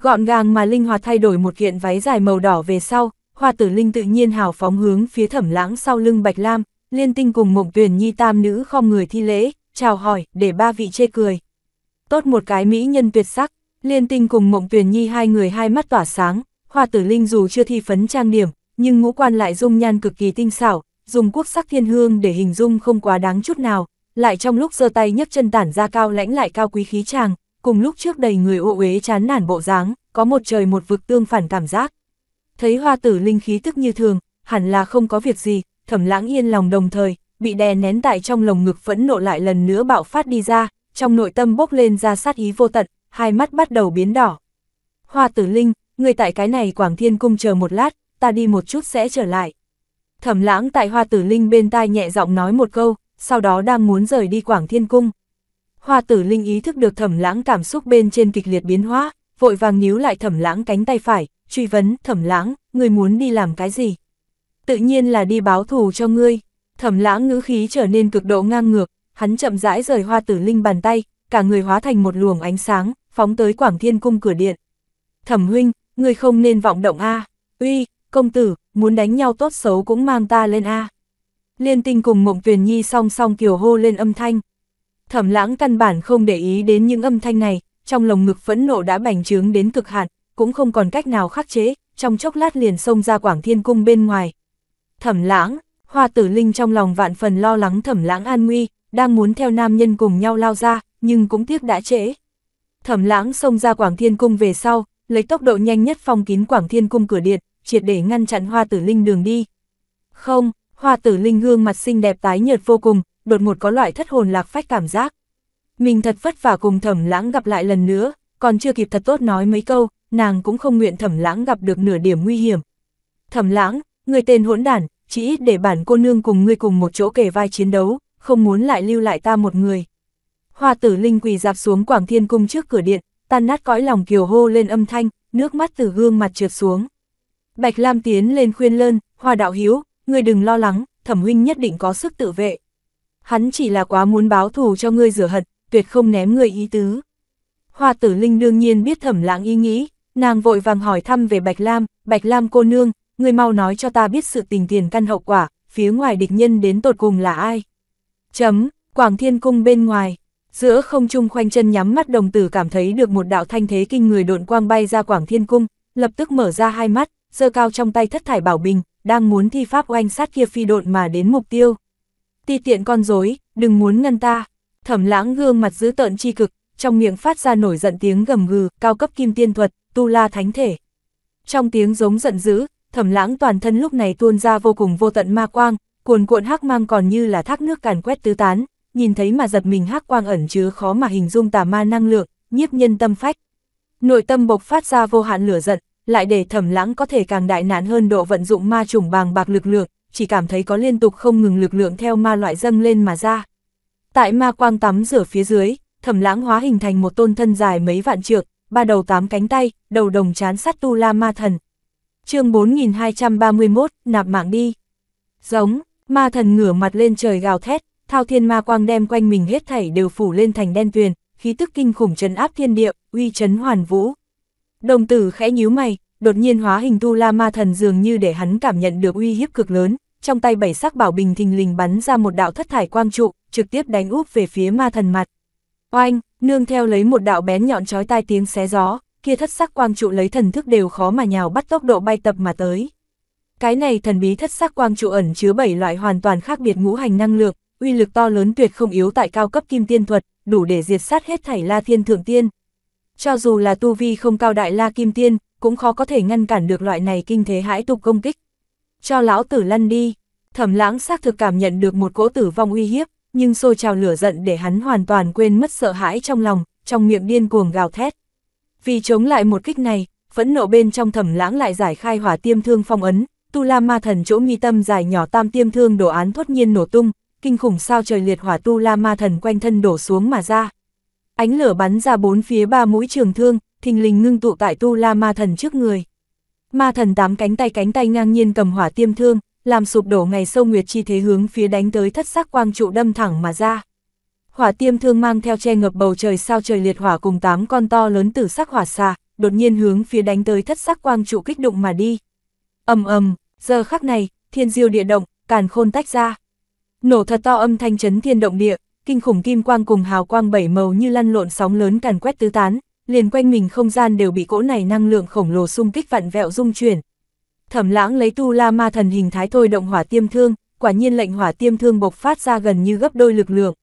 Gọn gàng mà linh hoạt thay đổi một kiện váy dài màu đỏ về sau, hoa tử linh tự nhiên hào phóng hướng phía thẩm lãng sau lưng Bạch Lam, Liên tinh cùng mộng tuyển nhi tam nữ không người thi lễ, chào hỏi, để ba vị chê cười. Tốt một cái mỹ nhân tuyệt sắc, liên tinh cùng mộng tuyển nhi hai người hai mắt tỏa sáng, hoa tử linh dù chưa thi phấn trang điểm, nhưng ngũ quan lại dung nhan cực kỳ tinh xảo, dùng quốc sắc thiên hương để hình dung không quá đáng chút nào, lại trong lúc giơ tay nhấc chân tản ra cao lãnh lại cao quý khí chàng, cùng lúc trước đầy người ô uế chán nản bộ dáng, có một trời một vực tương phản cảm giác. Thấy hoa tử linh khí tức như thường, hẳn là không có việc gì, thẩm lãng yên lòng đồng thời, bị đè nén tại trong lồng ngực phẫn nộ lại lần nữa bạo phát đi ra, trong nội tâm bốc lên ra sát ý vô tận, hai mắt bắt đầu biến đỏ. Hoa tử linh, người tại cái này Quảng Thiên Cung chờ một lát, ta đi một chút sẽ trở lại. Thẩm lãng tại hoa tử linh bên tai nhẹ giọng nói một câu, sau đó đang muốn rời đi Quảng Thiên Cung. Hoa tử linh ý thức được thẩm lãng cảm xúc bên trên kịch liệt biến hóa, vội vàng níu lại thẩm lãng cánh tay phải, truy vấn thẩm lãng, người muốn đi làm cái gì? tự nhiên là đi báo thù cho ngươi. Thẩm lãng ngữ khí trở nên cực độ ngang ngược, hắn chậm rãi rời hoa tử linh bàn tay, cả người hóa thành một luồng ánh sáng, phóng tới Quảng Thiên Cung cửa điện. Thẩm huynh, ngươi không nên vọng động a. Uy, công tử, muốn đánh nhau tốt xấu cũng mang ta lên a. Liên Tinh cùng Mộng Tuyền Nhi song song kiều hô lên âm thanh. Thẩm Lãng căn bản không để ý đến những âm thanh này, trong lồng ngực phẫn nộ đã bành trướng đến cực hạn, cũng không còn cách nào khắc chế, trong chốc lát liền xông ra Quảng Thiên Cung bên ngoài, thẩm lãng, hoa tử linh trong lòng vạn phần lo lắng thẩm lãng an nguy, đang muốn theo nam nhân cùng nhau lao ra, nhưng cũng tiếc đã trễ. Thẩm lãng xông ra Quảng Thiên Cung về sau, lấy tốc độ nhanh nhất phong kín Quảng Thiên Cung cửa điện, triệt để ngăn chặn hoa tử linh đường đi. Không, hoa tử linh gương mặt xinh đẹp tái nhợt vô cùng, đột ngột có loại thất hồn lạc phách cảm giác. Mình thật vất vả cùng thẩm lãng gặp lại lần nữa, còn chưa kịp thật tốt nói mấy câu, nàng cũng không nguyện thẩm lãng gặp được nửa điểm nguy hiểm. Thẩm lãng, người tên hỗn đản, chỉ ít để bản cô nương cùng ngươi cùng một chỗ kể vai chiến đấu, không muốn lại lưu lại ta một người. Hoa tử linh quỳ dạp xuống quảng thiên cung trước cửa điện, tan nát cõi lòng kiều hô lên âm thanh, nước mắt từ gương mặt trượt xuống. Bạch Lam tiến lên khuyên lơn, hoa đạo hiếu, ngươi đừng lo lắng, thẩm huynh nhất định có sức tự vệ. Hắn chỉ là quá muốn báo thù cho ngươi rửa hận, tuyệt không ném ngươi ý tứ. Hoa tử linh đương nhiên biết thẩm lãng ý nghĩ, nàng vội vàng hỏi thăm về Bạch Lam, Bạch Lam cô nương, người mau nói cho ta biết sự tình tiền căn hậu quả, phía ngoài địch nhân đến tột cùng là ai. Chấm, Quảng Thiên Cung bên ngoài, giữa không trung khoanh chân nhắm mắt đồng tử cảm thấy được một đạo thanh thế kinh người độn quang bay ra Quảng Thiên Cung, lập tức mở ra hai mắt, giơ cao trong tay thất thải bảo bình, đang muốn thi pháp oanh sát kia phi độn mà đến mục tiêu. Ti tiện con dối, đừng muốn ngăn ta. Thẩm lãng gương mặt giữ tợn chi cực, trong miệng phát ra nổi giận tiếng gầm gừ, cao cấp kim tiên thuật, tu la thánh thể. Trong tiếng giống giận dữ, thẩm lãng toàn thân lúc này tuôn ra vô cùng vô tận ma quang, cuồn cuộn hắc mang còn như là thác nước càn quét tứ tán, nhìn thấy mà giật mình hắc quang ẩn chứa khó mà hình dung tà ma năng lượng, nhiếp nhân tâm phách. Nội tâm bộc phát ra vô hạn lửa giận, lại để thẩm lãng có thể càng đại nạn hơn độ vận dụng ma trùng bàng bạc lực lượng, chỉ cảm thấy có liên tục không ngừng lực lượng theo ma loại dâng lên mà ra. Tại ma quang tắm rửa phía dưới, thẩm lãng hóa hình thành một tôn thân dài mấy vạn trượng, ba đầu tám cánh tay, đầu đồng chán sắt tu la ma thần, chương 4231, nạp mạng đi. Giống, ma thần ngửa mặt lên trời gào thét, thao thiên ma quang đem quanh mình hết thảy đều phủ lên thành đen tuyền, khí tức kinh khủng trấn áp thiên địa, uy trấn hoàn vũ. Đồng tử khẽ nhíu mày, đột nhiên hóa hình tu la ma thần dường như để hắn cảm nhận được uy hiếp cực lớn, trong tay bảy sắc bảo bình thình lình bắn ra một đạo thất thải quang trụ, trực tiếp đánh úp về phía ma thần mặt. Oanh, nương theo lấy một đạo bén nhọn chói tai tiếng xé gió, kia thất sắc quang trụ lấy thần thức đều khó mà nhào bắt tốc độ bay tập mà tới. Cái này thần bí thất sắc quang trụ ẩn chứa bảy loại hoàn toàn khác biệt ngũ hành năng lượng, uy lực to lớn tuyệt không yếu tại cao cấp kim tiên thuật, đủ để diệt sát hết thảy La Thiên Thượng Tiên. Cho dù là tu vi không cao đại La Kim Tiên, cũng khó có thể ngăn cản được loại này kinh thế hãi tục công kích. Cho lão tử lăn đi, thẩm lãng xác thực cảm nhận được một cỗ tử vong uy hiếp, nhưng xô trào lửa giận để hắn hoàn toàn quên mất sợ hãi trong lòng, trong miệng điên cuồng gào thét. Vì chống lại một kích này, phẫn nộ bên trong thẩm lãng lại giải khai hỏa tiêm thương phong ấn, tu la ma thần chỗ mi tâm dài nhỏ tam tiêm thương đổ án thốt nhiên nổ tung, kinh khủng sao trời liệt hỏa tu la ma thần quanh thân đổ xuống mà ra. Ánh lửa bắn ra bốn phía ba mũi trường thương, thình lình ngưng tụ tại tu la ma thần trước người. Ma thần tám cánh tay cánh tay ngang nhiên cầm hỏa tiêm thương, làm sụp đổ ngày sâu nguyệt chi thế hướng phía đánh tới thất sắc quang trụ đâm thẳng mà ra hỏa tiêm thương mang theo che ngập bầu trời sao trời liệt hỏa cùng tám con to lớn tử sắc hỏa xà, đột nhiên hướng phía đánh tới thất sắc quang trụ kích động mà đi. ầm ầm, giờ khắc này, thiên diêu địa động, càn khôn tách ra. Nổ thật to âm thanh chấn thiên động địa, kinh khủng kim quang cùng hào quang bảy màu như lăn lộn sóng lớn càn quét tứ tán, liền quanh mình không gian đều bị cỗ này năng lượng khổng lồ xung kích vặn vẹo dung chuyển. Thẩm Lãng lấy tu La Ma thần hình thái thôi động hỏa tiêm thương, quả nhiên lệnh hỏa tiêm thương bộc phát ra gần như gấp đôi lực lượng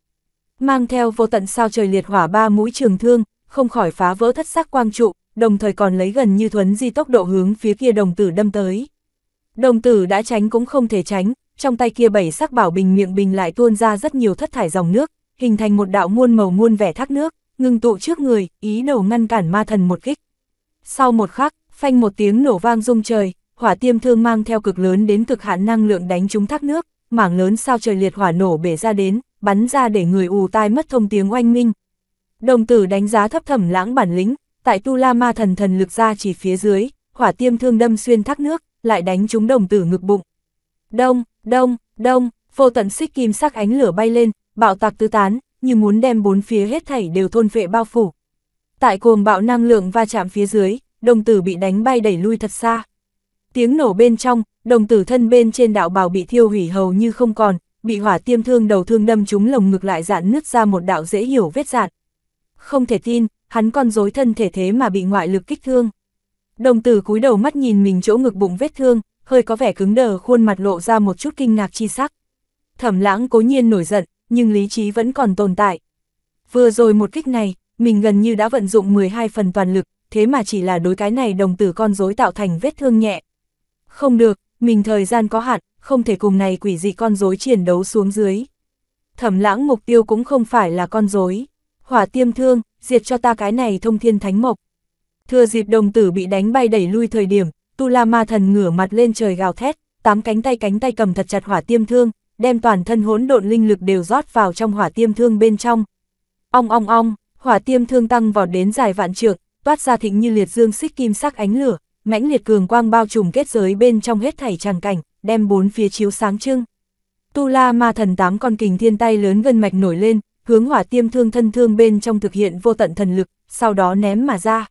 mang theo vô tận sao trời liệt hỏa ba mũi trường thương, không khỏi phá vỡ thất sắc quang trụ, đồng thời còn lấy gần như thuấn di tốc độ hướng phía kia đồng tử đâm tới. Đồng tử đã tránh cũng không thể tránh, trong tay kia bảy sắc bảo bình miệng bình lại tuôn ra rất nhiều thất thải dòng nước, hình thành một đạo muôn màu muôn vẻ thác nước, ngưng tụ trước người, ý đồ ngăn cản ma thần một kích. Sau một khắc, phanh một tiếng nổ vang rung trời, hỏa tiêm thương mang theo cực lớn đến cực hạn năng lượng đánh trúng thác nước, mảng lớn sao trời liệt hỏa nổ bể ra đến, bắn ra để người ù tai mất thông tiếng oanh minh. Đồng tử đánh giá thấp thẩm lãng bản lĩnh, tại tu la ma thần thần lực ra chỉ phía dưới, hỏa tiêm thương đâm xuyên thác nước, lại đánh trúng đồng tử ngực bụng. Đông, đông, đông, vô tận xích kim sắc ánh lửa bay lên, bạo tạc tứ tán, như muốn đem bốn phía hết thảy đều thôn vệ bao phủ. Tại cuồng bạo năng lượng va chạm phía dưới, đồng tử bị đánh bay đẩy lui thật xa. Tiếng nổ bên trong, đồng tử thân bên trên đạo bào bị thiêu hủy hầu như không còn, bị hỏa tiêm thương đầu thương đâm trúng lồng ngực lại dạn nứt ra một đạo dễ hiểu vết dạn. Không thể tin, hắn con dối thân thể thế mà bị ngoại lực kích thương. Đồng tử cúi đầu mắt nhìn mình chỗ ngực bụng vết thương, hơi có vẻ cứng đờ khuôn mặt lộ ra một chút kinh ngạc chi sắc. Thẩm lãng cố nhiên nổi giận, nhưng lý trí vẫn còn tồn tại. Vừa rồi một kích này, mình gần như đã vận dụng 12 phần toàn lực, thế mà chỉ là đối cái này đồng tử con dối tạo thành vết thương nhẹ. Không được, mình thời gian có hạn, không thể cùng này quỷ gì con rối triển đấu xuống dưới. Thẩm lãng mục tiêu cũng không phải là con rối, hỏa tiêm thương, diệt cho ta cái này thông thiên thánh mộc. Thừa dịp đồng tử bị đánh bay đẩy lui thời điểm, tu la ma thần ngửa mặt lên trời gào thét, tám cánh tay cánh tay cầm thật chặt hỏa tiêm thương, đem toàn thân hỗn độn linh lực đều rót vào trong hỏa tiêm thương bên trong. Ong ong ong, hỏa tiêm thương tăng vọt đến dài vạn trượng, toát ra thịnh như liệt dương xích kim sắc ánh lửa, mãnh liệt cường quang bao trùm kết giới bên trong hết thảy tràng cảnh, đem bốn phía chiếu sáng trưng. Tu La Ma Thần tám con kình thiên tay lớn gân mạch nổi lên, hướng hỏa tiêm thương thân thương bên trong thực hiện vô tận thần lực, sau đó ném mà ra.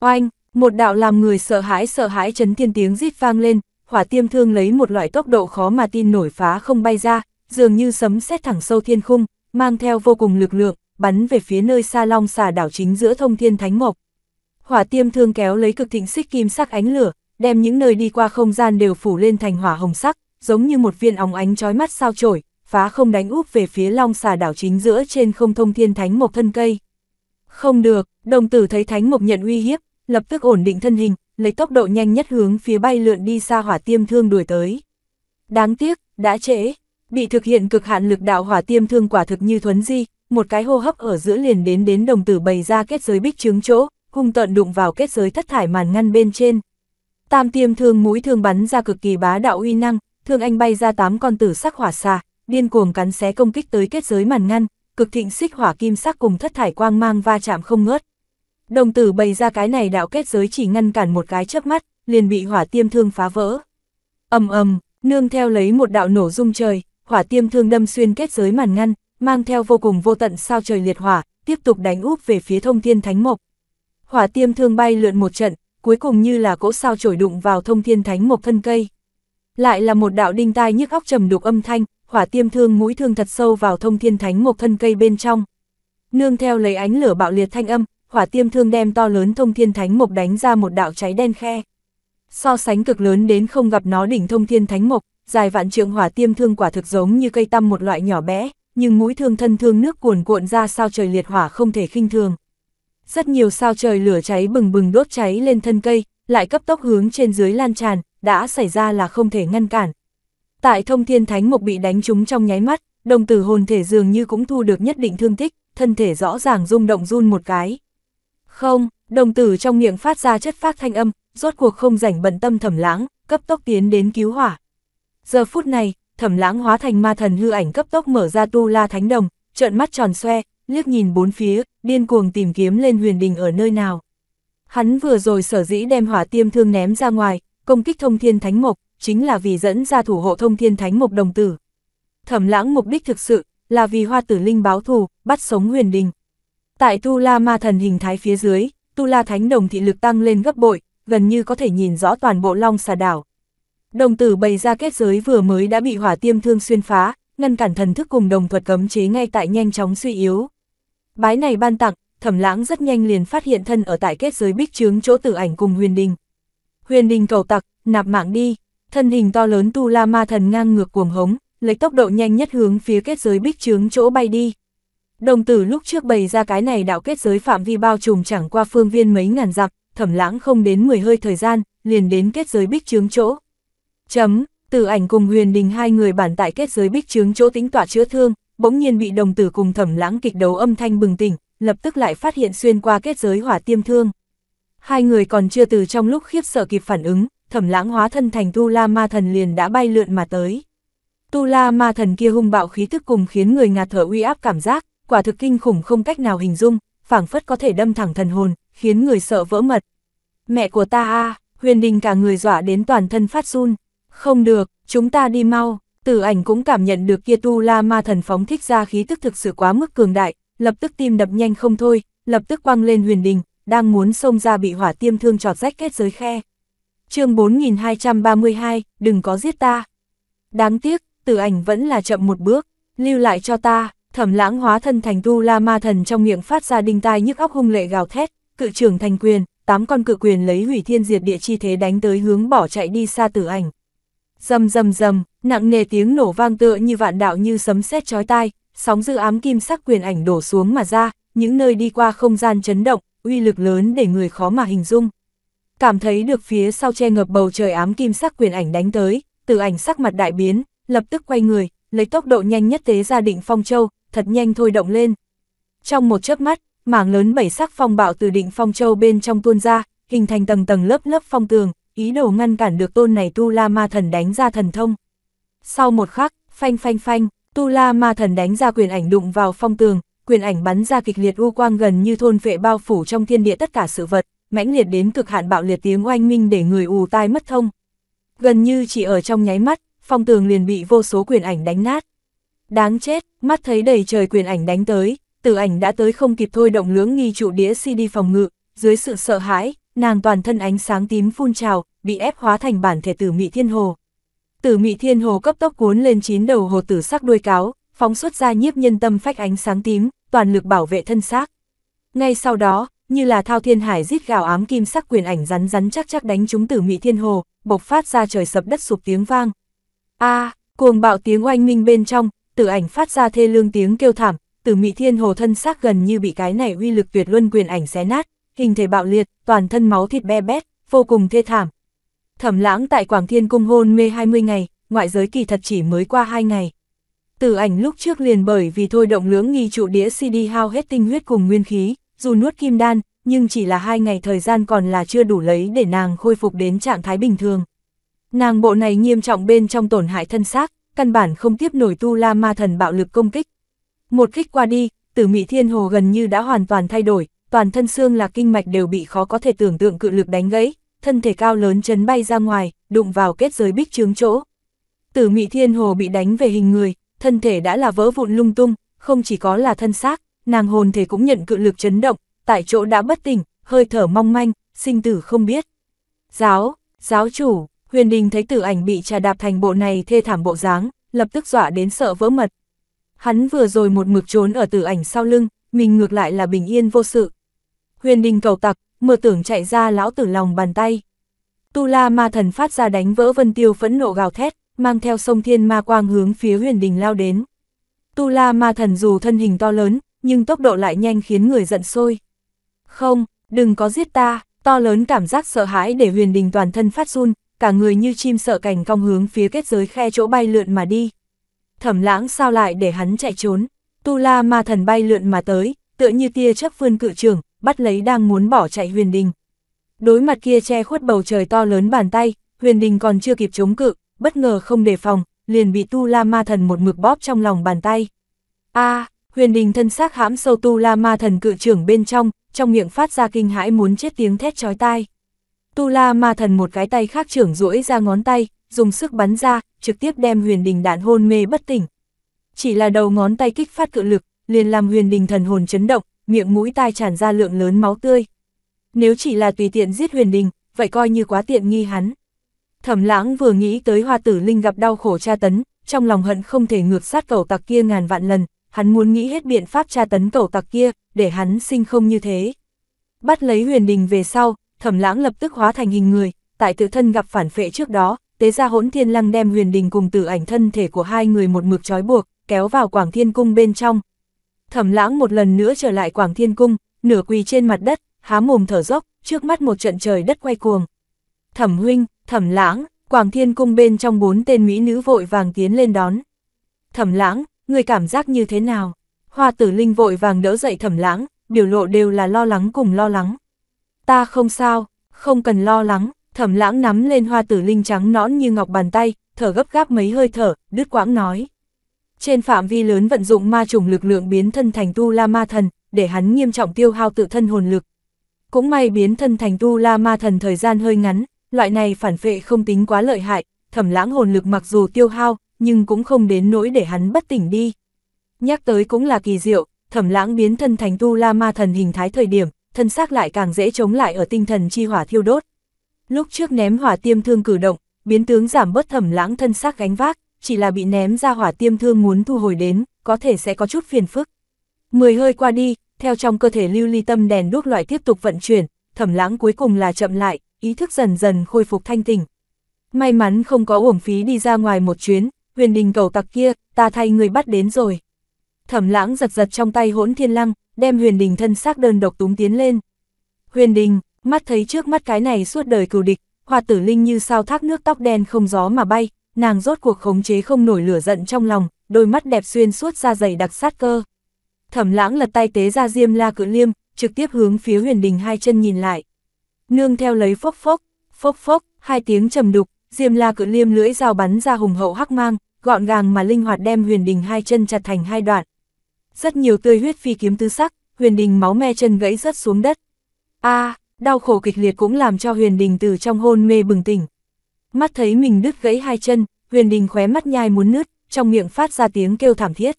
Oanh, một đạo làm người sợ hãi sợ hãi chấn thiên tiếng rít vang lên, hỏa tiêm thương lấy một loại tốc độ khó mà tin nổi phá không bay ra, dường như sấm sét thẳng sâu thiên khung, mang theo vô cùng lực lượng, bắn về phía nơi xa long xà đảo chính giữa thông thiên thánh mộc. Hỏa tiêm thương kéo lấy cực thịnh xích kim sắc ánh lửa, đem những nơi đi qua không gian đều phủ lên thành hỏa hồng sắc, giống như một viên óng ánh chói mắt sao chổi, phá không đánh úp về phía long xà đảo chính giữa trên không thông thiên thánh mộc thân cây. Không được, đồng tử thấy thánh mộc nhận uy hiếp, lập tức ổn định thân hình, lấy tốc độ nhanh nhất hướng phía bay lượn đi xa hỏa tiêm thương đuổi tới. Đáng tiếc, đã trễ, bị thực hiện cực hạn lực đạo hỏa tiêm thương quả thực như thuấn di, một cái hô hấp ở giữa liền đến đến đồng tử bày ra kết giới bích chứng chỗ, hung tận đụng vào kết giới thất thải màn ngăn bên trên, Tam tiêm thương mũi thương bắn ra cực kỳ bá đạo uy năng, thương anh bay ra tám con tử sắc hỏa xà, điên cuồng cắn xé công kích tới kết giới màn ngăn, cực thịnh xích hỏa kim sắc cùng thất thải quang mang va chạm không ngớt. Đồng tử bày ra cái này đạo kết giới chỉ ngăn cản một cái chớp mắt, liền bị hỏa tiêm thương phá vỡ. Ầm ầm, nương theo lấy một đạo nổ rung trời, hỏa tiêm thương đâm xuyên kết giới màn ngăn, mang theo vô cùng vô tận sao trời liệt hỏa, tiếp tục đánh úp về phía Thông Thiên Thánh Mộc. Hỏa tiêm thương bay lượn một trận, cuối cùng như là cỗ sao chổi đụng vào thông thiên thánh một thân cây. Lại là một đạo đinh tai nhức óc trầm đục âm thanh, hỏa tiêm thương mũi thương thật sâu vào thông thiên thánh một thân cây bên trong. Nương theo lấy ánh lửa bạo liệt thanh âm, hỏa tiêm thương đem to lớn thông thiên thánh mộc đánh ra một đạo cháy đen khe. So sánh cực lớn đến không gặp nó đỉnh thông thiên thánh mộc, dài vạn trượng hỏa tiêm thương quả thực giống như cây tăm một loại nhỏ bé, nhưng mũi thương thân thương nước cuồn cuộn ra sao trời liệt hỏa không thể khinh thường. Rất nhiều sao trời lửa cháy bừng bừng đốt cháy lên thân cây, lại cấp tốc hướng trên dưới lan tràn, đã xảy ra là không thể ngăn cản. Tại thông thiên thánh mục bị đánh trúng trong nháy mắt, đồng tử hồn thể dường như cũng thu được nhất định thương tích, thân thể rõ ràng rung động run một cái. Không, đồng tử trong miệng phát ra chất phát thanh âm, rốt cuộc không rảnh bận tâm thẩm lãng, cấp tốc tiến đến cứu hỏa. Giờ phút này, thẩm lãng hóa thành ma thần hư ảnh cấp tốc mở ra tu la thánh đồng, trợn mắt tròn xoe, liếc nhìn bốn phía, điên cuồng tìm kiếm lên huyền đình ở nơi nào. Hắn vừa rồi sở dĩ đem hỏa tiêm thương ném ra ngoài, công kích thông thiên thánh mộc, chính là vì dẫn ra thủ hộ thông thiên thánh mộc đồng tử. Thẩm lãng mục đích thực sự, là vì hoa tử linh báo thù, bắt sống huyền đình. Tại Tu La Ma Thần hình thái phía dưới, Tu La Thánh Đồng thị lực tăng lên gấp bội, gần như có thể nhìn rõ toàn bộ long xà đảo. Đồng tử bày ra kết giới vừa mới đã bị hỏa tiêm thương xuyên phá, ngăn cản thần thức cùng đồng thuật cấm chế ngay tại nhanh chóng suy yếu. Bái này ban tặng, thẩm lãng rất nhanh liền phát hiện thân ở tại kết giới bích trướng chỗ tử ảnh cùng huyền đình. Huyền đình cầu tặc, nạp mạng đi, thân hình to lớn tu la ma thần ngang ngược cuồng hống, lấy tốc độ nhanh nhất hướng phía kết giới bích trướng chỗ bay đi. Đồng tử lúc trước bày ra cái này đạo kết giới phạm vi bao trùm chẳng qua phương viên mấy ngàn dặm, thẩm lãng không đến 10 hơi thời gian, liền đến kết giới bích trướng chỗ. Chấm, tử ảnh cùng huyền đình hai người bản tại kết giới bích trướng chỗ tính tỏa chữa thương, bỗng nhiên bị đồng tử cùng thẩm lãng kịch đấu âm thanh bừng tỉnh, lập tức lại phát hiện xuyên qua kết giới hỏa tiêm thương. Hai người còn chưa từ trong lúc khiếp sợ kịp phản ứng, thẩm lãng hóa thân thành Tu La Ma Thần liền đã bay lượn mà tới. Tu La Ma Thần kia hung bạo khí thức cùng khiến người ngạt thở uy áp cảm giác, quả thực kinh khủng không cách nào hình dung, phảng phất có thể đâm thẳng thần hồn, khiến người sợ vỡ mật. Mẹ của ta a, huyền đình cả người dọa đến toàn thân phát run. Không được, chúng ta đi mau, Tử ảnh cũng cảm nhận được kia tu la ma thần phóng thích ra khí tức thực sự quá mức cường đại, lập tức tim đập nhanh không thôi, lập tức quăng lên huyền đình, đang muốn xông ra bị hỏa tiêm thương trọt rách kết giới khe. chương 4232, đừng có giết ta. Đáng tiếc, tử ảnh vẫn là chậm một bước, lưu lại cho ta, thẩm lãng hóa thân thành tu la ma thần trong miệng phát ra đinh tai nhức óc hung lệ gào thét, cự trưởng thành quyền, tám con cự quyền lấy hủy thiên diệt địa chi thế đánh tới hướng bỏ chạy đi xa tử ảnh, Dầm dầm dầm, nặng nề tiếng nổ vang tựa như vạn đạo như sấm sét chói tai, sóng dư ám kim sắc quyền ảnh đổ xuống mà ra, những nơi đi qua không gian chấn động, uy lực lớn để người khó mà hình dung. Cảm thấy được phía sau che ngập bầu trời ám kim sắc quyền ảnh đánh tới, từ ảnh sắc mặt đại biến, lập tức quay người, lấy tốc độ nhanh nhất tế ra định phong châu, thật nhanh thôi động lên. Trong một chớp mắt, mảng lớn bảy sắc phong bạo từ định phong châu bên trong tuôn ra, hình thành tầng tầng lớp lớp phong tường, ý đồ ngăn cản được tôn này Tu La Ma Thần đánh ra thần thông. Sau một khắc, phanh phanh phanh, Tu La Ma Thần đánh ra quyền ảnh đụng vào phong tường, quyền ảnh bắn ra kịch liệt u quang gần như thôn vệ bao phủ trong thiên địa tất cả sự vật, mãnh liệt đến cực hạn bạo liệt tiếng oanh minh để người ù tai mất thông. Gần như chỉ ở trong nháy mắt, phong tường liền bị vô số quyền ảnh đánh nát. Đáng chết, mắt thấy đầy trời quyền ảnh đánh tới, tử ảnh đã tới không kịp thôi động lưỡng nghi trụ đĩa CD phòng ngự, dưới sự sợ hãi, nàng toàn thân ánh sáng tím phun trào, bị ép hóa thành bản thể tử mị thiên hồ. Tử mị thiên hồ cấp tốc cuốn lên chín đầu hồ tử sắc đuôi cáo, phóng xuất ra nhiếp nhân tâm phách ánh sáng tím, toàn lực bảo vệ thân xác. Ngay sau đó, như là thao thiên hải rít gào ám kim sắc quyền ảnh rắn rắn chắc chắc đánh trúng tử mị thiên hồ, bộc phát ra trời sập đất sụp tiếng vang. A, cuồng bạo tiếng oanh minh bên trong, tử ảnh phát ra thê lương tiếng kêu thảm, tử mị thiên hồ thân xác gần như bị cái này uy lực tuyệt luân quyền ảnh xé nát, hình thể bạo liệt, toàn thân máu thịt be bét, vô cùng thê thảm. Thẩm lãng tại Quảng Thiên Cung hôn mê 20 ngày, ngoại giới kỳ thật chỉ mới qua 2 ngày. Tử ảnh lúc trước liền bởi vì thôi động lưỡng nghi trụ đĩa CD hao hết tinh huyết cùng nguyên khí, dù nuốt kim đan, nhưng chỉ là hai ngày thời gian còn là chưa đủ lấy để nàng khôi phục đến trạng thái bình thường. Nàng bộ này nghiêm trọng bên trong tổn hại thân xác, căn bản không tiếp nổi tu la ma thần bạo lực công kích. Một kích qua đi, tử mị thiên hồ gần như đã hoàn toàn thay đổi, toàn thân xương là kinh mạch đều bị khó có thể tưởng tượng cự lực đánh gãy, thân thể cao lớn chấn bay ra ngoài, đụng vào kết giới bích chướng chỗ. Tử Mị Thiên Hồ bị đánh về hình người, thân thể đã là vỡ vụn lung tung, không chỉ có là thân xác, nàng hồn thể cũng nhận cự lực chấn động, tại chỗ đã bất tỉnh, hơi thở mong manh, sinh tử không biết. Giáo, giáo chủ, huyền đình thấy tử ảnh bị trà đạp thành bộ này thê thảm bộ dáng, lập tức dọa đến sợ vỡ mật. Hắn vừa rồi một mực trốn ở tử ảnh sau lưng, mình ngược lại là bình yên vô sự, huyền đình cầu tặc, mưa tưởng chạy ra lão tử lòng bàn tay. Tu la ma thần phát ra đánh vỡ vân tiêu phẫn nộ gào thét, mang theo sông thiên ma quang hướng phía huyền đình lao đến. Tu la ma thần dù thân hình to lớn, nhưng tốc độ lại nhanh khiến người giận sôi. Không, đừng có giết ta, to lớn cảm giác sợ hãi để huyền đình toàn thân phát run, cả người như chim sợ cành cong hướng phía kết giới khe chỗ bay lượn mà đi. Thẩm lãng sao lại để hắn chạy trốn, tu la ma thần bay lượn mà tới, tựa như tia chớp vươn cự trường, bắt lấy đang muốn bỏ chạy huyền đình. Đối mặt kia che khuất bầu trời to lớn bàn tay, huyền đình còn chưa kịp chống cự, bất ngờ không đề phòng, liền bị tu la ma thần một mực bóp trong lòng bàn tay. a huyền đình thân xác hãm sâu tu la ma thần cự trưởng bên trong, trong miệng phát ra kinh hãi muốn chết tiếng thét chói tai. Tu la ma thần một cái tay khác trưởng duỗi ra ngón tay, dùng sức bắn ra, trực tiếp đem huyền đình đạn hôn mê bất tỉnh. Chỉ là đầu ngón tay kích phát cự lực, liền làm huyền đình thần hồn chấn động, miệng mũi tai tràn ra lượng lớn máu tươi. Nếu chỉ là tùy tiện giết huyền đình, vậy coi như quá tiện nghi hắn. Thẩm lãng vừa nghĩ tới hoa tử linh gặp đau khổ tra tấn, trong lòng hận không thể ngược sát cầu tặc kia ngàn vạn lần, hắn muốn nghĩ hết biện pháp tra tấn cầu tặc kia, để hắn sinh không như thế. Bắt lấy huyền đình về sau, thẩm lãng lập tức hóa thành hình người, tại tự thân gặp phản phệ trước đó, tế gia hỗn thiên lăng đem huyền đình cùng tử ảnh thân thể của hai người một mực trói buộc, kéo vào quảng thiên cung bên trong, thẩm lãng một lần nữa trở lại Quảng Thiên Cung, nửa quỳ trên mặt đất, há mồm thở dốc, trước mắt một trận trời đất quay cuồng. Thẩm huynh, thẩm lãng, Quảng Thiên Cung bên trong bốn tên mỹ nữ vội vàng tiến lên đón. Thẩm lãng, người cảm giác như thế nào? Hoa tử linh vội vàng đỡ dậy thẩm lãng, biểu lộ đều là lo lắng cùng lo lắng. Ta không sao, không cần lo lắng, thẩm lãng nắm lên hoa tử linh trắng nõn như ngọc bàn tay, thở gấp gáp mấy hơi thở, đứt quãng nói. Trên phạm vi lớn vận dụng ma trùng lực lượng biến thân thành tu la ma thần, để hắn nghiêm trọng tiêu hao tự thân hồn lực. Cũng may biến thân thành tu la ma thần thời gian hơi ngắn, loại này phản phệ không tính quá lợi hại, thẩm lãng hồn lực mặc dù tiêu hao, nhưng cũng không đến nỗi để hắn bất tỉnh đi. Nhắc tới cũng là kỳ diệu, thẩm lãng biến thân thành tu la ma thần hình thái thời điểm, thân xác lại càng dễ chống lại ở tinh thần chi hỏa thiêu đốt. Lúc trước ném hỏa tiêm thương cử động, biến tướng giảm bớt thẩm lãng thân xác gánh vác, chỉ là bị ném ra hỏa tiêm thương muốn thu hồi đến, có thể sẽ có chút phiền phức. Mười hơi qua đi, theo trong cơ thể lưu ly tâm đèn đuốc loại tiếp tục vận chuyển, thẩm lãng cuối cùng là chậm lại, ý thức dần dần khôi phục thanh tỉnh. May mắn không có uổng phí đi ra ngoài một chuyến, huyền đình cầu tặc kia, ta thay người bắt đến rồi. Thẩm lãng giật giật trong tay hỗn thiên lăng, đem huyền đình thân xác đơn độc túng tiến lên. Huyền đình, mắt thấy trước mắt cái này suốt đời cừu địch, hoa tử linh như sao thác nước tóc đen không gió mà bay, nàng rốt cuộc khống chế không nổi lửa giận trong lòng, đôi mắt đẹp xuyên suốt ra dày đặc sát cơ. Thẩm lãng lật tay tế ra diêm la cự liêm, trực tiếp hướng phía huyền đình hai chân nhìn lại. Nương theo lấy phốc phốc, phốc phốc, hai tiếng trầm đục, diêm la cự liêm lưỡi dao bắn ra hùng hậu hắc mang, gọn gàng mà linh hoạt đem huyền đình hai chân chặt thành hai đoạn. Rất nhiều tươi huyết phi kiếm tứ sắc, huyền đình máu me chân gãy rớt xuống đất. a đau khổ kịch liệt cũng làm cho huyền đình từ trong hôn mê bừng tỉnh mắt thấy mình đứt gãy hai chân, huyền đình khóe mắt nhai muốn nứt, trong miệng phát ra tiếng kêu thảm thiết.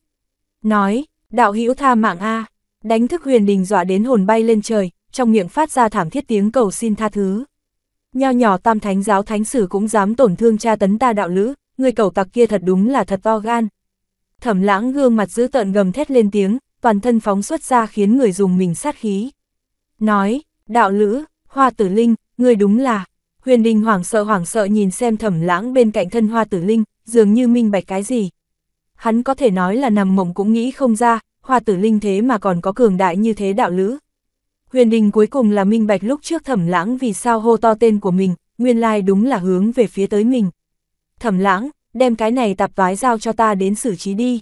Nói, đạo hữu tha mạng A, đánh thức huyền đình dọa đến hồn bay lên trời, trong miệng phát ra thảm thiết tiếng cầu xin tha thứ. Nho nhỏ tam thánh giáo thánh sử cũng dám tổn thương cha tấn ta đạo lữ, người cầu tặc kia thật đúng là thật to gan. Thẩm lãng gương mặt giữ tợn gầm thét lên tiếng, toàn thân phóng xuất ra khiến người dùng mình sát khí. Nói, đạo lữ, hoa tử linh, người đúng là, Huyền Đình hoảng sợ hoảng sợ nhìn xem thẩm lãng bên cạnh thân hoa tử linh, dường như minh bạch cái gì. Hắn có thể nói là nằm mộng cũng nghĩ không ra, hoa tử linh thế mà còn có cường đại như thế đạo lữ. Huyền Đình cuối cùng là minh bạch lúc trước thẩm lãng vì sao hô to tên của mình, nguyên lai đúng là hướng về phía tới mình. Thẩm lãng, đem cái này tạp vái giao cho ta đến xử trí đi.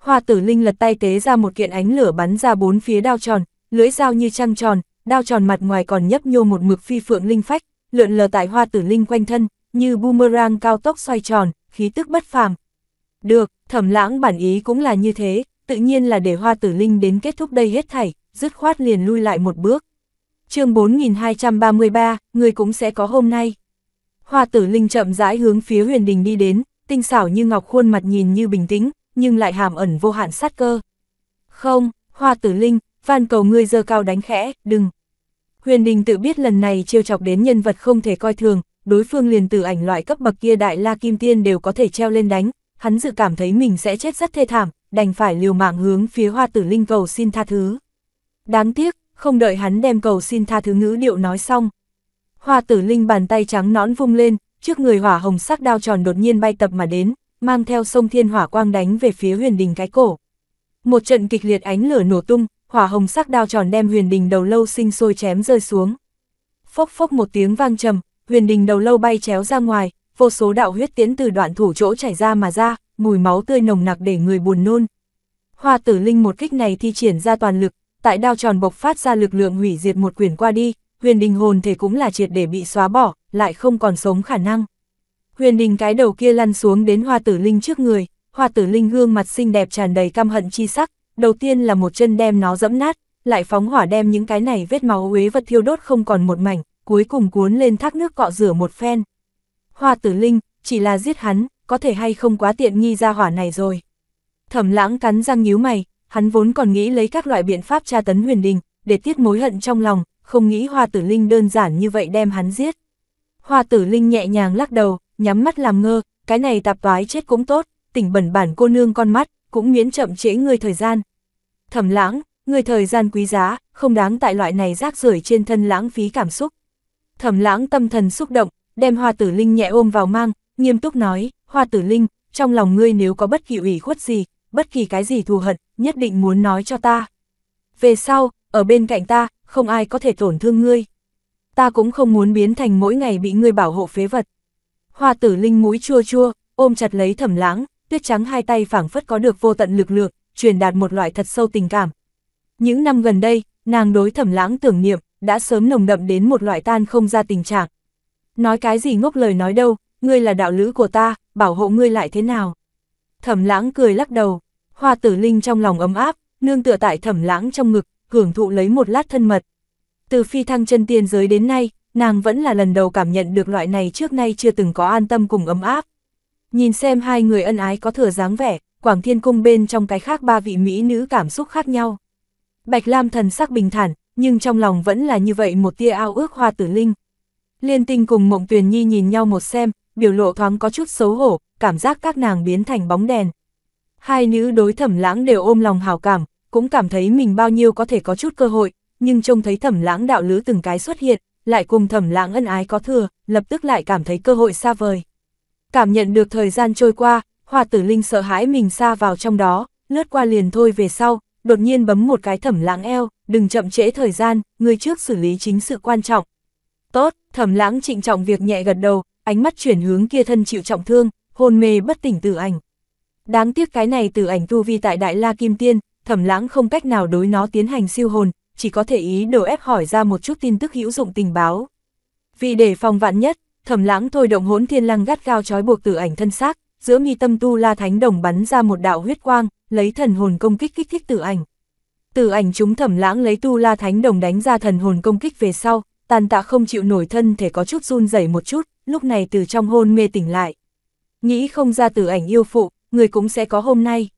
Hoa tử linh lật tay tế ra một kiện ánh lửa bắn ra bốn phía đao tròn, lưỡi dao như trăng tròn, đao tròn mặt ngoài còn nhấp nhô một mực phi phượng linh phách, lượn lờ tại hoa tử linh quanh thân, như boomerang cao tốc xoay tròn, khí tức bất phàm. Được, thẩm lãng bản ý cũng là như thế, tự nhiên là để hoa tử linh đến kết thúc đây hết thảy, dứt khoát liền lui lại một bước. chương 4233, người cũng sẽ có hôm nay. Hoa tử linh chậm rãi hướng phía huyền đình đi đến, tinh xảo như ngọc khuôn mặt nhìn như bình tĩnh, nhưng lại hàm ẩn vô hạn sát cơ. Không, hoa tử linh, van cầu ngươi dơ cao đánh khẽ, đừng. Huyền Đình tự biết lần này chiêu chọc đến nhân vật không thể coi thường, đối phương liền từ ảnh loại cấp bậc kia đại la kim tiên đều có thể treo lên đánh, hắn dự cảm thấy mình sẽ chết rất thê thảm, đành phải liều mạng hướng phía hoa tử linh cầu xin tha thứ. Đáng tiếc, không đợi hắn đem cầu xin tha thứ ngữ điệu nói xong. Hoa tử linh bàn tay trắng nõn vung lên, trước người hỏa hồng sắc đao tròn đột nhiên bay tập mà đến, mang theo sông thiên hỏa quang đánh về phía huyền đình cái cổ. Một trận kịch liệt ánh lửa nổ tung, hỏa hồng sắc đao tròn đem huyền đình đầu lâu sinh sôi chém rơi xuống. Phốc phốc một tiếng vang trầm, huyền đình đầu lâu bay chéo ra ngoài, vô số đạo huyết tiến từ đoạn thủ chỗ chảy ra mà ra, mùi máu tươi nồng nặc để người buồn nôn. Hoa tử linh một kích này thi triển ra toàn lực, tại đao tròn bộc phát ra lực lượng hủy diệt một quyển qua đi, huyền đình hồn thể cũng là triệt để bị xóa bỏ, lại không còn sống khả năng. Huyền đình cái đầu kia lăn xuống đến hoa tử linh trước người, hoa tử linh gương mặt xinh đẹp tràn đầy căm hận chi sắc, đầu tiên là một chân đem nó dẫm nát, lại phóng hỏa đem những cái này vết máu uế vật thiêu đốt không còn một mảnh, cuối cùng cuốn lên thác nước cọ rửa một phen. Hoa tử linh, chỉ là giết hắn, có thể hay không quá tiện nghi ra hỏa này rồi. Thẩm lãng cắn răng nhíu mày, hắn vốn còn nghĩ lấy các loại biện pháp tra tấn huyền đình, để tiết mối hận trong lòng, không nghĩ hoa tử linh đơn giản như vậy đem hắn giết. Hoa tử linh nhẹ nhàng lắc đầu, nhắm mắt làm ngơ, cái này tạp toái chết cũng tốt, tỉnh bẩn bản cô nương con mắt, cũng miễn chậm trễ người thời gian. Thẩm lãng, người thời gian quý giá, không đáng tại loại này rác rưởi trên thân lãng phí cảm xúc. Thẩm lãng tâm thần xúc động, đem hoa tử linh nhẹ ôm vào mang, nghiêm túc nói, hoa tử linh, trong lòng ngươi nếu có bất kỳ ủy khuất gì, bất kỳ cái gì thù hận, nhất định muốn nói cho ta. Về sau, ở bên cạnh ta, không ai có thể tổn thương ngươi. Ta cũng không muốn biến thành mỗi ngày bị ngươi bảo hộ phế vật. Hoa tử linh mũi chua chua, ôm chặt lấy thẩm lãng, tuyết trắng hai tay phảng phất có được vô tận lực lượng, truyền đạt một loại thật sâu tình cảm. Những năm gần đây, nàng đối thẩm lãng tưởng niệm, đã sớm nồng đậm đến một loại tan không ra tình trạng. Nói cái gì ngốc lời nói đâu, ngươi là đạo lữ của ta, bảo hộ ngươi lại thế nào. Thẩm lãng cười lắc đầu, hoa tử linh trong lòng ấm áp, nương tựa tại thẩm lãng trong ngực, hưởng thụ lấy một lát thân mật. Từ phi thăng chân tiên giới đến nay, nàng vẫn là lần đầu cảm nhận được loại này trước nay chưa từng có an tâm cùng ấm áp. Nhìn xem hai người ân ái có thừa dáng vẻ, Quảng Thiên Cung bên trong cái khác ba vị mỹ nữ cảm xúc khác nhau. Bạch Lam thần sắc bình thản, nhưng trong lòng vẫn là như vậy một tia ao ước hoa tử linh. Liên tinh cùng Mộng Tuyền Nhi nhìn nhau một xem, biểu lộ thoáng có chút xấu hổ, cảm giác các nàng biến thành bóng đèn. Hai nữ đối thẩm lãng đều ôm lòng hào cảm, cũng cảm thấy mình bao nhiêu có thể có chút cơ hội, nhưng trông thấy thẩm lãng đạo lứ từng cái xuất hiện, lại cùng thẩm lãng ân ái có thừa, lập tức lại cảm thấy cơ hội xa vời. Cảm nhận được thời gian trôi qua, Hòa tử Linh sợ hãi mình xa vào trong đó, lướt qua liền thôi về sau, đột nhiên bấm một cái thẩm lãng eo, đừng chậm trễ thời gian, người trước xử lý chính sự quan trọng. Tốt, thẩm lãng trịnh trọng việc nhẹ gật đầu, ánh mắt chuyển hướng kia thân chịu trọng thương, hôn mê bất tỉnh tử ảnh. Đáng tiếc cái này tử ảnh tu vi tại Đại La Kim Tiên, thẩm lãng không cách nào đối nó tiến hành siêu hồn, chỉ có thể ý đồ ép hỏi ra một chút tin tức hữu dụng tình báo. Vì để phòng vạn nhất, Thẩm lãng thôi động hỗn thiên lăng gắt gao trói buộc tử ảnh thân xác, giữa mi tâm tu la thánh đồng bắn ra một đạo huyết quang, lấy thần hồn công kích kích thích tử ảnh. Tử ảnh chúng thẩm lãng lấy tu la thánh đồng đánh ra thần hồn công kích về sau, tàn tạ không chịu nổi thân thể có chút run rẩy một chút, lúc này từ trong hôn mê tỉnh lại. Nghĩ không ra tử ảnh yêu phụ, người cũng sẽ có hôm nay.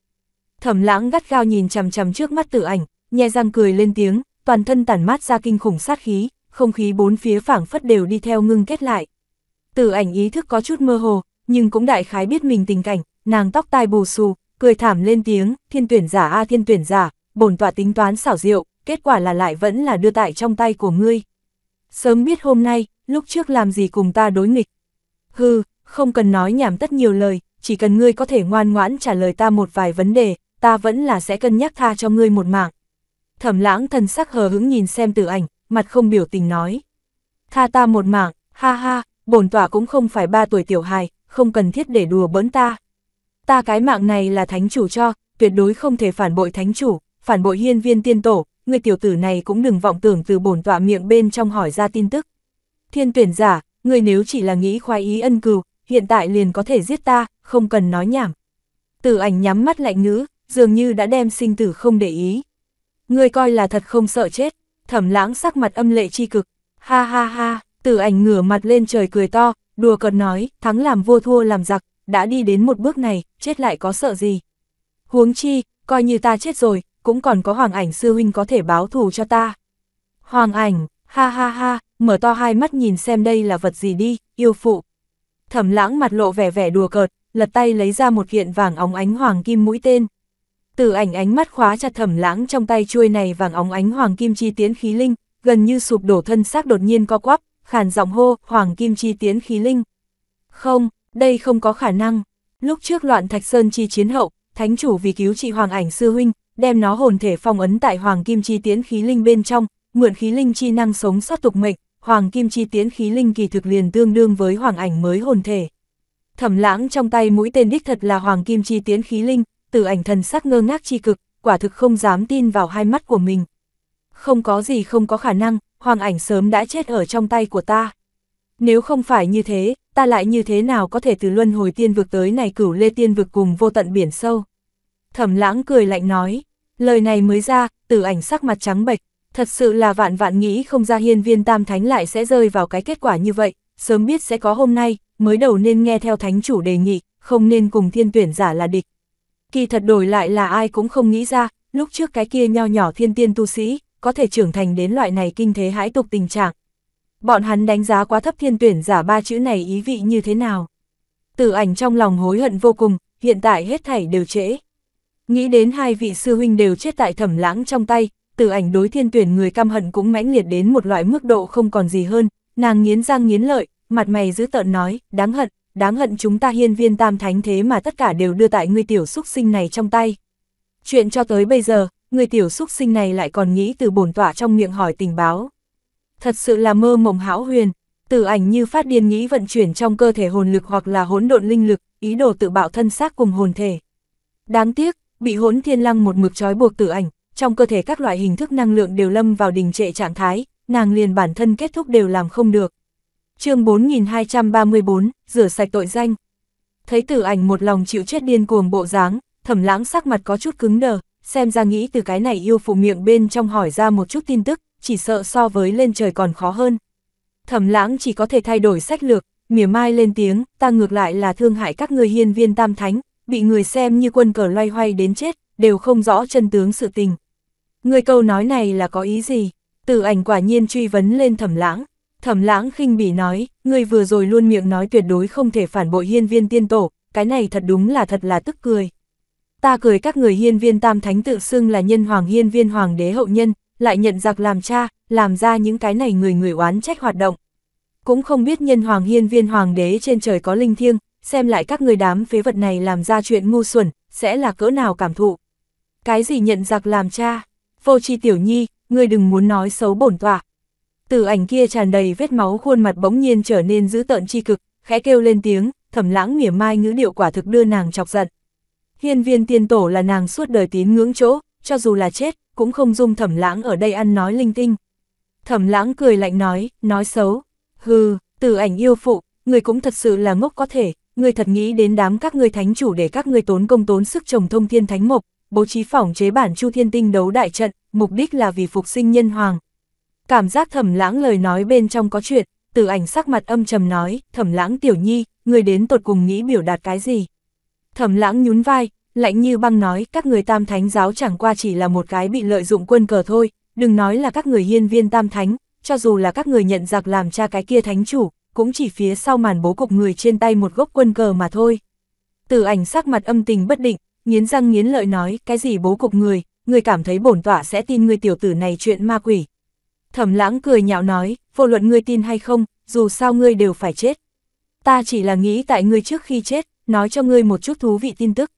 Thẩm lãng gắt gao nhìn chằm chằm trước mắt tử ảnh, nhe răng cười lên tiếng, toàn thân tản mát ra kinh khủng sát khí, không khí bốn phía phảng phất đều đi theo ngưng kết lại, Tử ảnh ý thức có chút mơ hồ, nhưng cũng đại khái biết mình tình cảnh, nàng tóc tai bù xù, cười thảm lên tiếng, thiên tuyển giả a thiên tuyển giả, bổn tọa tính toán xảo diệu, kết quả là lại vẫn là đưa tại trong tay của ngươi. Sớm biết hôm nay, lúc trước làm gì cùng ta đối nghịch. Hừ, không cần nói nhảm tất nhiều lời, chỉ cần ngươi có thể ngoan ngoãn trả lời ta một vài vấn đề, ta vẫn là sẽ cân nhắc tha cho ngươi một mạng. Thẩm lãng thần sắc hờ hững nhìn xem tử ảnh, mặt không biểu tình nói. Tha ta một mạng, ha ha, bổn tọa cũng không phải ba tuổi tiểu hài, không cần thiết để đùa bỡn ta. Ta cái mạng này là thánh chủ cho, tuyệt đối không thể phản bội thánh chủ, phản bội hiên viên tiên tổ, người tiểu tử này cũng đừng vọng tưởng từ bổn tọa miệng bên trong hỏi ra tin tức. Thiên tuyển giả, người nếu chỉ là nghĩ khoái ý ân cừu, hiện tại liền có thể giết ta, không cần nói nhảm. Tử ảnh nhắm mắt lạnh ngữ, dường như đã đem sinh tử không để ý. Người coi là thật không sợ chết, thẩm lãng sắc mặt âm lệ chi cực, ha ha ha. Tử ảnh ngửa mặt lên trời cười to, đùa cợt nói, thắng làm vua thua làm giặc, đã đi đến một bước này, chết lại có sợ gì. Huống chi, coi như ta chết rồi, cũng còn có hoàng ảnh sư huynh có thể báo thù cho ta. Hoàng ảnh, ha ha ha, mở to hai mắt nhìn xem đây là vật gì đi, yêu phụ. Thẩm lãng mặt lộ vẻ vẻ đùa cợt, lật tay lấy ra một kiện vàng óng ánh hoàng kim mũi tên. Tử ảnh ánh mắt khóa chặt thẩm lãng trong tay chuôi này vàng óng ánh hoàng kim chi tiến khí linh, gần như sụp đổ thân xác đột nhiên co quắp, khản giọng hô, Hoàng Kim Chi tiến khí linh. Không, đây không có khả năng. Lúc trước loạn Thạch Sơn chi chiến hậu, thánh chủ vì cứu trị Hoàng Ảnh sư huynh, đem nó hồn thể phong ấn tại Hoàng Kim Chi tiến khí linh bên trong, mượn khí linh chi năng sống sót tục mệnh, Hoàng Kim Chi tiến khí linh kỳ thực liền tương đương với Hoàng Ảnh mới hồn thể. Thẩm Lãng trong tay mũi tên đích thật là Hoàng Kim Chi tiến khí linh, Tử Ảnh thần sắc ngơ ngác chi cực, quả thực không dám tin vào hai mắt của mình. Không có gì không có khả năng, Hoàng ảnh sớm đã chết ở trong tay của ta. Nếu không phải như thế, ta lại như thế nào có thể từ luân hồi tiên vực tới này cửu lê tiên vực cùng vô tận biển sâu. Thẩm lãng cười lạnh nói, lời này mới ra, từ ảnh sắc mặt trắng bệch, thật sự là vạn vạn nghĩ không ra hiên viên tam thánh lại sẽ rơi vào cái kết quả như vậy, sớm biết sẽ có hôm nay, mới đầu nên nghe theo thánh chủ đề nghị, không nên cùng thiên tuyển giả là địch. Kỳ thật đổi lại là ai cũng không nghĩ ra, lúc trước cái kia nho nhỏ thiên tiên tu sĩ, có thể trưởng thành đến loại này kinh thế hãi tục tình trạng. Bọn hắn đánh giá quá thấp thiên tuyển giả ba chữ này ý vị như thế nào. Tử ảnh trong lòng hối hận vô cùng, hiện tại hết thảy đều trễ. Nghĩ đến hai vị sư huynh đều chết tại thẩm lãng trong tay, tử ảnh đối thiên tuyển người căm hận cũng mãnh liệt đến một loại mức độ không còn gì hơn, nàng nghiến răng nghiến lợi, mặt mày giữ tợn nói, đáng hận, đáng hận chúng ta hiên viên tam thánh thế mà tất cả đều đưa tại ngươi tiểu xúc sinh này trong tay. Chuyện cho tới bây giờ, người tiểu xúc sinh này lại còn nghĩ từ bổn tỏa trong miệng hỏi tình báo. Thật sự là mơ mộng hão huyền, tử ảnh như phát điên nghĩ vận chuyển trong cơ thể hồn lực hoặc là hỗn độn linh lực, ý đồ tự bạo thân xác cùng hồn thể. Đáng tiếc, bị hỗn thiên lăng một mực trói buộc tử ảnh, trong cơ thể các loại hình thức năng lượng đều lâm vào đình trệ trạng thái, nàng liền bản thân kết thúc đều làm không được. chương 4234, rửa sạch tội danh. Thấy tử ảnh một lòng chịu chết điên cuồng bộ dáng, thẩm lãng sắc mặt có chút cứng đờ, xem ra nghĩ từ cái này yêu phụ miệng bên trong hỏi ra một chút tin tức, chỉ sợ so với lên trời còn khó hơn. Thẩm lãng chỉ có thể thay đổi sách lược, mỉa mai lên tiếng, ta ngược lại là thương hại các người hiên viên tam thánh, bị người xem như quân cờ loay hoay đến chết, đều không rõ chân tướng sự tình. Người câu nói này là có ý gì? Từ ảnh quả nhiên truy vấn lên thẩm lãng. Thẩm lãng khinh bỉ nói, người vừa rồi luôn miệng nói tuyệt đối không thể phản bội hiên viên tiên tổ, cái này thật đúng là thật là tức cười ta cười các người hiên viên tam thánh tự xưng là nhân hoàng hiên viên hoàng đế hậu nhân, lại nhận giặc làm cha, làm ra những cái này người người oán trách hoạt động. Cũng không biết nhân hoàng hiên viên hoàng đế trên trời có linh thiêng, xem lại các người đám phế vật này làm ra chuyện ngu xuẩn, sẽ là cỡ nào cảm thụ. Cái gì nhận giặc làm cha? Vô tri tiểu nhi, người đừng muốn nói xấu bổn tọa. Từ ảnh kia tràn đầy vết máu khuôn mặt bỗng nhiên trở nên dữ tợn chi cực, khẽ kêu lên tiếng, thẩm lãng mỉa mai ngữ điệu quả thực đưa nàng chọc giận. Hiên viên tiên tổ là nàng suốt đời tín ngưỡng chỗ, cho dù là chết, cũng không dung thẩm lãng ở đây ăn nói linh tinh. Thẩm lãng cười lạnh nói, nói xấu. Hừ, Tử ảnh yêu phụ, người cũng thật sự là ngốc có thể, người thật nghĩ đến đám các ngươi thánh chủ để các ngươi tốn công tốn sức trồng thông thiên thánh mộc, bố trí phỏng chế bản chu thiên tinh đấu đại trận, mục đích là vì phục sinh nhân hoàng. Cảm giác thẩm lãng lời nói bên trong có chuyện, Tử ảnh sắc mặt âm trầm nói, thẩm lãng tiểu nhi, người đến tột cùng nghĩ biểu đạt cái gì. Thẩm lãng nhún vai, lạnh như băng nói các người tam thánh giáo chẳng qua chỉ là một cái bị lợi dụng quân cờ thôi, đừng nói là các người hiên viên tam thánh, cho dù là các người nhận giặc làm cha cái kia thánh chủ, cũng chỉ phía sau màn bố cục người trên tay một gốc quân cờ mà thôi. Tử ảnh sắc mặt âm tình bất định, nghiến răng nghiến lợi nói cái gì bố cục người, người cảm thấy bổn tọa sẽ tin người tiểu tử này chuyện ma quỷ. Thẩm lãng cười nhạo nói, vô luận ngươi tin hay không, dù sao ngươi đều phải chết. Ta chỉ là nghĩ tại ngươi trước khi chết, nói cho ngươi một chút thú vị tin tức.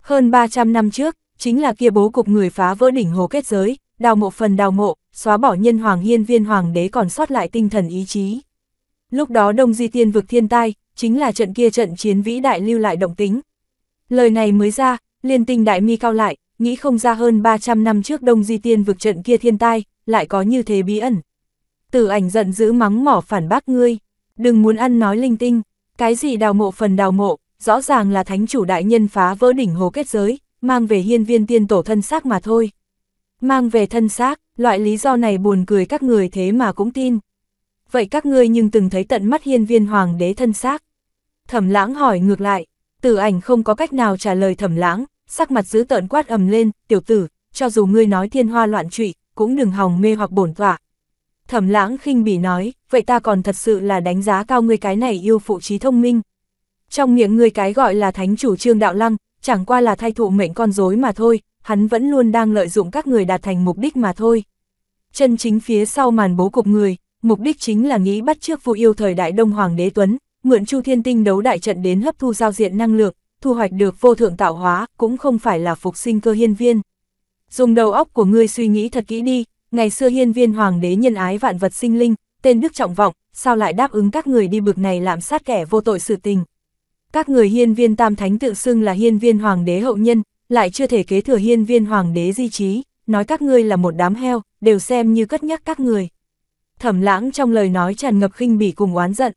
Hơn 300 năm trước, chính là kia bố cục người phá vỡ đỉnh hồ kết giới, đào mộ phần đào mộ, xóa bỏ nhân hoàng hiên viên hoàng đế còn sót lại tinh thần ý chí. Lúc đó Đông Di Tiên vực thiên tai, chính là trận kia trận chiến vĩ đại lưu lại động tính. Lời này mới ra, liên tinh đại mi cao lại, nghĩ không ra hơn 300 năm trước Đông Di Tiên vực trận kia thiên tai, lại có như thế bí ẩn. Tử ảnh giận dữ mắng mỏ phản bác ngươi, đừng muốn ăn nói linh tinh, cái gì đào mộ phần đào mộ, rõ ràng là thánh chủ đại nhân phá vỡ đỉnh hồ kết giới, mang về hiên viên tiên tổ thân xác mà thôi. Mang về thân xác, loại lý do này buồn cười các người thế mà cũng tin. Vậy các ngươi nhưng từng thấy tận mắt hiên viên hoàng đế thân xác. Thẩm lãng hỏi ngược lại, tử ảnh không có cách nào trả lời thẩm lãng, sắc mặt giữ tợn quát ầm lên, tiểu tử, cho dù ngươi nói thiên hoa loạn trụy, cũng đừng hòng mê hoặc bổn tọa. Thẩm lãng khinh bỉ nói, vậy ta còn thật sự là đánh giá cao ngươi cái này yêu phụ trí thông minh, trong miệng người cái gọi là thánh chủ trương đạo lăng, chẳng qua là thay thụ mệnh con rối mà thôi, hắn vẫn luôn đang lợi dụng các người đạt thành mục đích mà thôi. Chân chính phía sau màn bố cục người, mục đích chính là nghĩ bắt trước phụ yêu thời đại Đông Hoàng Đế Tuấn, mượn Chu Thiên Tinh đấu đại trận đến hấp thu giao diện năng lượng, thu hoạch được vô thượng tạo hóa, cũng không phải là phục sinh cơ hiên viên. Dùng đầu óc của ngươi suy nghĩ thật kỹ đi, ngày xưa hiên viên hoàng đế nhân ái vạn vật sinh linh, tên đức trọng vọng, sao lại đáp ứng các người đi bực này làm sát kẻ vô tội sự tình các người hiên viên tam thánh tự xưng là hiên viên hoàng đế hậu nhân, lại chưa thể kế thừa hiên viên hoàng đế di trí, nói các ngươi là một đám heo, đều xem như cất nhắc các người. Thẩm lãng trong lời nói tràn ngập khinh bỉ cùng oán giận.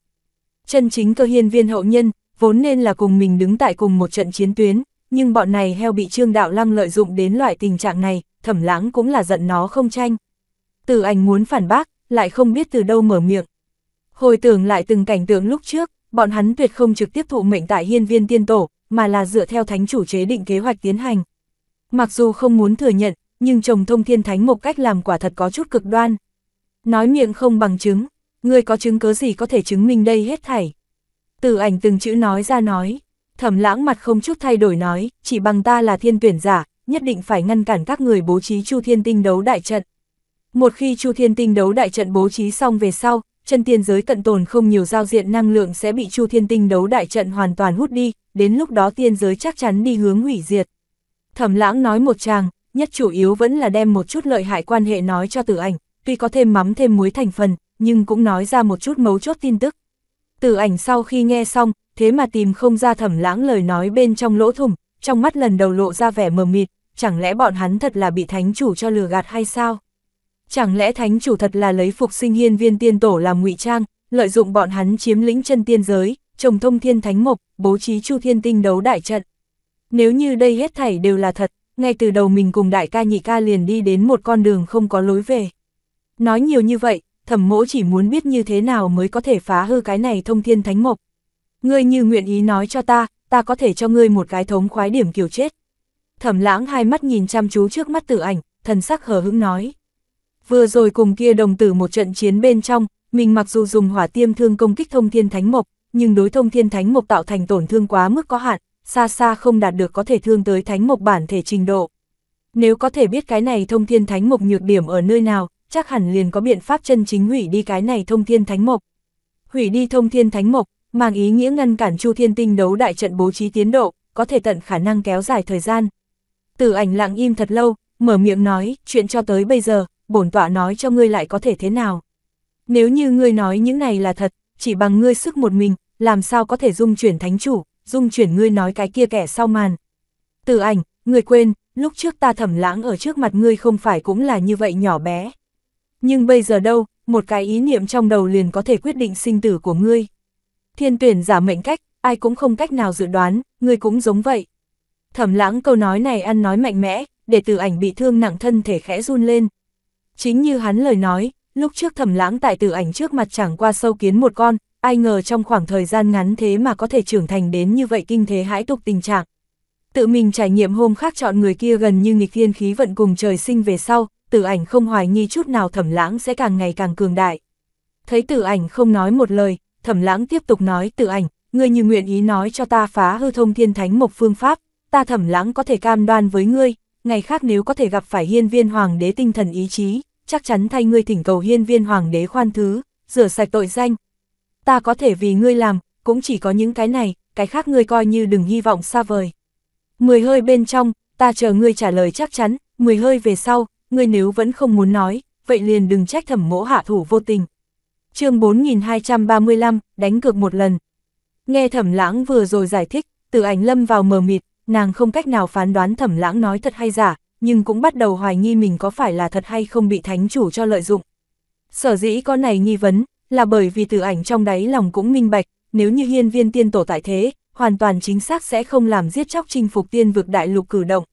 Chân chính cơ hiên viên hậu nhân, vốn nên là cùng mình đứng tại cùng một trận chiến tuyến, nhưng bọn này heo bị trương đạo lăng lợi dụng đến loại tình trạng này, thẩm lãng cũng là giận nó không tranh. Từ ảnh muốn phản bác, lại không biết từ đâu mở miệng. Hồi tưởng lại từng cảnh tượng lúc trước, bọn hắn tuyệt không trực tiếp thụ mệnh tại hiên viên tiên tổ, mà là dựa theo thánh chủ chế định kế hoạch tiến hành. Mặc dù không muốn thừa nhận, nhưng chồng thông thiên thánh một cách làm quả thật có chút cực đoan. Nói miệng không bằng chứng, người có chứng cứ gì có thể chứng minh đây hết thảy. Từ ảnh từng chữ nói ra nói, thẩm lãng mặt không chút thay đổi nói, chỉ bằng ta là thiên tuyển giả, nhất định phải ngăn cản các người bố trí chu thiên tinh đấu đại trận. Một khi chu thiên tinh đấu đại trận bố trí xong về sau, chân tiên giới cận tồn không nhiều giao diện năng lượng sẽ bị Chu Thiên Tinh đấu đại trận hoàn toàn hút đi, đến lúc đó tiên giới chắc chắn đi hướng hủy diệt. Thẩm lãng nói một chàng, nhất chủ yếu vẫn là đem một chút lợi hại quan hệ nói cho tử ảnh, tuy có thêm mắm thêm muối thành phần, nhưng cũng nói ra một chút mấu chốt tin tức. Tử ảnh sau khi nghe xong, thế mà tìm không ra thẩm lãng lời nói bên trong lỗ thủng, trong mắt lần đầu lộ ra vẻ mờ mịt, chẳng lẽ bọn hắn thật là bị thánh chủ cho lừa gạt hay sao? Chẳng lẽ thánh chủ thật là lấy phục sinh hiên viên tiên tổ làm ngụy trang, lợi dụng bọn hắn chiếm lĩnh chân tiên giới, trồng thông thiên thánh mộc, bố trí chu thiên tinh đấu đại trận. Nếu như đây hết thảy đều là thật, ngay từ đầu mình cùng đại ca nhị ca liền đi đến một con đường không có lối về. Nói nhiều như vậy, thẩm mỗ chỉ muốn biết như thế nào mới có thể phá hư cái này thông thiên thánh mộc. Ngươi như nguyện ý nói cho ta, ta có thể cho ngươi một cái thống khoái điểm kiểu chết. Thẩm lãng hai mắt nhìn chăm chú trước mắt tử ảnh, thần sắc hờ hững nói. Vừa rồi cùng kia đồng tử một trận chiến bên trong, mình mặc dù dùng hỏa tiêm thương công kích thông thiên thánh mộc, nhưng đối thông thiên thánh mộc tạo thành tổn thương quá mức có hạn, xa xa không đạt được có thể thương tới thánh mộc bản thể trình độ. Nếu có thể biết cái này thông thiên thánh mộc nhược điểm ở nơi nào, chắc hẳn liền có biện pháp chân chính hủy đi cái này thông thiên thánh mộc. Hủy đi thông thiên thánh mộc, mang ý nghĩa ngăn cản Chu Thiên Tinh đấu đại trận bố trí tiến độ, có thể tận khả năng kéo dài thời gian. Tử ảnh lặng im thật lâu, mở miệng nói, chuyện cho tới bây giờ, bổn tọa nói cho ngươi lại có thể thế nào. Nếu như ngươi nói những này là thật, chỉ bằng ngươi sức một mình, làm sao có thể dung chuyển thánh chủ, dung chuyển ngươi nói cái kia kẻ sau màn. Từ ảnh, ngươi quên, lúc trước ta thẩm lãng ở trước mặt ngươi không phải cũng là như vậy nhỏ bé. Nhưng bây giờ đâu, một cái ý niệm trong đầu liền có thể quyết định sinh tử của ngươi. Thiên tuyển giả mệnh cách, ai cũng không cách nào dự đoán, ngươi cũng giống vậy. Thẩm lãng câu nói này ăn nói mạnh mẽ, để từ ảnh bị thương nặng thân thể khẽ run lên chính như hắn lời nói, lúc trước thẩm lãng tại tử ảnh trước mặt chẳng qua sâu kiến một con, ai ngờ trong khoảng thời gian ngắn thế mà có thể trưởng thành đến như vậy kinh thế hãi tục tình trạng. Tự mình trải nghiệm hôm khác chọn người kia gần như nghịch thiên khí vận cùng trời sinh về sau, tử ảnh không hoài nghi chút nào thẩm lãng sẽ càng ngày càng cường đại. Thấy tử ảnh không nói một lời, thẩm lãng tiếp tục nói tử ảnh, ngươi như nguyện ý nói cho ta phá hư thông thiên thánh một phương pháp, ta thẩm lãng có thể cam đoan với ngươi, ngày khác nếu có thể gặp phải hiên viên hoàng đế tinh thần ý chí, chắc chắn thay ngươi thỉnh cầu hiên viên hoàng đế khoan thứ, rửa sạch tội danh. Ta có thể vì ngươi làm, cũng chỉ có những cái này, cái khác ngươi coi như đừng hy vọng xa vời. Mười hơi bên trong, ta chờ ngươi trả lời chắc chắn, mười hơi về sau, ngươi nếu vẫn không muốn nói, vậy liền đừng trách thẩm mỗ hạ thủ vô tình. chương 4235, đánh cược một lần. Nghe thẩm lãng vừa rồi giải thích, từ ảnh lâm vào mờ mịt, nàng không cách nào phán đoán thẩm lãng nói thật hay giả, nhưng cũng bắt đầu hoài nghi mình có phải là thật hay không bị thánh chủ cho lợi dụng. Sở dĩ có này nghi vấn, là bởi vì từ ảnh trong đáy lòng cũng minh bạch, nếu như hiên viên tiên tổ tại thế, hoàn toàn chính xác sẽ không làm giết chóc chinh phục tiên vực đại lục cử động.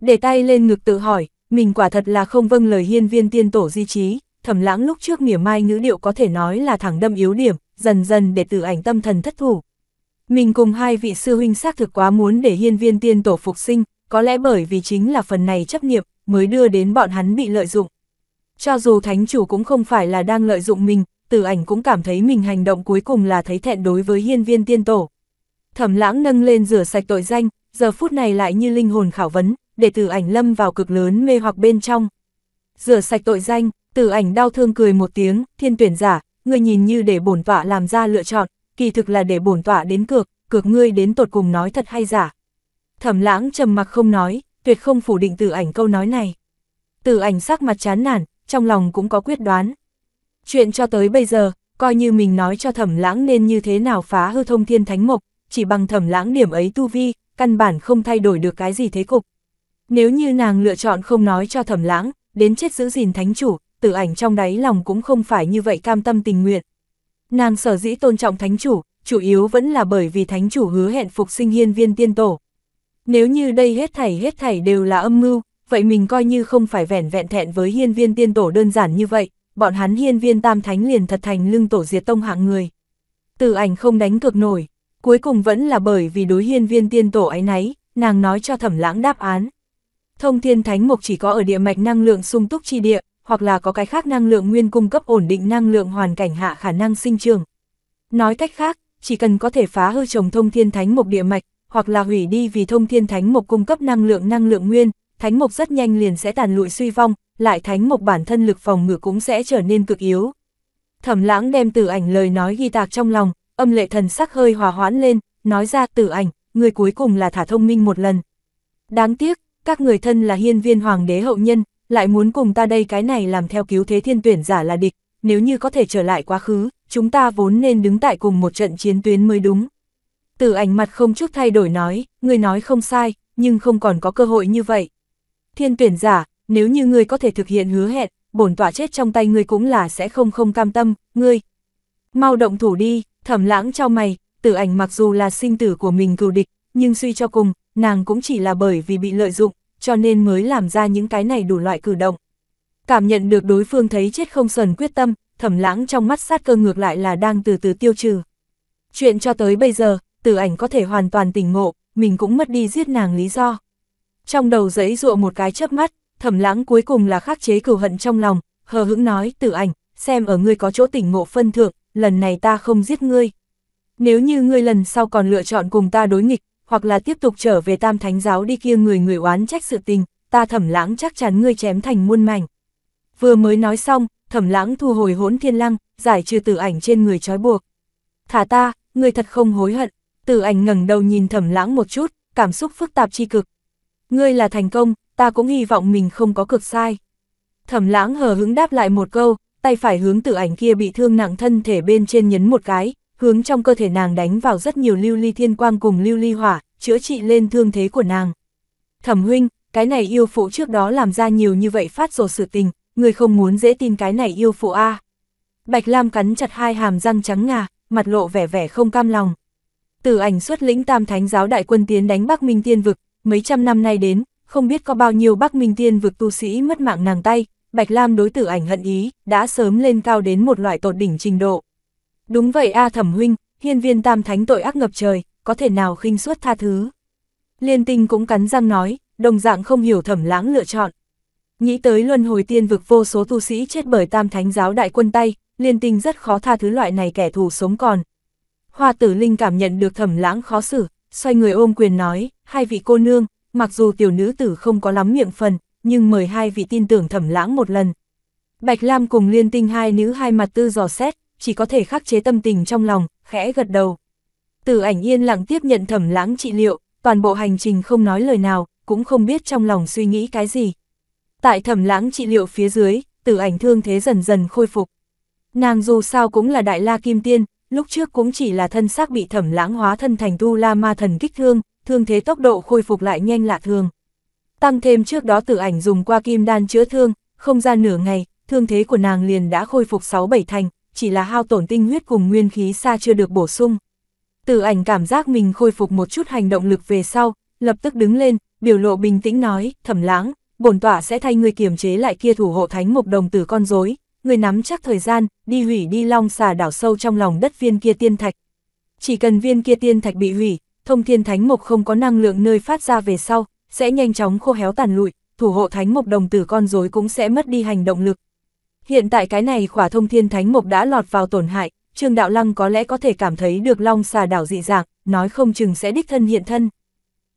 Để tay lên ngực tự hỏi, mình quả thật là không vâng lời hiên viên tiên tổ di trí, thẩm lãng lúc trước mỉa mai ngữ điệu có thể nói là thẳng đâm yếu điểm, dần dần để từ ảnh tâm thần thất thủ. Mình cùng hai vị sư huynh xác thực quá muốn để hiên viên tiên tổ phục sinh, có lẽ bởi vì chính là phần này chấp nghiệp mới đưa đến bọn hắn bị lợi dụng. Cho dù thánh chủ cũng không phải là đang lợi dụng mình, tử ảnh cũng cảm thấy mình hành động cuối cùng là thấy thẹn đối với hiên viên tiên tổ. Thẩm lãng nâng lên rửa sạch tội danh, giờ phút này lại như linh hồn khảo vấn, để tử ảnh lâm vào cực lớn mê hoặc bên trong. Rửa sạch tội danh, tử ảnh đau thương cười một tiếng, thiên tuyển giả, người nhìn như để bổn tọa làm ra lựa chọn, kỳ thực là để bổn tọa đến cược, cược ngươi đến tột cùng nói thật hay giả. Thẩm lãng trầm mặc không nói, tuyệt không phủ định tử ảnh câu nói này. Tử ảnh sắc mặt chán nản, trong lòng cũng có quyết đoán. Chuyện cho tới bây giờ, coi như mình nói cho thẩm lãng nên như thế nào phá hư thông thiên thánh mộc, chỉ bằng thẩm lãng điểm ấy tu vi, căn bản không thay đổi được cái gì thế cục. Nếu như nàng lựa chọn không nói cho thẩm lãng, đến chết giữ gìn thánh chủ, tử ảnh trong đáy lòng cũng không phải như vậy cam tâm tình nguyện. Nàng sở dĩ tôn trọng thánh chủ, chủ yếu vẫn là bởi vì thánh chủ hứa hẹn phục sinh hiên viên tiên tổ. Nếu như đây hết thảy hết thảy đều là âm mưu, vậy mình coi như không phải vẻn vẹn thẹn với hiên viên tiên tổ đơn giản như vậy, bọn hắn hiên viên tam thánh liền thật thành lưng tổ diệt tông hạng người. Từ ảnh không đánh cược nổi, cuối cùng vẫn là bởi vì đối hiên viên tiên tổ ấy náy, nàng nói cho thẩm lãng đáp án. Thông thiên thánh mục chỉ có ở địa mạch năng lượng sung túc chi địa, hoặc là có cái khác năng lượng nguyên cung cấp ổn định năng lượng hoàn cảnh hạ khả năng sinh trường. Nói cách khác, chỉ cần có thể phá hư trồng thông thiên thánh mộc địa mạch, hoặc là hủy đi vì thông thiên thánh mộc cung cấp năng lượng năng lượng nguyên, thánh mộc rất nhanh liền sẽ tàn lụi suy vong, lại thánh mộc bản thân lực phòng ngự cũng sẽ trở nên cực yếu. Thẩm lãng đem tử ảnh lời nói ghi tạc trong lòng, âm lệ thần sắc hơi hòa hoãn lên, nói ra tử ảnh, người cuối cùng là thả thông minh một lần. Đáng tiếc, các người thân là hiên viên hoàng đế hậu nhân, lại muốn cùng ta đây cái này làm theo cứu thế thiên tuyển giả là địch, nếu như có thể trở lại quá khứ, chúng ta vốn nên đứng tại cùng một trận chiến tuyến mới đúng. tử ảnh mặt không chút thay đổi nói, người nói không sai, nhưng không còn có cơ hội như vậy. Thiên tuyển giả, nếu như người có thể thực hiện hứa hẹn, bổn tỏa chết trong tay người cũng là sẽ không không cam tâm, ngươi. Mau động thủ đi, thẩm lãng cho mày, tử ảnh mặc dù là sinh tử của mình cừu địch, nhưng suy cho cùng, nàng cũng chỉ là bởi vì bị lợi dụng, cho nên mới làm ra những cái này đủ loại cử động. Cảm nhận được đối phương thấy chết không sần quyết tâm, thẩm lãng trong mắt sát cơ ngược lại là đang từ từ tiêu trừ. Chuyện cho tới bây giờ, tử ảnh có thể hoàn toàn tỉnh ngộ, mình cũng mất đi giết nàng lý do. Trong đầu giấy dụa một cái chớp mắt, thẩm lãng cuối cùng là khắc chế cửu hận trong lòng, hờ hững nói tử ảnh, xem ở ngươi có chỗ tỉnh ngộ phân thượng, lần này ta không giết ngươi. Nếu như ngươi lần sau còn lựa chọn cùng ta đối nghịch, hoặc là tiếp tục trở về tam thánh giáo đi kia người người oán trách sự tình, ta thẩm lãng chắc chắn ngươi chém thành muôn mảnh. Vừa mới nói xong, thẩm lãng thu hồi hỗn thiên lăng, giải trừ tử ảnh trên người trói buộc. Thả ta, ngươi thật không hối hận, tử ảnh ngẩng đầu nhìn thẩm lãng một chút, cảm xúc phức tạp chi cực. Ngươi là thành công, ta cũng hy vọng mình không có cực sai. Thẩm lãng hờ hứng đáp lại một câu, tay phải hướng tử ảnh kia bị thương nặng thân thể bên trên nhấn một cái, hướng trong cơ thể nàng đánh vào rất nhiều lưu ly thiên quang cùng lưu ly hỏa, chữa trị lên thương thế của nàng. Thẩm huynh, cái này yêu phụ trước đó làm ra nhiều như vậy phát rồ sự tình, người không muốn dễ tin cái này yêu phụ a Bạch Lam cắn chặt hai hàm răng trắng ngà, mặt lộ vẻ vẻ không cam lòng. Tử ảnh xuất lĩnh tam thánh giáo đại quân tiến đánh Bắc Minh Tiên Vực, mấy trăm năm nay đến, không biết có bao nhiêu Bắc Minh Tiên Vực tu sĩ mất mạng nàng tay, Bạch Lam đối tử ảnh hận ý, đã sớm lên cao đến một loại tột đỉnh trình độ. Đúng vậy A thẩm huynh, hiên viên tam thánh tội ác ngập trời, có thể nào khinh suất tha thứ. Liên tinh cũng cắn răng nói, đồng dạng không hiểu thẩm lãng lựa chọn. Nghĩ tới luân hồi tiên vực vô số tu sĩ chết bởi tam thánh giáo đại quân tay, liên tinh rất khó tha thứ loại này kẻ thù sống còn. Hoa tử linh cảm nhận được thẩm lãng khó xử, xoay người ôm quyền nói, hai vị cô nương, mặc dù tiểu nữ tử không có lắm miệng phần, nhưng mời hai vị tin tưởng thẩm lãng một lần. Bạch Lam cùng liên tinh hai nữ hai mặt tư dò xét, chỉ có thể khắc chế tâm tình trong lòng, khẽ gật đầu. Tử ảnh yên lặng tiếp nhận thẩm lãng trị liệu, toàn bộ hành trình không nói lời nào, cũng không biết trong lòng suy nghĩ cái gì. Tại thẩm lãng trị liệu phía dưới, tử ảnh thương thế dần dần khôi phục. Nàng dù sao cũng là đại la kim tiên, lúc trước cũng chỉ là thân xác bị thẩm lãng hóa thân thành tu la ma thần kích thương, thương thế tốc độ khôi phục lại nhanh lạ thường. Tăng thêm trước đó tử ảnh dùng qua kim đan chữa thương, không ra nửa ngày, thương thế của nàng liền đã khôi phục 6-7 thành, chỉ là hao tổn tinh huyết cùng nguyên khí xa chưa được bổ sung. Tử ảnh cảm giác mình khôi phục một chút hành động lực về sau, lập tức đứng lên, biểu lộ bình tĩnh nói, thẩm lãng, bổn tọa sẽ thay người kiềm chế lại kia thủ hộ thánh mục đồng tử con rối người nắm chắc thời gian, đi hủy đi long xà đảo sâu trong lòng đất viên kia tiên thạch. Chỉ cần viên kia tiên thạch bị hủy, thông thiên thánh mục không có năng lượng nơi phát ra về sau, sẽ nhanh chóng khô héo tàn lụi, thủ hộ thánh mục đồng tử con rối cũng sẽ mất đi hành động lực, Hiện tại cái này khỏa thông thiên thánh mộc đã lọt vào tổn hại, Trương Đạo Lăng có lẽ có thể cảm thấy được long xà đảo dị dạng, nói không chừng sẽ đích thân hiện thân.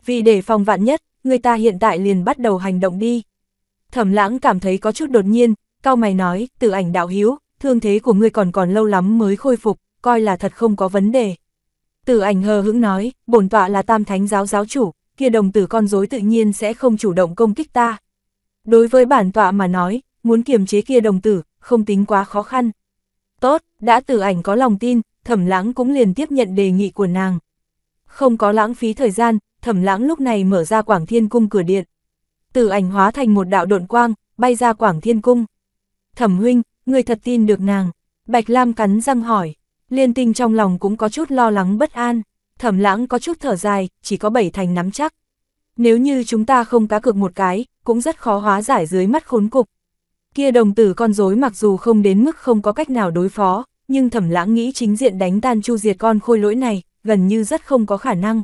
Vì để phòng vạn nhất, người ta hiện tại liền bắt đầu hành động đi. Thẩm lãng cảm thấy có chút đột nhiên, cao mày nói, từ ảnh đạo hiếu, thương thế của ngươi còn còn lâu lắm mới khôi phục, coi là thật không có vấn đề. Từ ảnh hờ hững nói, bổn tọa là tam thánh giáo giáo chủ, kia đồng tử con rối tự nhiên sẽ không chủ động công kích ta. Đối với bản tọa mà nói, muốn kiềm chế kia đồng tử, không tính quá khó khăn. Tốt, đã tử ảnh có lòng tin, thẩm lãng cũng liền tiếp nhận đề nghị của nàng. Không có lãng phí thời gian, thẩm lãng lúc này mở ra quảng thiên cung cửa điện. Tử ảnh hóa thành một đạo độn quang, bay ra quảng thiên cung. Thẩm huynh, người thật tin được nàng. Bạch Lam cắn răng hỏi, liên tinh trong lòng cũng có chút lo lắng bất an. Thẩm lãng có chút thở dài, chỉ có bảy thành nắm chắc. Nếu như chúng ta không cá cược một cái, cũng rất khó hóa giải dưới mắt khốn cục. Kia đồng tử con rối mặc dù không đến mức không có cách nào đối phó, nhưng thẩm lãng nghĩ chính diện đánh tan chu diệt con khôi lỗi này, gần như rất không có khả năng.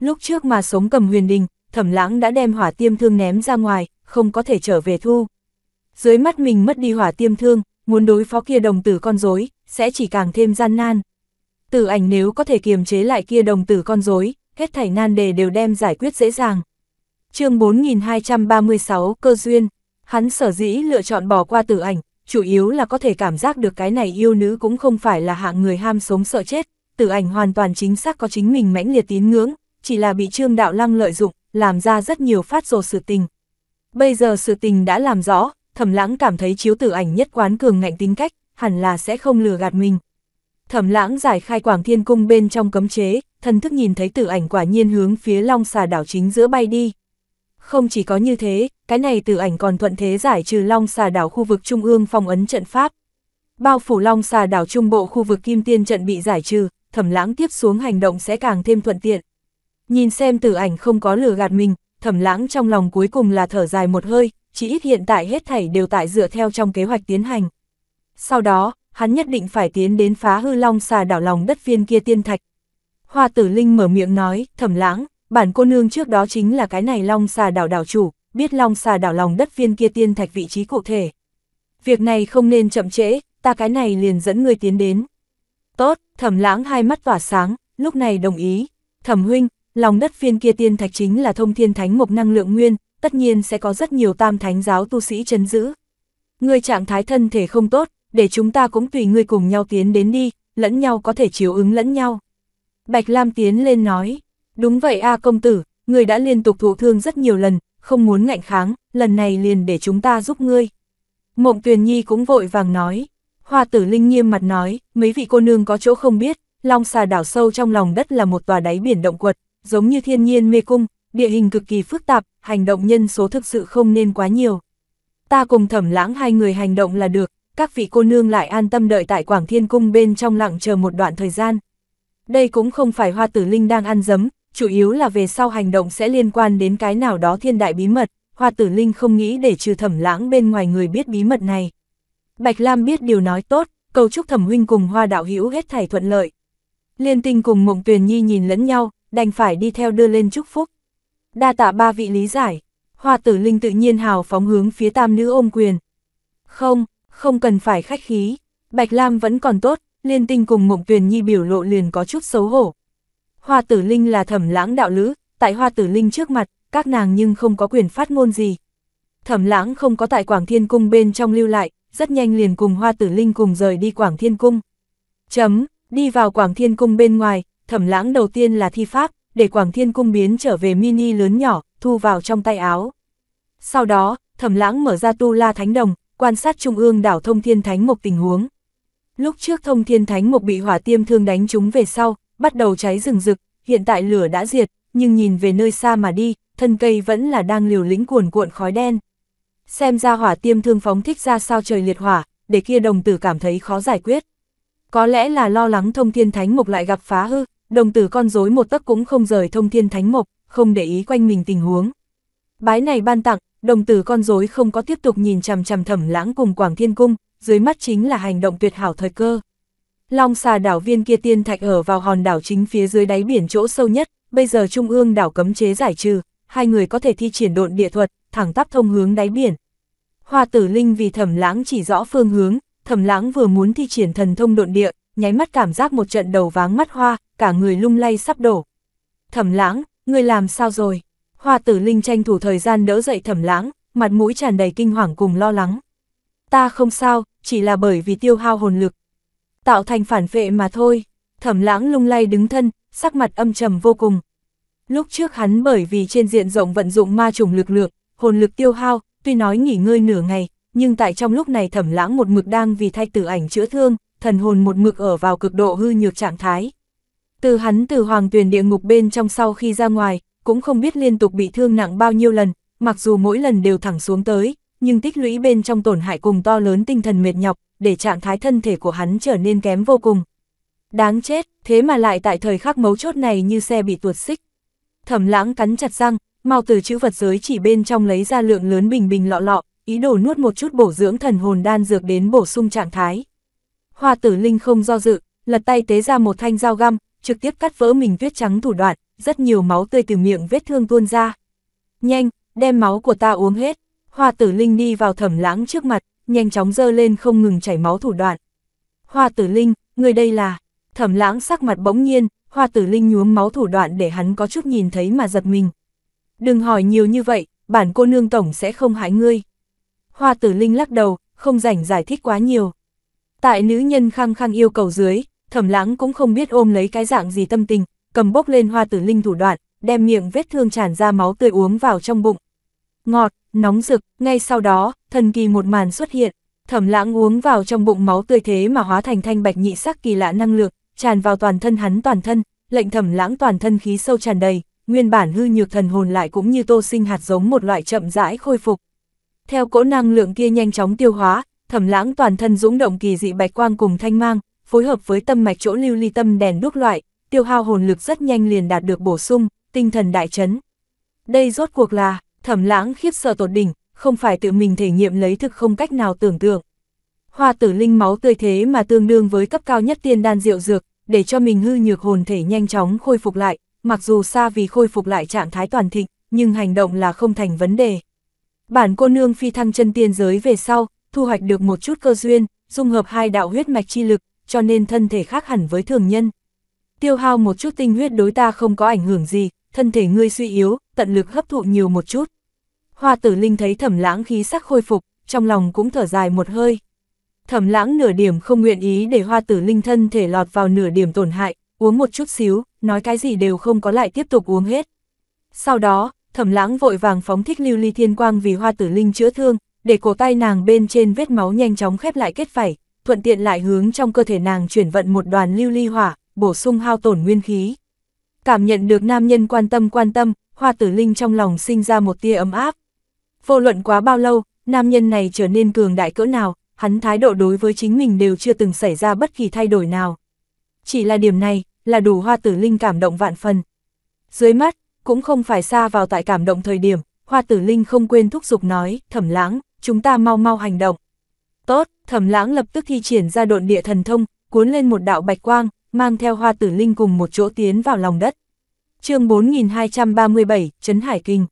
Lúc trước mà sống cầm huyền đình, thẩm lãng đã đem hỏa tiêm thương ném ra ngoài, không có thể trở về thu. Dưới mắt mình mất đi hỏa tiêm thương, muốn đối phó kia đồng tử con rối sẽ chỉ càng thêm gian nan. Tử ảnh nếu có thể kiềm chế lại kia đồng tử con rối hết thảy nan đề đều đem giải quyết dễ dàng. chương 4236 Cơ Duyên Hắn sở dĩ lựa chọn bỏ qua tử ảnh, chủ yếu là có thể cảm giác được cái này yêu nữ cũng không phải là hạng người ham sống sợ chết, tử ảnh hoàn toàn chính xác có chính mình mãnh liệt tín ngưỡng, chỉ là bị trương đạo lăng lợi dụng, làm ra rất nhiều phát rồ sự tình. Bây giờ sự tình đã làm rõ, thẩm lãng cảm thấy chiếu tử ảnh nhất quán cường ngạnh tính cách, hẳn là sẽ không lừa gạt mình. Thẩm lãng giải khai quảng thiên cung bên trong cấm chế, thần thức nhìn thấy tử ảnh quả nhiên hướng phía long xà đảo chính giữa bay đi. Không chỉ có như thế, cái này tử ảnh còn thuận thế giải trừ long xà đảo khu vực trung ương phong ấn trận pháp. Bao phủ long xà đảo trung bộ khu vực kim tiên trận bị giải trừ, thẩm lãng tiếp xuống hành động sẽ càng thêm thuận tiện. Nhìn xem tử ảnh không có lừa gạt mình, thẩm lãng trong lòng cuối cùng là thở dài một hơi, chỉ ít hiện tại hết thảy đều tại dựa theo trong kế hoạch tiến hành. Sau đó, hắn nhất định phải tiến đến phá hư long xà đảo lòng đất viên kia tiên thạch. Hoa tử linh mở miệng nói, thẩm lãng, bản cô nương trước đó chính là cái này long xà đảo đảo chủ, biết long xà đảo lòng đất viên kia tiên thạch vị trí cụ thể. Việc này không nên chậm trễ, ta cái này liền dẫn người tiến đến. Tốt, thẩm lãng hai mắt tỏa sáng, lúc này đồng ý. Thẩm huynh, lòng đất viên kia tiên thạch chính là thông thiên thánh mộc năng lượng nguyên, tất nhiên sẽ có rất nhiều tam thánh giáo tu sĩ chấn giữ. Ngươi trạng thái thân thể không tốt, để chúng ta cũng tùy ngươi cùng nhau tiến đến đi, lẫn nhau có thể chiếu ứng lẫn nhau. Bạch Lam tiến lên nói, Đúng vậy a à, công tử, người đã liên tục thụ thương rất nhiều lần, không muốn ngạnh kháng, lần này liền để chúng ta giúp ngươi. Mộng Tuyền Nhi cũng vội vàng nói. Hoa tử Linh nghiêm mặt nói, mấy vị cô nương có chỗ không biết, Long xà đảo sâu trong lòng đất là một tòa đáy biển động quật, giống như thiên nhiên mê cung, địa hình cực kỳ phức tạp, hành động nhân số thực sự không nên quá nhiều. Ta cùng thẩm lãng hai người hành động là được, các vị cô nương lại an tâm đợi tại Quảng Thiên Cung bên trong lặng chờ một đoạn thời gian. Đây cũng không phải hoa tử linh đang ăn dấm, chủ yếu là về sau hành động sẽ liên quan đến cái nào đó thiên đại bí mật, Hoa Tử Linh không nghĩ để trừ thẩm lãng bên ngoài người biết bí mật này. Bạch Lam biết điều nói tốt, cầu chúc thẩm huynh cùng Hoa Đạo Hữu hết thảy thuận lợi. Liên tinh cùng Mộng Tuyền Nhi nhìn lẫn nhau, đành phải đi theo đưa lên chúc phúc. Đa tạ ba vị lý giải, Hoa Tử Linh tự nhiên hào phóng hướng phía tam nữ ôm quyền. Không, không cần phải khách khí, Bạch Lam vẫn còn tốt, Liên tinh cùng Mộng Tuyền Nhi biểu lộ liền có chút xấu hổ, Hoa tử linh là thẩm lãng đạo lữ, tại hoa tử linh trước mặt, các nàng nhưng không có quyền phát ngôn gì. Thẩm lãng không có tại Quảng Thiên Cung bên trong lưu lại, rất nhanh liền cùng hoa tử linh cùng rời đi Quảng Thiên Cung. Chấm, đi vào Quảng Thiên Cung bên ngoài, thẩm lãng đầu tiên là thi pháp, để Quảng Thiên Cung biến trở về mini lớn nhỏ, thu vào trong tay áo. Sau đó, thẩm lãng mở ra tu la thánh đồng, quan sát trung ương đảo thông thiên thánh mộc tình huống. Lúc trước thông thiên thánh mục bị hỏa tiêm thương đánh trúng về sau, bắt đầu cháy rừng rực, hiện tại lửa đã diệt, nhưng nhìn về nơi xa mà đi, thân cây vẫn là đang liều lĩnh cuồn cuộn khói đen. Xem ra hỏa tiêm thương phóng thích ra sao trời liệt hỏa, để kia đồng tử cảm thấy khó giải quyết. Có lẽ là lo lắng thông thiên thánh mục lại gặp phá hư, đồng tử con rối một tấc cũng không rời thông thiên thánh mục không để ý quanh mình tình huống. Bái này ban tặng, đồng tử con rối không có tiếp tục nhìn chằm chằm thẩm lãng cùng Quảng Thiên Cung, dưới mắt chính là hành động tuyệt hảo thời cơ. Long xà đảo viên kia tiên thạch ở vào hòn đảo chính phía dưới đáy biển chỗ sâu nhất, bây giờ trung ương đảo cấm chế giải trừ, hai người có thể thi triển độn địa thuật, thẳng tắp thông hướng đáy biển. Hoa tử linh vì thẩm lãng chỉ rõ phương hướng, thẩm lãng vừa muốn thi triển thần thông độn địa, nháy mắt cảm giác một trận đầu váng mắt hoa, cả người lung lay sắp đổ. Thẩm lãng, ngươi làm sao rồi? Hoa tử linh tranh thủ thời gian đỡ dậy thẩm lãng, mặt mũi tràn đầy kinh hoàng cùng lo lắng. Ta không sao, chỉ là bởi vì tiêu hao hồn lực, tạo thành phản vệ mà thôi. Thẩm lãng lung lay đứng thân, sắc mặt âm trầm vô cùng. Lúc trước hắn bởi vì trên diện rộng vận dụng ma trùng lực lượng, hồn lực tiêu hao, tuy nói nghỉ ngơi nửa ngày, nhưng tại trong lúc này thẩm lãng một mực đang vì thay tử ảnh chữa thương, thần hồn một mực ở vào cực độ hư nhược trạng thái. Từ hắn từ hoàng tuyền địa ngục bên trong sau khi ra ngoài, cũng không biết liên tục bị thương nặng bao nhiêu lần, mặc dù mỗi lần đều thẳng xuống tới, nhưng tích lũy bên trong tổn hại cùng to lớn tinh thần mệt nhọc, để trạng thái thân thể của hắn trở nên kém vô cùng. Đáng chết, thế mà lại tại thời khắc mấu chốt này như xe bị tuột xích. Thẩm lãng cắn chặt răng, mau từ chữ vật giới chỉ bên trong lấy ra lượng lớn bình bình lọ lọ, ý đồ nuốt một chút bổ dưỡng thần hồn đan dược đến bổ sung trạng thái. Hoa tử linh không do dự, lật tay tế ra một thanh dao găm, trực tiếp cắt vỡ mình tuyết trắng thủ đoạn, rất nhiều máu tươi từ miệng vết thương tuôn ra. Nhanh, đem máu của ta uống hết. Hoa tử linh đi vào thẩm lãng trước mặt, nhanh chóng dơ lên không ngừng chảy máu thủ đoạn. Hoa tử linh, người đây là... Thẩm lãng sắc mặt bỗng nhiên, hoa tử linh nhuốm máu thủ đoạn để hắn có chút nhìn thấy mà giật mình. Đừng hỏi nhiều như vậy, bản cô nương tổng sẽ không hại ngươi. Hoa tử linh lắc đầu, không rảnh giải thích quá nhiều. Tại nữ nhân khăng khăng yêu cầu dưới, thẩm lãng cũng không biết ôm lấy cái dạng gì tâm tình, cầm bốc lên hoa tử linh thủ đoạn, đem miệng vết thương tràn ra máu tươi uống vào trong bụng. Ngọt, nóng rực, ngay sau đó, thần kỳ một màn xuất hiện, thẩm lãng uống vào trong bụng máu tươi thế mà hóa thành thanh bạch nhị sắc kỳ lạ năng lượng, tràn vào toàn thân hắn toàn thân, lệnh thẩm lãng toàn thân khí sâu tràn đầy, nguyên bản hư nhược thần hồn lại cũng như tô sinh hạt giống một loại chậm rãi khôi phục. Theo cỗ năng lượng kia nhanh chóng tiêu hóa, thẩm lãng toàn thân dũng động kỳ dị bạch quang cùng thanh mang, phối hợp với tâm mạch chỗ lưu ly tâm đèn đúc loại, tiêu hao hồn lực rất nhanh liền đạt được bổ sung, tinh thần đại chấn. Đây rốt cuộc là thẩm lãng khiếp sợ tột đỉnh, không phải tự mình thể nghiệm lấy thực không cách nào tưởng tượng. Hoa tử linh máu tươi thế mà tương đương với cấp cao nhất tiên đan rượu dược, để cho mình hư nhược hồn thể nhanh chóng khôi phục lại, mặc dù xa vì khôi phục lại trạng thái toàn thịnh, nhưng hành động là không thành vấn đề. Bản cô nương phi thăng chân tiên giới về sau, thu hoạch được một chút cơ duyên, dung hợp hai đạo huyết mạch chi lực, cho nên thân thể khác hẳn với thường nhân. Tiêu hao một chút tinh huyết đối ta không có ảnh hưởng gì, thân thể ngươi suy yếu, tận lực hấp thụ nhiều một chút. Hoa tử linh thấy thẩm lãng khí sắc khôi phục, trong lòng cũng thở dài một hơi. Thẩm lãng nửa điểm không nguyện ý để hoa tử linh thân thể lọt vào nửa điểm tổn hại, uống một chút xíu, nói cái gì đều không có lại tiếp tục uống hết. Sau đó, thẩm lãng vội vàng phóng thích lưu ly thiên quang vì hoa tử linh chữa thương, để cổ tay nàng bên trên vết máu nhanh chóng khép lại kết phải thuận tiện lại hướng trong cơ thể nàng chuyển vận một đoàn lưu ly hỏa, bổ sung hao tổn nguyên khí. Cảm nhận được nam nhân quan tâm quan tâm, hoa tử linh trong lòng sinh ra một tia ấm áp. Vô luận quá bao lâu, nam nhân này trở nên cường đại cỡ nào, hắn thái độ đối với chính mình đều chưa từng xảy ra bất kỳ thay đổi nào. Chỉ là điểm này, là đủ hoa tử linh cảm động vạn phần. Dưới mắt, cũng không phải xa vào tại cảm động thời điểm, hoa tử linh không quên thúc giục nói, thẩm lãng, chúng ta mau mau hành động. Tốt, thẩm lãng lập tức thi triển ra độn địa thần thông, cuốn lên một đạo bạch quang, mang theo hoa tử linh cùng một chỗ tiến vào lòng đất. chương 4237, Trấn Hải Kinh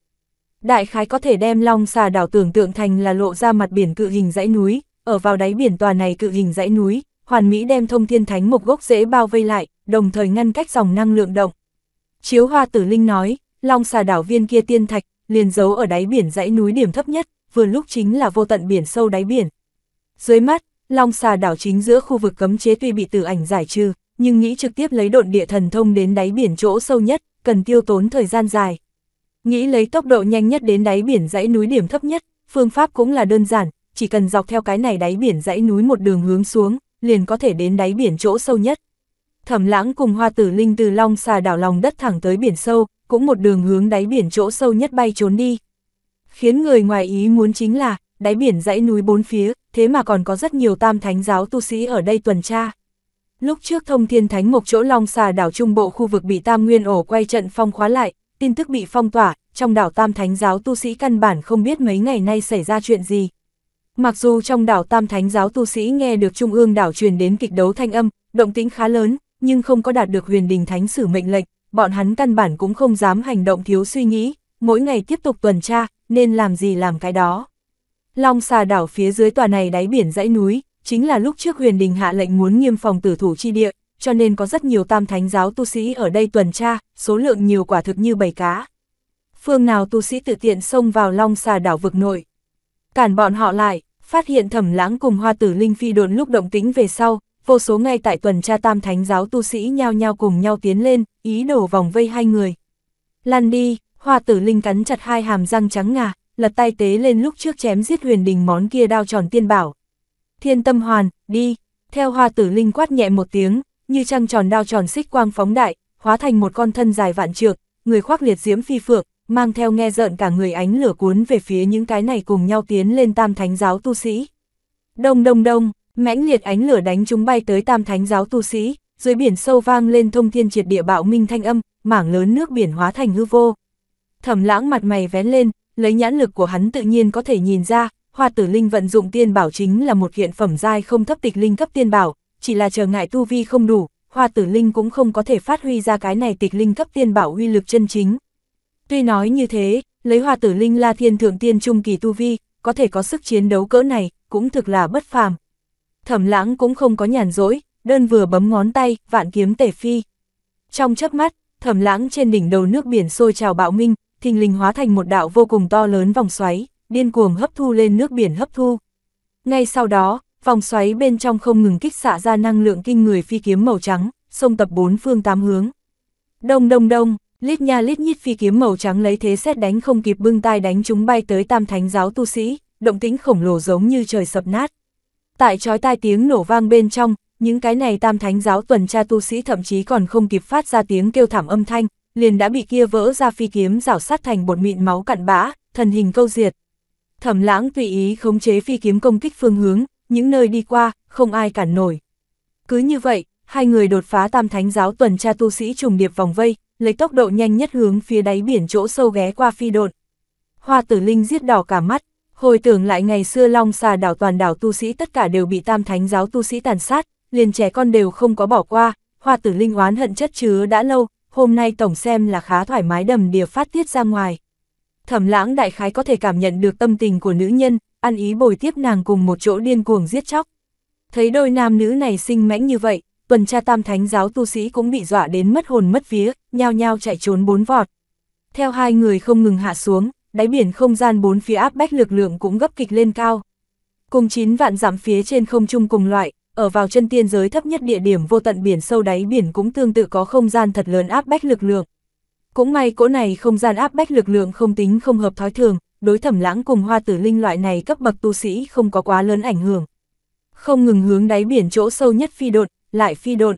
đại khái có thể đem long xà đảo tưởng tượng thành là lộ ra mặt biển cự hình dãy núi, ở vào đáy biển tòa này cự hình dãy núi, hoàn mỹ đem thông thiên thánh một gốc rễ bao vây lại, đồng thời ngăn cách dòng năng lượng động. Chiếu hoa tử linh nói, long xà đảo viên kia tiên thạch, liền giấu ở đáy biển dãy núi điểm thấp nhất, vừa lúc chính là vô tận biển sâu đáy biển. Dưới mắt, long xà đảo chính giữa khu vực cấm chế tuy bị tử ảnh giải trừ, nhưng nghĩ trực tiếp lấy độn địa thần thông đến đáy biển chỗ sâu nhất, cần tiêu tốn thời gian dài. Nghĩ lấy tốc độ nhanh nhất đến đáy biển dãy núi điểm thấp nhất, phương pháp cũng là đơn giản, chỉ cần dọc theo cái này đáy biển dãy núi một đường hướng xuống, liền có thể đến đáy biển chỗ sâu nhất. Thẩm lãng cùng hoa tử linh từ long xà đảo lòng đất thẳng tới biển sâu, cũng một đường hướng đáy biển chỗ sâu nhất bay trốn đi. Khiến người ngoài ý muốn chính là, đáy biển dãy núi bốn phía, thế mà còn có rất nhiều tam thánh giáo tu sĩ ở đây tuần tra. Lúc trước thông thiên thánh một chỗ long xà đảo trung bộ khu vực bị tam nguyên ổ quay trận phong khóa lại, tin tức bị phong tỏa, trong đảo Tam Thánh giáo tu sĩ căn bản không biết mấy ngày nay xảy ra chuyện gì. Mặc dù trong đảo Tam Thánh giáo tu sĩ nghe được Trung ương đảo truyền đến kịch đấu thanh âm, động tĩnh khá lớn, nhưng không có đạt được huyền đình thánh sử mệnh lệnh, bọn hắn căn bản cũng không dám hành động thiếu suy nghĩ, mỗi ngày tiếp tục tuần tra, nên làm gì làm cái đó. Long xà đảo phía dưới tòa này đáy biển dãy núi, chính là lúc trước huyền đình hạ lệnh muốn nghiêm phòng tử thủ chi địa, cho nên có rất nhiều tam thánh giáo tu sĩ ở đây tuần tra, số lượng nhiều quả thực như bầy cá. Phương nào tu sĩ tự tiện xông vào long xà đảo vực nội. Cản bọn họ lại, phát hiện thẩm lãng cùng hoa tử linh phi đồn lúc động tính về sau, vô số ngay tại tuần tra tam thánh giáo tu sĩ nhao nhao cùng nhau tiến lên, ý đổ vòng vây hai người. Lan đi, hoa tử linh cắn chặt hai hàm răng trắng ngà, lật tay tế lên lúc trước chém giết huyền đình món kia đao tròn tiên bảo. Thiên tâm hoàn, đi, theo hoa tử linh quát nhẹ một tiếng, như trăng tròn đao tròn xích quang phóng đại, hóa thành một con thân dài vạn trượng, người khoác liệt diễm phi phượng, mang theo nghe rợn cả người ánh lửa cuốn về phía những cái này cùng nhau tiến lên tam thánh giáo tu sĩ. Đông đông đông, mãnh liệt ánh lửa đánh chúng bay tới tam thánh giáo tu sĩ, dưới biển sâu vang lên thông thiên triệt địa bạo minh thanh âm, mảng lớn nước biển hóa thành hư vô. Thẩm lãng mặt mày vén lên, lấy nhãn lực của hắn tự nhiên có thể nhìn ra, hoa tử linh vận dụng tiên bảo chính là một hiện phẩm giai không thấp tịch linh cấp tiên bảo, chỉ là chờ ngại tu vi không đủ, hoa tử linh cũng không có thể phát huy ra cái này tịch linh cấp tiên bảo uy lực chân chính. Tuy nói như thế, lấy hoa tử linh la thiên thượng tiên trung kỳ tu vi, có thể có sức chiến đấu cỡ này, cũng thực là bất phàm. Thẩm lãng cũng không có nhàn rỗi, đơn vừa bấm ngón tay, vạn kiếm tể phi. Trong chớp mắt, thẩm lãng trên đỉnh đầu nước biển sôi trào bạo minh, thình lình hóa thành một đạo vô cùng to lớn vòng xoáy, điên cuồng hấp thu lên nước biển hấp thu. Ngay sau đó, vòng xoáy bên trong không ngừng kích xạ ra năng lượng kinh người phi kiếm màu trắng, xông tập bốn phương tám hướng. Đông đông đông, lít nha lít nhít phi kiếm màu trắng lấy thế xét đánh không kịp bưng tai đánh chúng bay tới tam thánh giáo tu sĩ, động tĩnh khổng lồ giống như trời sập nát. Tại chói tai tiếng nổ vang bên trong, những cái này tam thánh giáo tuần tra tu sĩ thậm chí còn không kịp phát ra tiếng kêu thảm âm thanh, liền đã bị kia vỡ ra phi kiếm rảo sát thành bột mịn máu cặn bã, thần hình câu diệt. Thẩm lãng tùy ý khống chế phi kiếm công kích phương hướng, những nơi đi qua, không ai cản nổi. Cứ như vậy, hai người đột phá tam thánh giáo tuần tra tu sĩ trùng điệp vòng vây, lấy tốc độ nhanh nhất hướng phía đáy biển chỗ sâu ghé qua phi độn. Hoa tử linh giết đỏ cả mắt, hồi tưởng lại ngày xưa long xà đảo toàn đảo tu sĩ tất cả đều bị tam thánh giáo tu sĩ tàn sát, liền trẻ con đều không có bỏ qua, hoa tử linh oán hận chất chứa đã lâu, hôm nay tổng xem là khá thoải mái đầm đìa phát tiết ra ngoài. Thẩm lãng đại khái có thể cảm nhận được tâm tình của nữ nhân, ăn ý bồi tiếp nàng cùng một chỗ điên cuồng giết chóc. Thấy đôi nam nữ này sinh mãnh như vậy, tuần tra tam thánh giáo tu sĩ cũng bị dọa đến mất hồn mất vía, nhao nhao chạy trốn bốn vọt. Theo hai người không ngừng hạ xuống, đáy biển không gian bốn phía áp bách lực lượng cũng gấp kịch lên cao. Cùng chín vạn giảm phía trên không trung cùng loại, ở vào chân tiên giới thấp nhất địa điểm vô tận biển sâu đáy biển cũng tương tự có không gian thật lớn áp bách lực lượng. Cũng may cỗ này không gian áp bách lực lượng không tính không hợp thói thường, đối thẩm lãng cùng hoa tử linh loại này cấp bậc tu sĩ không có quá lớn ảnh hưởng. Không ngừng hướng đáy biển chỗ sâu nhất phi đột, lại phi đột.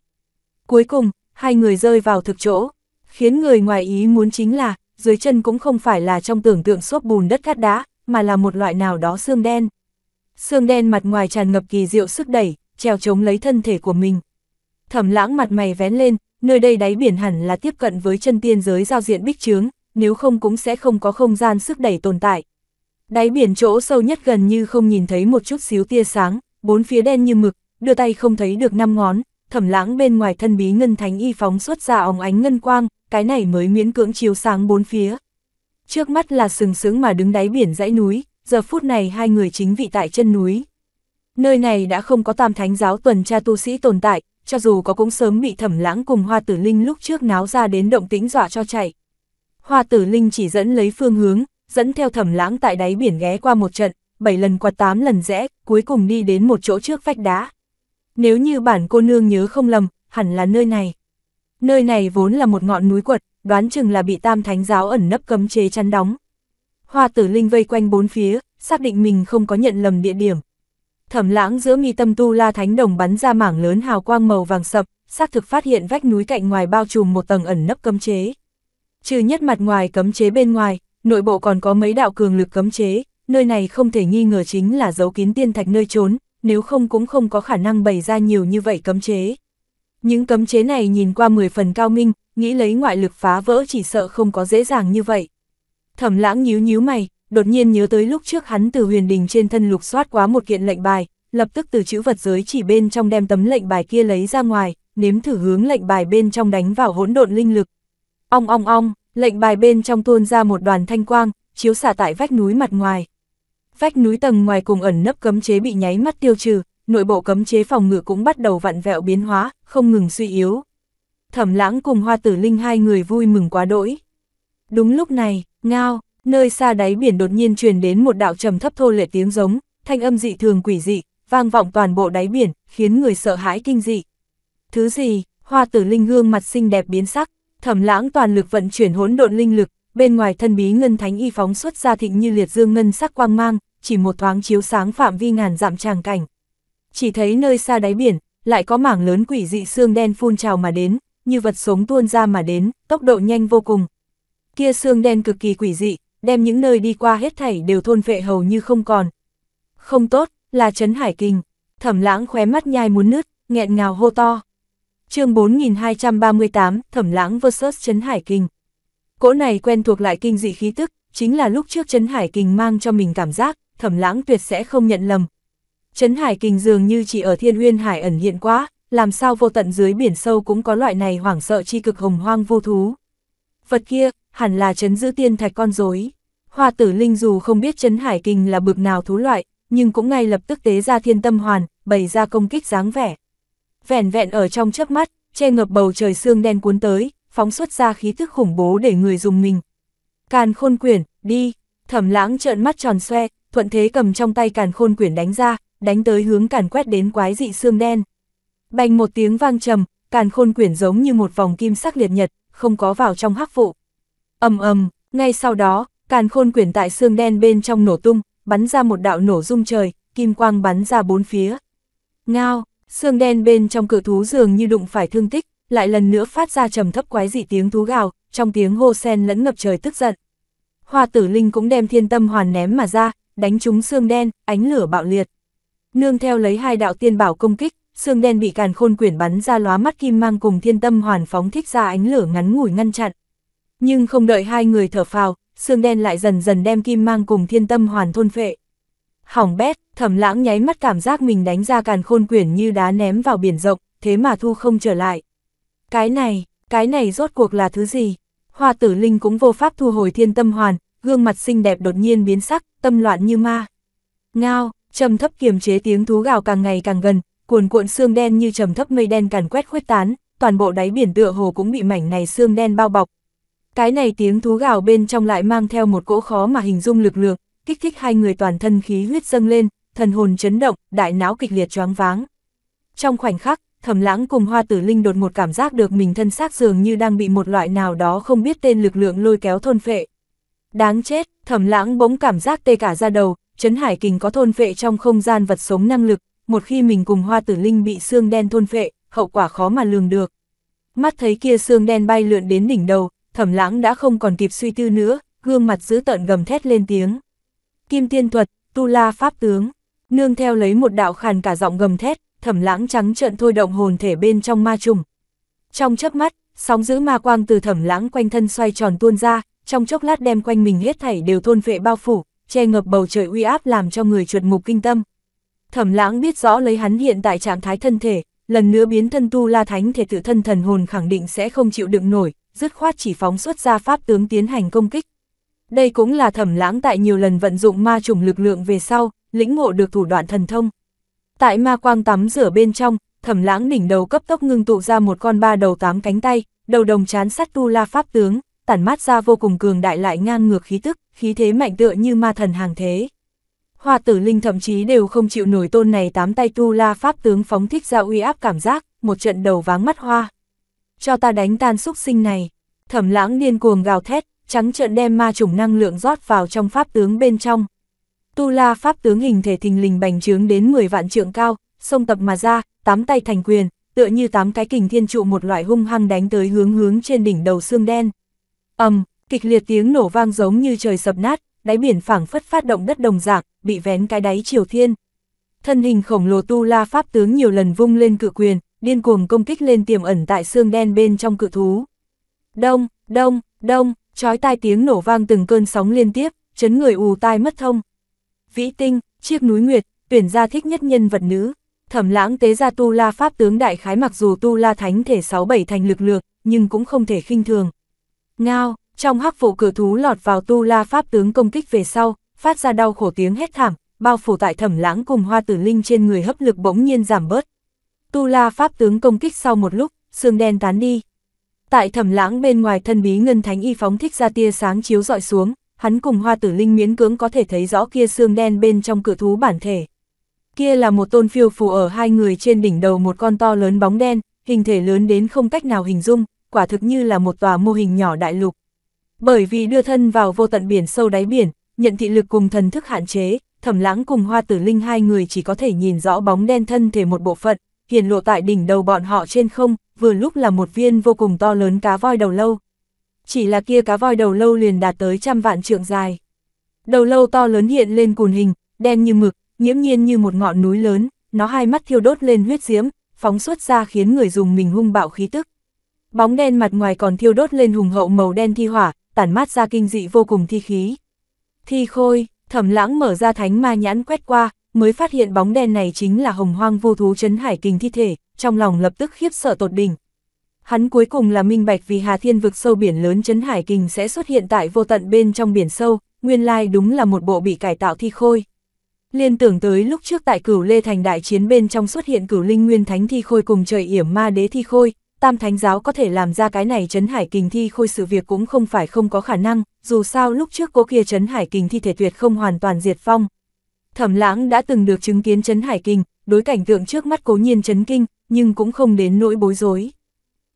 Cuối cùng, hai người rơi vào thực chỗ, khiến người ngoài ý muốn chính là, dưới chân cũng không phải là trong tưởng tượng xốp bùn đất cát đá, mà là một loại nào đó xương đen. Xương đen mặt ngoài tràn ngập kỳ diệu sức đẩy, treo chống lấy thân thể của mình. Thẩm lãng mặt mày vén lên, nơi đây đáy biển hẳn là tiếp cận với chân tiên giới giao diện bích trướng, nếu không cũng sẽ không có không gian sức đẩy tồn tại. Đáy biển chỗ sâu nhất gần như không nhìn thấy một chút xíu tia sáng, bốn phía đen như mực, đưa tay không thấy được năm ngón, thẩm lãng bên ngoài thân bí ngân thánh y phóng xuất ra óng ánh ngân quang, cái này mới miễn cưỡng chiếu sáng bốn phía. Trước mắt là sừng sững mà đứng đáy biển dãy núi, giờ phút này hai người chính vị tại chân núi. Nơi này đã không có tam thánh giáo tuần tra tu sĩ tồn tại, cho dù có cũng sớm bị thẩm lãng cùng hoa tử linh lúc trước náo ra đến động tĩnh dọa cho chạy. Hoa tử linh chỉ dẫn lấy phương hướng, dẫn theo thẩm lãng tại đáy biển ghé qua một trận, bảy lần quạt tám lần rẽ, cuối cùng đi đến một chỗ trước vách đá. Nếu như bản cô nương nhớ không lầm, hẳn là nơi này. Nơi này vốn là một ngọn núi quật, đoán chừng là bị tam thánh giáo ẩn nấp cấm chế chắn đóng. Hoa tử linh vây quanh bốn phía, xác định mình không có nhận lầm địa điểm. Thẩm lãng giữa mi tâm tu la thánh đồng bắn ra mảng lớn hào quang màu vàng sập, xác thực phát hiện vách núi cạnh ngoài bao trùm một tầng ẩn nấp cấm chế trừ nhất mặt ngoài cấm chế bên ngoài, nội bộ còn có mấy đạo cường lực cấm chế, nơi này không thể nghi ngờ chính là dấu kín tiên thạch nơi trốn, nếu không cũng không có khả năng bày ra nhiều như vậy cấm chế. Những cấm chế này nhìn qua 10 phần cao minh, nghĩ lấy ngoại lực phá vỡ chỉ sợ không có dễ dàng như vậy. Thẩm lãng nhíu nhíu mày, đột nhiên nhớ tới lúc trước hắn từ huyền đình trên thân lục soát quá một kiện lệnh bài, lập tức từ chữ vật giới chỉ bên trong đem tấm lệnh bài kia lấy ra ngoài, nếm thử hướng lệnh bài bên trong đánh vào hỗn độn linh lực. Ong ong ong, lệnh bài bên trong tuôn ra một đoàn thanh quang, chiếu xả tại vách núi mặt ngoài. Vách núi tầng ngoài cùng ẩn nấp cấm chế bị nháy mắt tiêu trừ, nội bộ cấm chế phòng ngự cũng bắt đầu vặn vẹo biến hóa, không ngừng suy yếu. Thẩm lãng cùng hoa tử linh hai người vui mừng quá đỗi. Đúng lúc này, ngao, nơi xa đáy biển đột nhiên truyền đến một đạo trầm thấp thô lệ tiếng giống, thanh âm dị thường quỷ dị, vang vọng toàn bộ đáy biển, khiến người sợ hãi kinh dị. Thứ gì? Hoa tử linh gương mặt xinh đẹp biến sắc, Thẩm lãng toàn lực vận chuyển hỗn độn linh lực, bên ngoài thân bí ngân thánh y phóng xuất ra thịnh như liệt dương ngân sắc quang mang, chỉ một thoáng chiếu sáng phạm vi ngàn dặm tràng cảnh. Chỉ thấy nơi xa đáy biển, lại có mảng lớn quỷ dị xương đen phun trào mà đến, như vật sống tuôn ra mà đến, tốc độ nhanh vô cùng. Kia xương đen cực kỳ quỷ dị, đem những nơi đi qua hết thảy đều thôn vệ hầu như không còn. Không tốt, là Trấn Hải Kinh. Thẩm lãng khóe mắt nhai muốn nứt, nghẹn ngào hô to chương 4238, Thẩm Lãng vs. Trấn Hải Kinh. Cỗ này quen thuộc lại kinh dị khí tức, chính là lúc trước Trấn Hải Kinh mang cho mình cảm giác, Thẩm Lãng tuyệt sẽ không nhận lầm. Trấn Hải Kinh dường như chỉ ở Thiên Uyên Hải ẩn hiện quá, làm sao vô tận dưới biển sâu cũng có loại này hoảng sợ chi cực hồng hoang vô thú. Vật kia, hẳn là Trấn Giữ Tiên Thạch con rối. Hoa Tử Linh dù không biết Trấn Hải Kinh là bực nào thú loại, nhưng cũng ngay lập tức tế ra Thiên Tâm Hoàn, bày ra công kích dáng vẻ vẹn vẹn ở trong chớp mắt, che ngập bầu trời xương đen cuốn tới, phóng xuất ra khí tức khủng bố để người dùng mình. Càn khôn quyển, đi, thẩm lãng trợn mắt tròn xoe, thuận thế cầm trong tay càn khôn quyển đánh ra, đánh tới hướng càn quét đến quái dị xương đen. Bành một tiếng vang trầm, càn khôn quyển giống như một vòng kim sắc liệt nhật, không có vào trong hắc vụ. ầm ầm, ngay sau đó, càn khôn quyển tại xương đen bên trong nổ tung, bắn ra một đạo nổ rung trời, kim quang bắn ra bốn phía. Ngao, Xương đen bên trong cửa thú dường như đụng phải thương tích, lại lần nữa phát ra trầm thấp quái dị tiếng thú gào, trong tiếng hô sen lẫn ngập trời tức giận. Hoa tử linh cũng đem thiên tâm hoàn ném mà ra, đánh trúng xương đen, ánh lửa bạo liệt. Nương theo lấy hai đạo tiên bảo công kích, xương đen bị càn khôn quyển bắn ra lóa mắt kim mang cùng thiên tâm hoàn phóng thích ra ánh lửa ngắn ngủi ngăn chặn. Nhưng không đợi hai người thở phào, xương đen lại dần dần đem kim mang cùng thiên tâm hoàn thôn phệ hỏng bét, thẩm lãng nháy mắt cảm giác mình đánh ra càn khôn quyển như đá ném vào biển rộng, thế mà thu không trở lại. Cái này, cái này rốt cuộc là thứ gì? Hoa tử linh cũng vô pháp thu hồi thiên tâm hoàn, gương mặt xinh đẹp đột nhiên biến sắc, tâm loạn như ma. Ngao, trầm thấp kiềm chế tiếng thú gào càng ngày càng gần, cuồn cuộn xương đen như trầm thấp mây đen càn quét khuếch tán, toàn bộ đáy biển tựa hồ cũng bị mảnh này xương đen bao bọc. Cái này tiếng thú gào bên trong lại mang theo một cỗ khó mà hình dung lực lượng, kích thích hai người toàn thân khí huyết dâng lên, thần hồn chấn động, đại não kịch liệt choáng váng. Trong khoảnh khắc, Thẩm Lãng cùng Hoa Tử Linh đột một cảm giác được mình thân xác dường như đang bị một loại nào đó không biết tên lực lượng lôi kéo thôn phệ. Đáng chết, Thẩm Lãng bỗng cảm giác tê cả da đầu, Trấn Hải Kình có thôn phệ trong không gian vật sống năng lực, một khi mình cùng Hoa Tử Linh bị xương đen thôn phệ, hậu quả khó mà lường được. Mắt thấy kia xương đen bay lượn đến đỉnh đầu, Thẩm Lãng đã không còn kịp suy tư nữa, gương mặt giữ tợn gầm thét lên tiếng. Kim Tiên Thuật, Tu La Pháp Tướng, nương theo lấy một đạo khàn cả giọng gầm thét, thẩm lãng trắng trợn thôi động hồn thể bên trong ma trùng. Trong chớp mắt, sóng giữ ma quang từ thẩm lãng quanh thân xoay tròn tuôn ra, trong chốc lát đem quanh mình hết thảy đều thôn vệ bao phủ, che ngập bầu trời uy áp làm cho người chuột mục kinh tâm. Thẩm lãng biết rõ lấy hắn hiện tại trạng thái thân thể, lần nữa biến thân tu la thánh thể tự thân thần hồn khẳng định sẽ không chịu đựng nổi, dứt khoát chỉ phóng xuất ra pháp tướng tiến hành công kích. Đây cũng là thẩm lãng tại nhiều lần vận dụng ma trùng lực lượng về sau, lĩnh ngộ được thủ đoạn thần thông. Tại ma quang tắm rửa bên trong, thẩm lãng đỉnh đầu cấp tốc ngưng tụ ra một con ba đầu tám cánh tay, đầu đồng chán sắt tu la pháp tướng, tản mát ra vô cùng cường đại lại ngang ngược khí tức, khí thế mạnh tựa như ma thần hàng thế. Hoa tử linh thậm chí đều không chịu nổi tôn này tám tay tu la pháp tướng phóng thích ra uy áp cảm giác, một trận đầu váng mắt hoa. Cho ta đánh tan xúc sinh này. Thẩm lãng điên cuồng gào thét, trắng trợn đem ma chủng năng lượng rót vào trong pháp tướng bên trong. Tu la pháp tướng hình thể thình lình bành trướng đến 10 vạn trượng cao, sông tập mà ra, tám tay thành quyền, tựa như tám cái kình thiên trụ một loại hung hăng đánh tới hướng hướng trên đỉnh đầu xương đen. ầm, um, kịch liệt tiếng nổ vang giống như trời sập nát, đáy biển phảng phất phát động đất đồng dạng, bị vén cái đáy triều thiên. Thân hình khổng lồ tu la pháp tướng nhiều lần vung lên cự quyền, điên cuồng công kích lên tiềm ẩn tại xương đen bên trong cự thú. Đông, đông, đông, chói tai tiếng nổ vang từng cơn sóng liên tiếp, chấn người ù tai mất thông. Vĩ Tinh, chiếc núi Nguyệt, tuyển gia thích nhất nhân vật nữ. Thẩm lãng tế gia Tu La Pháp tướng đại khái mặc dù Tu La Thánh thể 6-7 thành lực lược, nhưng cũng không thể khinh thường. Ngao, trong hắc vụ cửa thú lọt vào Tu La Pháp tướng công kích về sau, phát ra đau khổ tiếng hét thảm, bao phủ tại thẩm lãng cùng hoa tử linh trên người hấp lực bỗng nhiên giảm bớt. Tu La Pháp tướng công kích sau một lúc, xương đen tán đi. Tại thẩm lãng bên ngoài thân bí ngân thánh y phóng thích ra tia sáng chiếu dọi xuống, hắn cùng hoa tử linh miễn cưỡng có thể thấy rõ kia xương đen bên trong cự thú bản thể. Kia là một tôn phiêu phù ở hai người trên đỉnh đầu một con to lớn bóng đen, hình thể lớn đến không cách nào hình dung, quả thực như là một tòa mô hình nhỏ đại lục. Bởi vì đưa thân vào vô tận biển sâu đáy biển, nhận thị lực cùng thần thức hạn chế, thẩm lãng cùng hoa tử linh hai người chỉ có thể nhìn rõ bóng đen thân thể một bộ phận, hiển lộ tại đỉnh đầu bọn họ trên không, vừa lúc là một viên vô cùng to lớn cá voi đầu lâu. Chỉ là kia cá voi đầu lâu liền đạt tới trăm vạn trượng dài. Đầu lâu to lớn hiện lên cùn hình, đen như mực, nhiễm nhiên như một ngọn núi lớn, nó hai mắt thiêu đốt lên huyết diễm, phóng xuất ra khiến người dùng mình hung bạo khí tức. Bóng đen mặt ngoài còn thiêu đốt lên hùng hậu màu đen thi hỏa, tản mát ra kinh dị vô cùng thi khí. Thi khôi, thẩm lãng mở ra thánh ma nhãn quét qua, mới phát hiện bóng đen này chính là hồng hoang vô thú chấn hải kình thi thể, trong lòng lập tức khiếp sợ tột đỉnh. Hắn cuối cùng là minh bạch vì Hà Thiên vực sâu biển lớn chấn hải kình sẽ xuất hiện tại vô tận bên trong biển sâu, nguyên lai đúng là một bộ bị cải tạo thi khôi. Liên tưởng tới lúc trước tại cửu Lê Thành đại chiến bên trong xuất hiện cửu Linh Nguyên Thánh thi khôi cùng trời yểm ma đế thi khôi, Tam Thánh giáo có thể làm ra cái này chấn hải kình thi khôi sự việc cũng không phải không có khả năng, dù sao lúc trước cố kia chấn hải kình thi thể tuyệt không hoàn toàn diệt phong, Thẩm lãng đã từng được chứng kiến chấn hải kinh, đối cảnh tượng trước mắt cố nhiên chấn kinh, nhưng cũng không đến nỗi bối rối.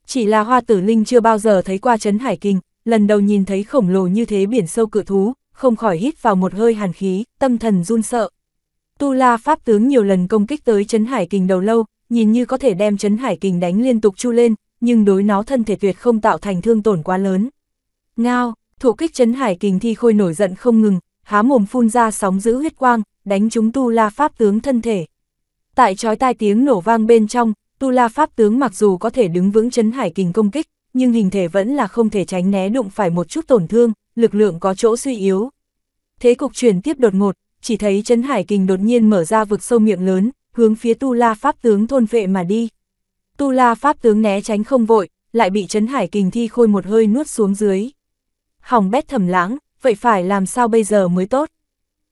Chỉ là hoa tử linh chưa bao giờ thấy qua chấn hải kinh, lần đầu nhìn thấy khổng lồ như thế biển sâu cự thú, không khỏi hít vào một hơi hàn khí, tâm thần run sợ. Tu La Pháp tướng nhiều lần công kích tới chấn hải kình đầu lâu, nhìn như có thể đem chấn hải kình đánh liên tục chu lên, nhưng đối nó thân thể tuyệt không tạo thành thương tổn quá lớn. Ngao, thủ kích chấn hải kình thi khôi nổi giận không ngừng, há mồm phun ra sóng giữ huyết quang, đánh chúng Tu La Pháp tướng thân thể. Tại trói tai tiếng nổ vang bên trong, Tu La Pháp tướng mặc dù có thể đứng vững chấn hải kình công kích, nhưng hình thể vẫn là không thể tránh né đụng phải một chút tổn thương, lực lượng có chỗ suy yếu. Thế cục chuyển tiếp đột ngột, chỉ thấy chấn hải kình đột nhiên mở ra vực sâu miệng lớn, hướng phía Tu La Pháp tướng thôn vệ mà đi. Tu La Pháp tướng né tránh không vội, lại bị chấn hải kình thi khôi một hơi nuốt xuống dưới. Hỏng bét thầm lãng, vậy phải làm sao bây giờ mới tốt?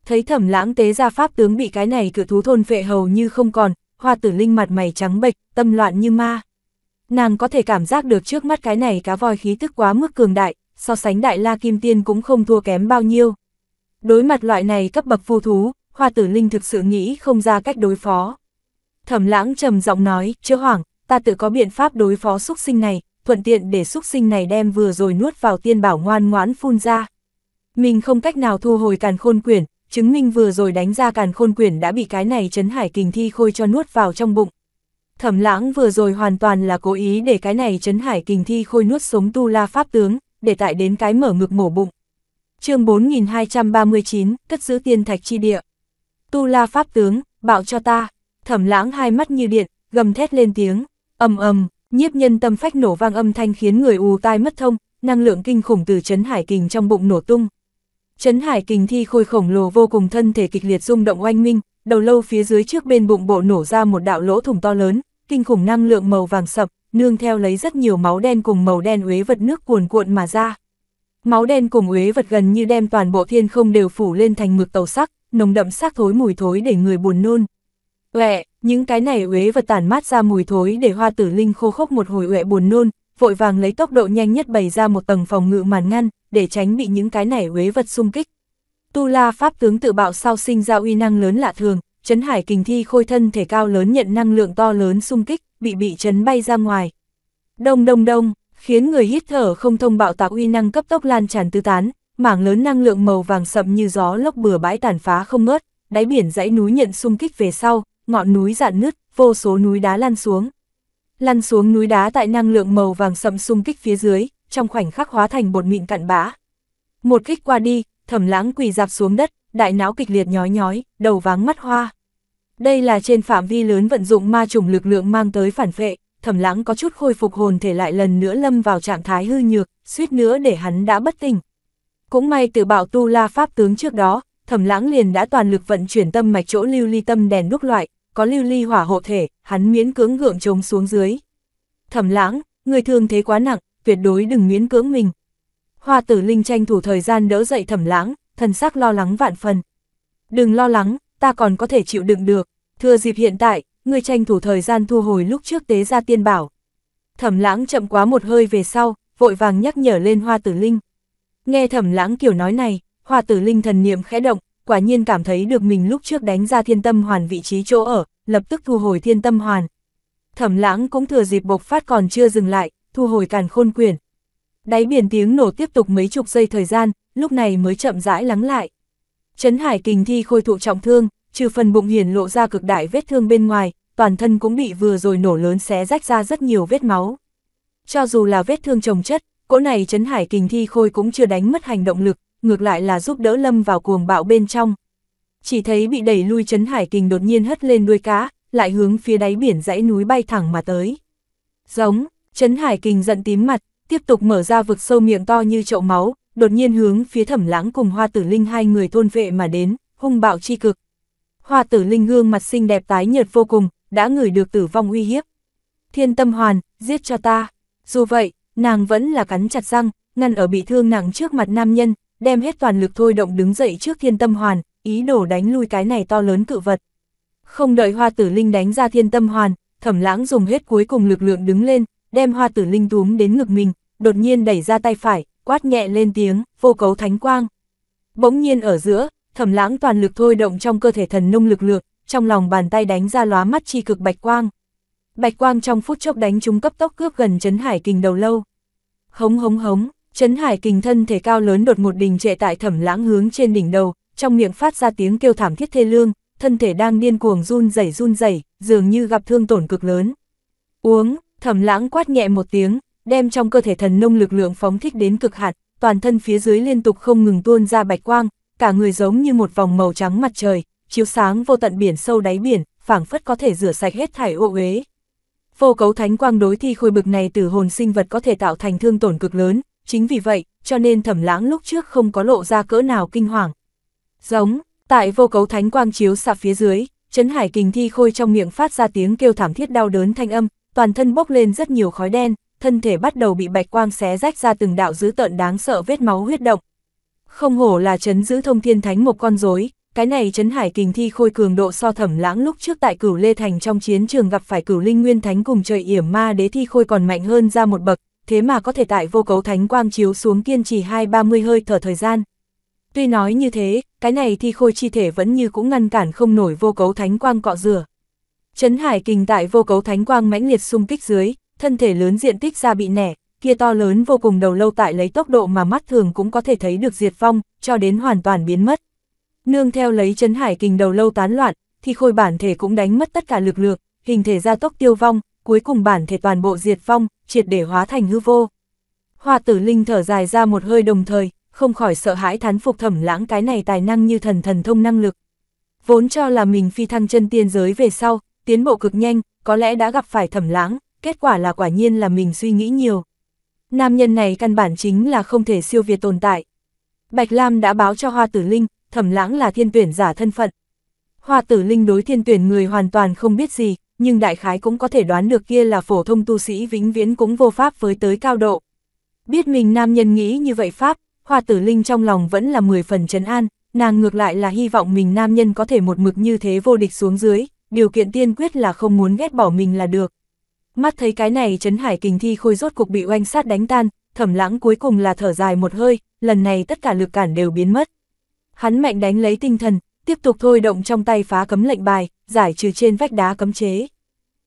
Thấy thẩm lãng tế ra pháp tướng bị cái này cự thú thôn vệ hầu như không còn, hoa tử linh mặt mày trắng bệch, tâm loạn như ma. Nàng có thể cảm giác được trước mắt cái này cá voi khí tức quá mức cường đại, so sánh đại la kim tiên cũng không thua kém bao nhiêu. Đối mặt loại này cấp bậc phù thú, hoa tử linh thực sự nghĩ không ra cách đối phó. Thẩm lãng trầm giọng nói, chưa hoảng, ta tự có biện pháp đối phó xúc sinh này, thuận tiện để xúc sinh này đem vừa rồi nuốt vào tiên bảo ngoan ngoãn phun ra mình không cách nào thu hồi càn khôn quyển, chứng minh vừa rồi đánh ra càn khôn quyển đã bị cái này chấn hải kình thi khôi cho nuốt vào trong bụng. Thẩm lãng vừa rồi hoàn toàn là cố ý để cái này chấn hải kình thi khôi nuốt sống tu la pháp tướng, để tại đến cái mở ngực mổ bụng. chương 4239, cất giữ tiên thạch chi địa. Tu la pháp tướng, bạo cho ta. Thẩm lãng hai mắt như điện, gầm thét lên tiếng, ầm ầm, nhiếp nhân tâm phách nổ vang âm thanh khiến người ù tai mất thông, năng lượng kinh khủng từ chấn hải kình trong bụng nổ tung. Trấn Hải kình thi khôi khổng lồ vô cùng thân thể kịch liệt rung động oanh minh, đầu lâu phía dưới trước bên bụng bộ nổ ra một đạo lỗ thủng to lớn, kinh khủng năng lượng màu vàng sập, nương theo lấy rất nhiều máu đen cùng màu đen uế vật nước cuồn cuộn mà ra. Máu đen cùng uế vật gần như đem toàn bộ thiên không đều phủ lên thành mực tàu sắc, nồng đậm xác thối mùi thối để người buồn nôn. Uệ, những cái này uế vật tản mát ra mùi thối để hoa tử linh khô khốc một hồi uệ buồn nôn, vội vàng lấy tốc độ nhanh nhất bày ra một tầng phòng ngự màn ngăn, để tránh bị những cái này huế vật xung kích. Tu La Pháp tướng tự bạo sau sinh ra uy năng lớn lạ thường, chấn hải kình thi khôi thân thể cao lớn nhận năng lượng to lớn xung kích, bị bị chấn bay ra ngoài. Đông đông đông, khiến người hít thở không thông bạo tạc uy năng cấp tốc lan tràn tứ tán, mảng lớn năng lượng màu vàng sậm như gió lốc bừa bãi tàn phá không ngớt, đáy biển dãy núi nhận xung kích về sau, ngọn núi dạn nứt, vô số núi đá lăn xuống lăn xuống núi đá tại năng lượng màu vàng sậm xung kích phía dưới, trong khoảnh khắc hóa thành bột mịn cặn bã. Một kích qua đi, thẩm lãng quỳ dạp xuống đất, đại não kịch liệt nhói nhói, đầu váng mắt hoa. Đây là trên phạm vi lớn vận dụng ma trùng lực lượng mang tới phản phệ, thẩm lãng có chút khôi phục hồn thể lại lần nữa lâm vào trạng thái hư nhược, suýt nữa để hắn đã bất tỉnh. Cũng may từ bạo tu la pháp tướng trước đó, thẩm lãng liền đã toàn lực vận chuyển tâm mạch chỗ lưu ly tâm đèn đúc loại, có lưu ly hỏa hộ thể, hắn miễn cưỡng gượng trống xuống dưới. Thẩm lãng, người thương thế quá nặng, tuyệt đối đừng miễn cưỡng mình. Hoa tử linh tranh thủ thời gian đỡ dậy thẩm lãng, thần sắc lo lắng vạn phần. Đừng lo lắng, ta còn có thể chịu đựng được, thưa dịp hiện tại, người tranh thủ thời gian thu hồi lúc trước tế ra tiên bảo. Thẩm lãng chậm quá một hơi về sau, vội vàng nhắc nhở lên hoa tử linh. Nghe thẩm lãng kiểu nói này, hoa tử linh thần niệm khẽ động, quả nhiên cảm thấy được mình lúc trước đánh ra thiên tâm hoàn vị trí chỗ ở, lập tức thu hồi thiên tâm hoàn. Thẩm lãng cũng thừa dịp bộc phát còn chưa dừng lại, thu hồi càn khôn quyền Đáy biển tiếng nổ tiếp tục mấy chục giây thời gian, lúc này mới chậm rãi lắng lại. Trấn hải kình thi khôi thụ trọng thương, trừ phần bụng hiển lộ ra cực đại vết thương bên ngoài, toàn thân cũng bị vừa rồi nổ lớn xé rách ra rất nhiều vết máu. Cho dù là vết thương trồng chất, cỗ này Trấn hải kình thi khôi cũng chưa đánh mất hành động lực, ngược lại là giúp đỡ lâm vào cuồng bạo bên trong. Chỉ thấy bị đẩy lui chấn hải kình đột nhiên hất lên đuôi cá, lại hướng phía đáy biển dãy núi bay thẳng mà tới. Giống, chấn hải kình giận tím mặt, tiếp tục mở ra vực sâu miệng to như chậu máu, đột nhiên hướng phía thẩm lãng cùng hoa tử linh hai người thôn vệ mà đến, hung bạo chi cực. Hoa tử linh gương mặt xinh đẹp tái nhợt vô cùng, đã ngửi được tử vong uy hiếp. Thiên tâm hoàn, giết cho ta. Dù vậy, nàng vẫn là cắn chặt răng, ngăn ở bị thương nặng trước mặt nam nhân, đem hết toàn lực thôi động đứng dậy trước thiên tâm hoàn, ý đồ đánh lui cái này to lớn cự vật. Không đợi hoa tử linh đánh ra thiên tâm hoàn, thẩm lãng dùng hết cuối cùng lực lượng đứng lên, đem hoa tử linh túm đến ngực mình, đột nhiên đẩy ra tay phải, quát nhẹ lên tiếng, vô cấu thánh quang. Bỗng nhiên ở giữa, thẩm lãng toàn lực thôi động trong cơ thể thần nông lực lượng, trong lòng bàn tay đánh ra lóa mắt chi cực bạch quang. Bạch quang trong phút chốc đánh chúng cấp tốc cướp gần chấn hải kình đầu lâu. Hống hống hống, Trấn Hải Kình thân thể cao lớn đột một đình trệ tại thẩm lãng hướng trên đỉnh đầu, trong miệng phát ra tiếng kêu thảm thiết thê lương, thân thể đang điên cuồng run rẩy run rẩy, dường như gặp thương tổn cực lớn. Uống, thẩm lãng quát nhẹ một tiếng, đem trong cơ thể thần nông lực lượng phóng thích đến cực hạn, toàn thân phía dưới liên tục không ngừng tuôn ra bạch quang, cả người giống như một vòng màu trắng mặt trời, chiếu sáng vô tận biển sâu đáy biển, phảng phất có thể rửa sạch hết thải ô uế. Vô cấu thánh quang đối thi khôi bực này từ hồn sinh vật có thể tạo thành thương tổn cực lớn, chính vì vậy, cho nên thẩm lãng lúc trước không có lộ ra cỡ nào kinh hoàng. Giống, tại vô cấu thánh quang chiếu xạ phía dưới, chấn Hải Kình Thi Khôi trong miệng phát ra tiếng kêu thảm thiết đau đớn thanh âm, toàn thân bốc lên rất nhiều khói đen, thân thể bắt đầu bị bạch quang xé rách ra từng đạo dữ tợn đáng sợ vết máu huyết động. Không hổ là chấn giữ thông thiên thánh một con rối, cái này chấn Hải Kình Thi Khôi cường độ so thẩm lãng lúc trước tại cửu Lê Thành trong chiến trường gặp phải cửu Linh Nguyên Thánh cùng trời yểm ma đế Thi Khôi còn mạnh hơn ra một bậc, thế mà có thể tại vô cấu thánh quang chiếu xuống kiên trì hai ba mươi hơi thở thời gian. Tuy nói như thế, cái này thì khôi chi thể vẫn như cũng ngăn cản không nổi vô cấu thánh quang cọ rửa. Trấn hải kình tại vô cấu thánh quang mãnh liệt xung kích dưới, thân thể lớn diện tích ra bị nẻ, kia to lớn vô cùng đầu lâu tại lấy tốc độ mà mắt thường cũng có thể thấy được diệt vong, cho đến hoàn toàn biến mất. Nương theo lấy chấn hải kình đầu lâu tán loạn, thì khôi bản thể cũng đánh mất tất cả lực lượng, hình thể ra tốc tiêu vong, cuối cùng bản thể toàn bộ diệt vong, triệt để hóa thành hư vô. Hoa tử linh thở dài ra một hơi đồng thời, không khỏi sợ hãi thán phục thẩm lãng cái này tài năng như thần thần thông năng lực. Vốn cho là mình phi thăng chân tiên giới về sau, tiến bộ cực nhanh, có lẽ đã gặp phải thẩm lãng, kết quả là quả nhiên là mình suy nghĩ nhiều. Nam nhân này căn bản chính là không thể siêu việt tồn tại. Bạch Lam đã báo cho Hoa Tử Linh, thẩm lãng là thiên tuyển giả thân phận. Hoa Tử Linh đối thiên tuyển người hoàn toàn không biết gì, nhưng đại khái cũng có thể đoán được kia là phổ thông tu sĩ vĩnh viễn cũng vô pháp với tới cao độ. Biết mình nam nhân nghĩ như vậy pháp, hoa tử linh trong lòng vẫn là 10 phần trấn an, nàng ngược lại là hy vọng mình nam nhân có thể một mực như thế vô địch xuống dưới, điều kiện tiên quyết là không muốn ghét bỏ mình là được. Mắt thấy cái này Trấn Hải kình thi khôi rốt cuộc bị oanh sát đánh tan, thẩm lãng cuối cùng là thở dài một hơi, lần này tất cả lực cản đều biến mất. Hắn mạnh đánh lấy tinh thần, tiếp tục thôi động trong tay phá cấm lệnh bài, giải trừ trên vách đá cấm chế.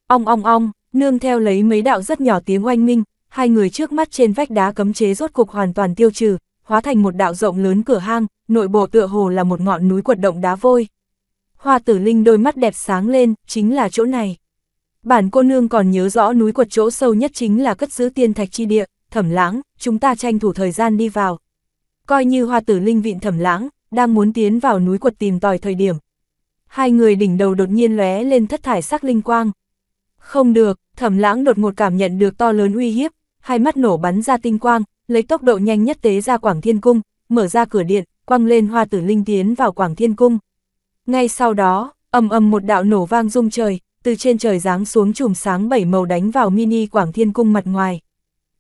Ong ong ong, nương theo lấy mấy đạo rất nhỏ tiếng oanh minh, hai người trước mắt trên vách đá cấm chế rốt cục hoàn toàn tiêu trừ, hóa thành một đạo rộng lớn cửa hang, nội bộ tựa hồ là một ngọn núi quật động đá vôi. Hoa tử linh đôi mắt đẹp sáng lên, chính là chỗ này. Bản cô nương còn nhớ rõ núi quật chỗ sâu nhất chính là cất giữ tiên thạch chi địa, thẩm lãng, chúng ta tranh thủ thời gian đi vào. Coi như hoa tử linh vịn thẩm lãng, đang muốn tiến vào núi quật tìm tòi thời điểm. Hai người đỉnh đầu đột nhiên lóe lên thất thải sắc linh quang. Không được, thẩm lãng đột ngột cảm nhận được to lớn uy hiếp, hai mắt nổ bắn ra tinh quang, lấy tốc độ nhanh nhất tế ra Quảng Thiên Cung, mở ra cửa điện, quăng lên hoa tử linh tiến vào Quảng Thiên Cung. Ngay sau đó, ầm ầm một đạo nổ vang rung trời, từ trên trời giáng xuống chùm sáng bảy màu đánh vào mini Quảng Thiên Cung mặt ngoài.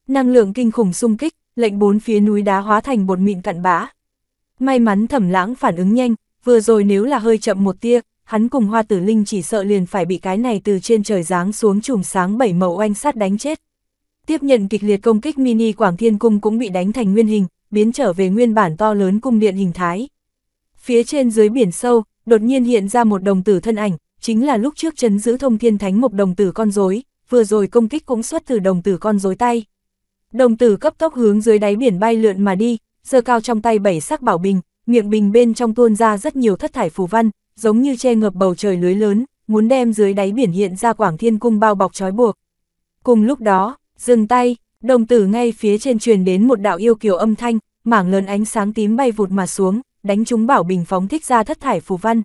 Năng lượng kinh khủng xung kích, lệnh bốn phía núi đá hóa thành bột mịn cặn bã, May mắn thẩm lãng phản ứng nhanh, vừa rồi nếu là hơi chậm một tia, hắn cùng hoa tử linh chỉ sợ liền phải bị cái này từ trên trời giáng xuống chùm sáng bảy màu oanh sát đánh chết. Tiếp nhận kịch liệt công kích mini Quảng Thiên Cung cũng bị đánh thành nguyên hình, biến trở về nguyên bản to lớn cung điện hình thái. Phía trên dưới biển sâu, đột nhiên hiện ra một đồng tử thân ảnh, chính là lúc trước chấn giữ thông thiên thánh một đồng tử con rối vừa rồi công kích cũng xuất từ đồng tử con rối tay. Đồng tử cấp tốc hướng dưới đáy biển bay lượn mà đi, giơ cao trong tay bảy sắc bảo bình, miệng bình bên trong tuôn ra rất nhiều thất thải phù văn, giống như che ngập bầu trời lưới lớn, muốn đem dưới đáy biển hiện ra Quảng Thiên Cung bao bọc trói buộc. Cùng lúc đó, dừng tay, đồng tử ngay phía trên truyền đến một đạo yêu kiều âm thanh, mảng lớn ánh sáng tím bay vụt mà xuống, đánh chúng bảo bình phóng thích ra thất thải phù văn.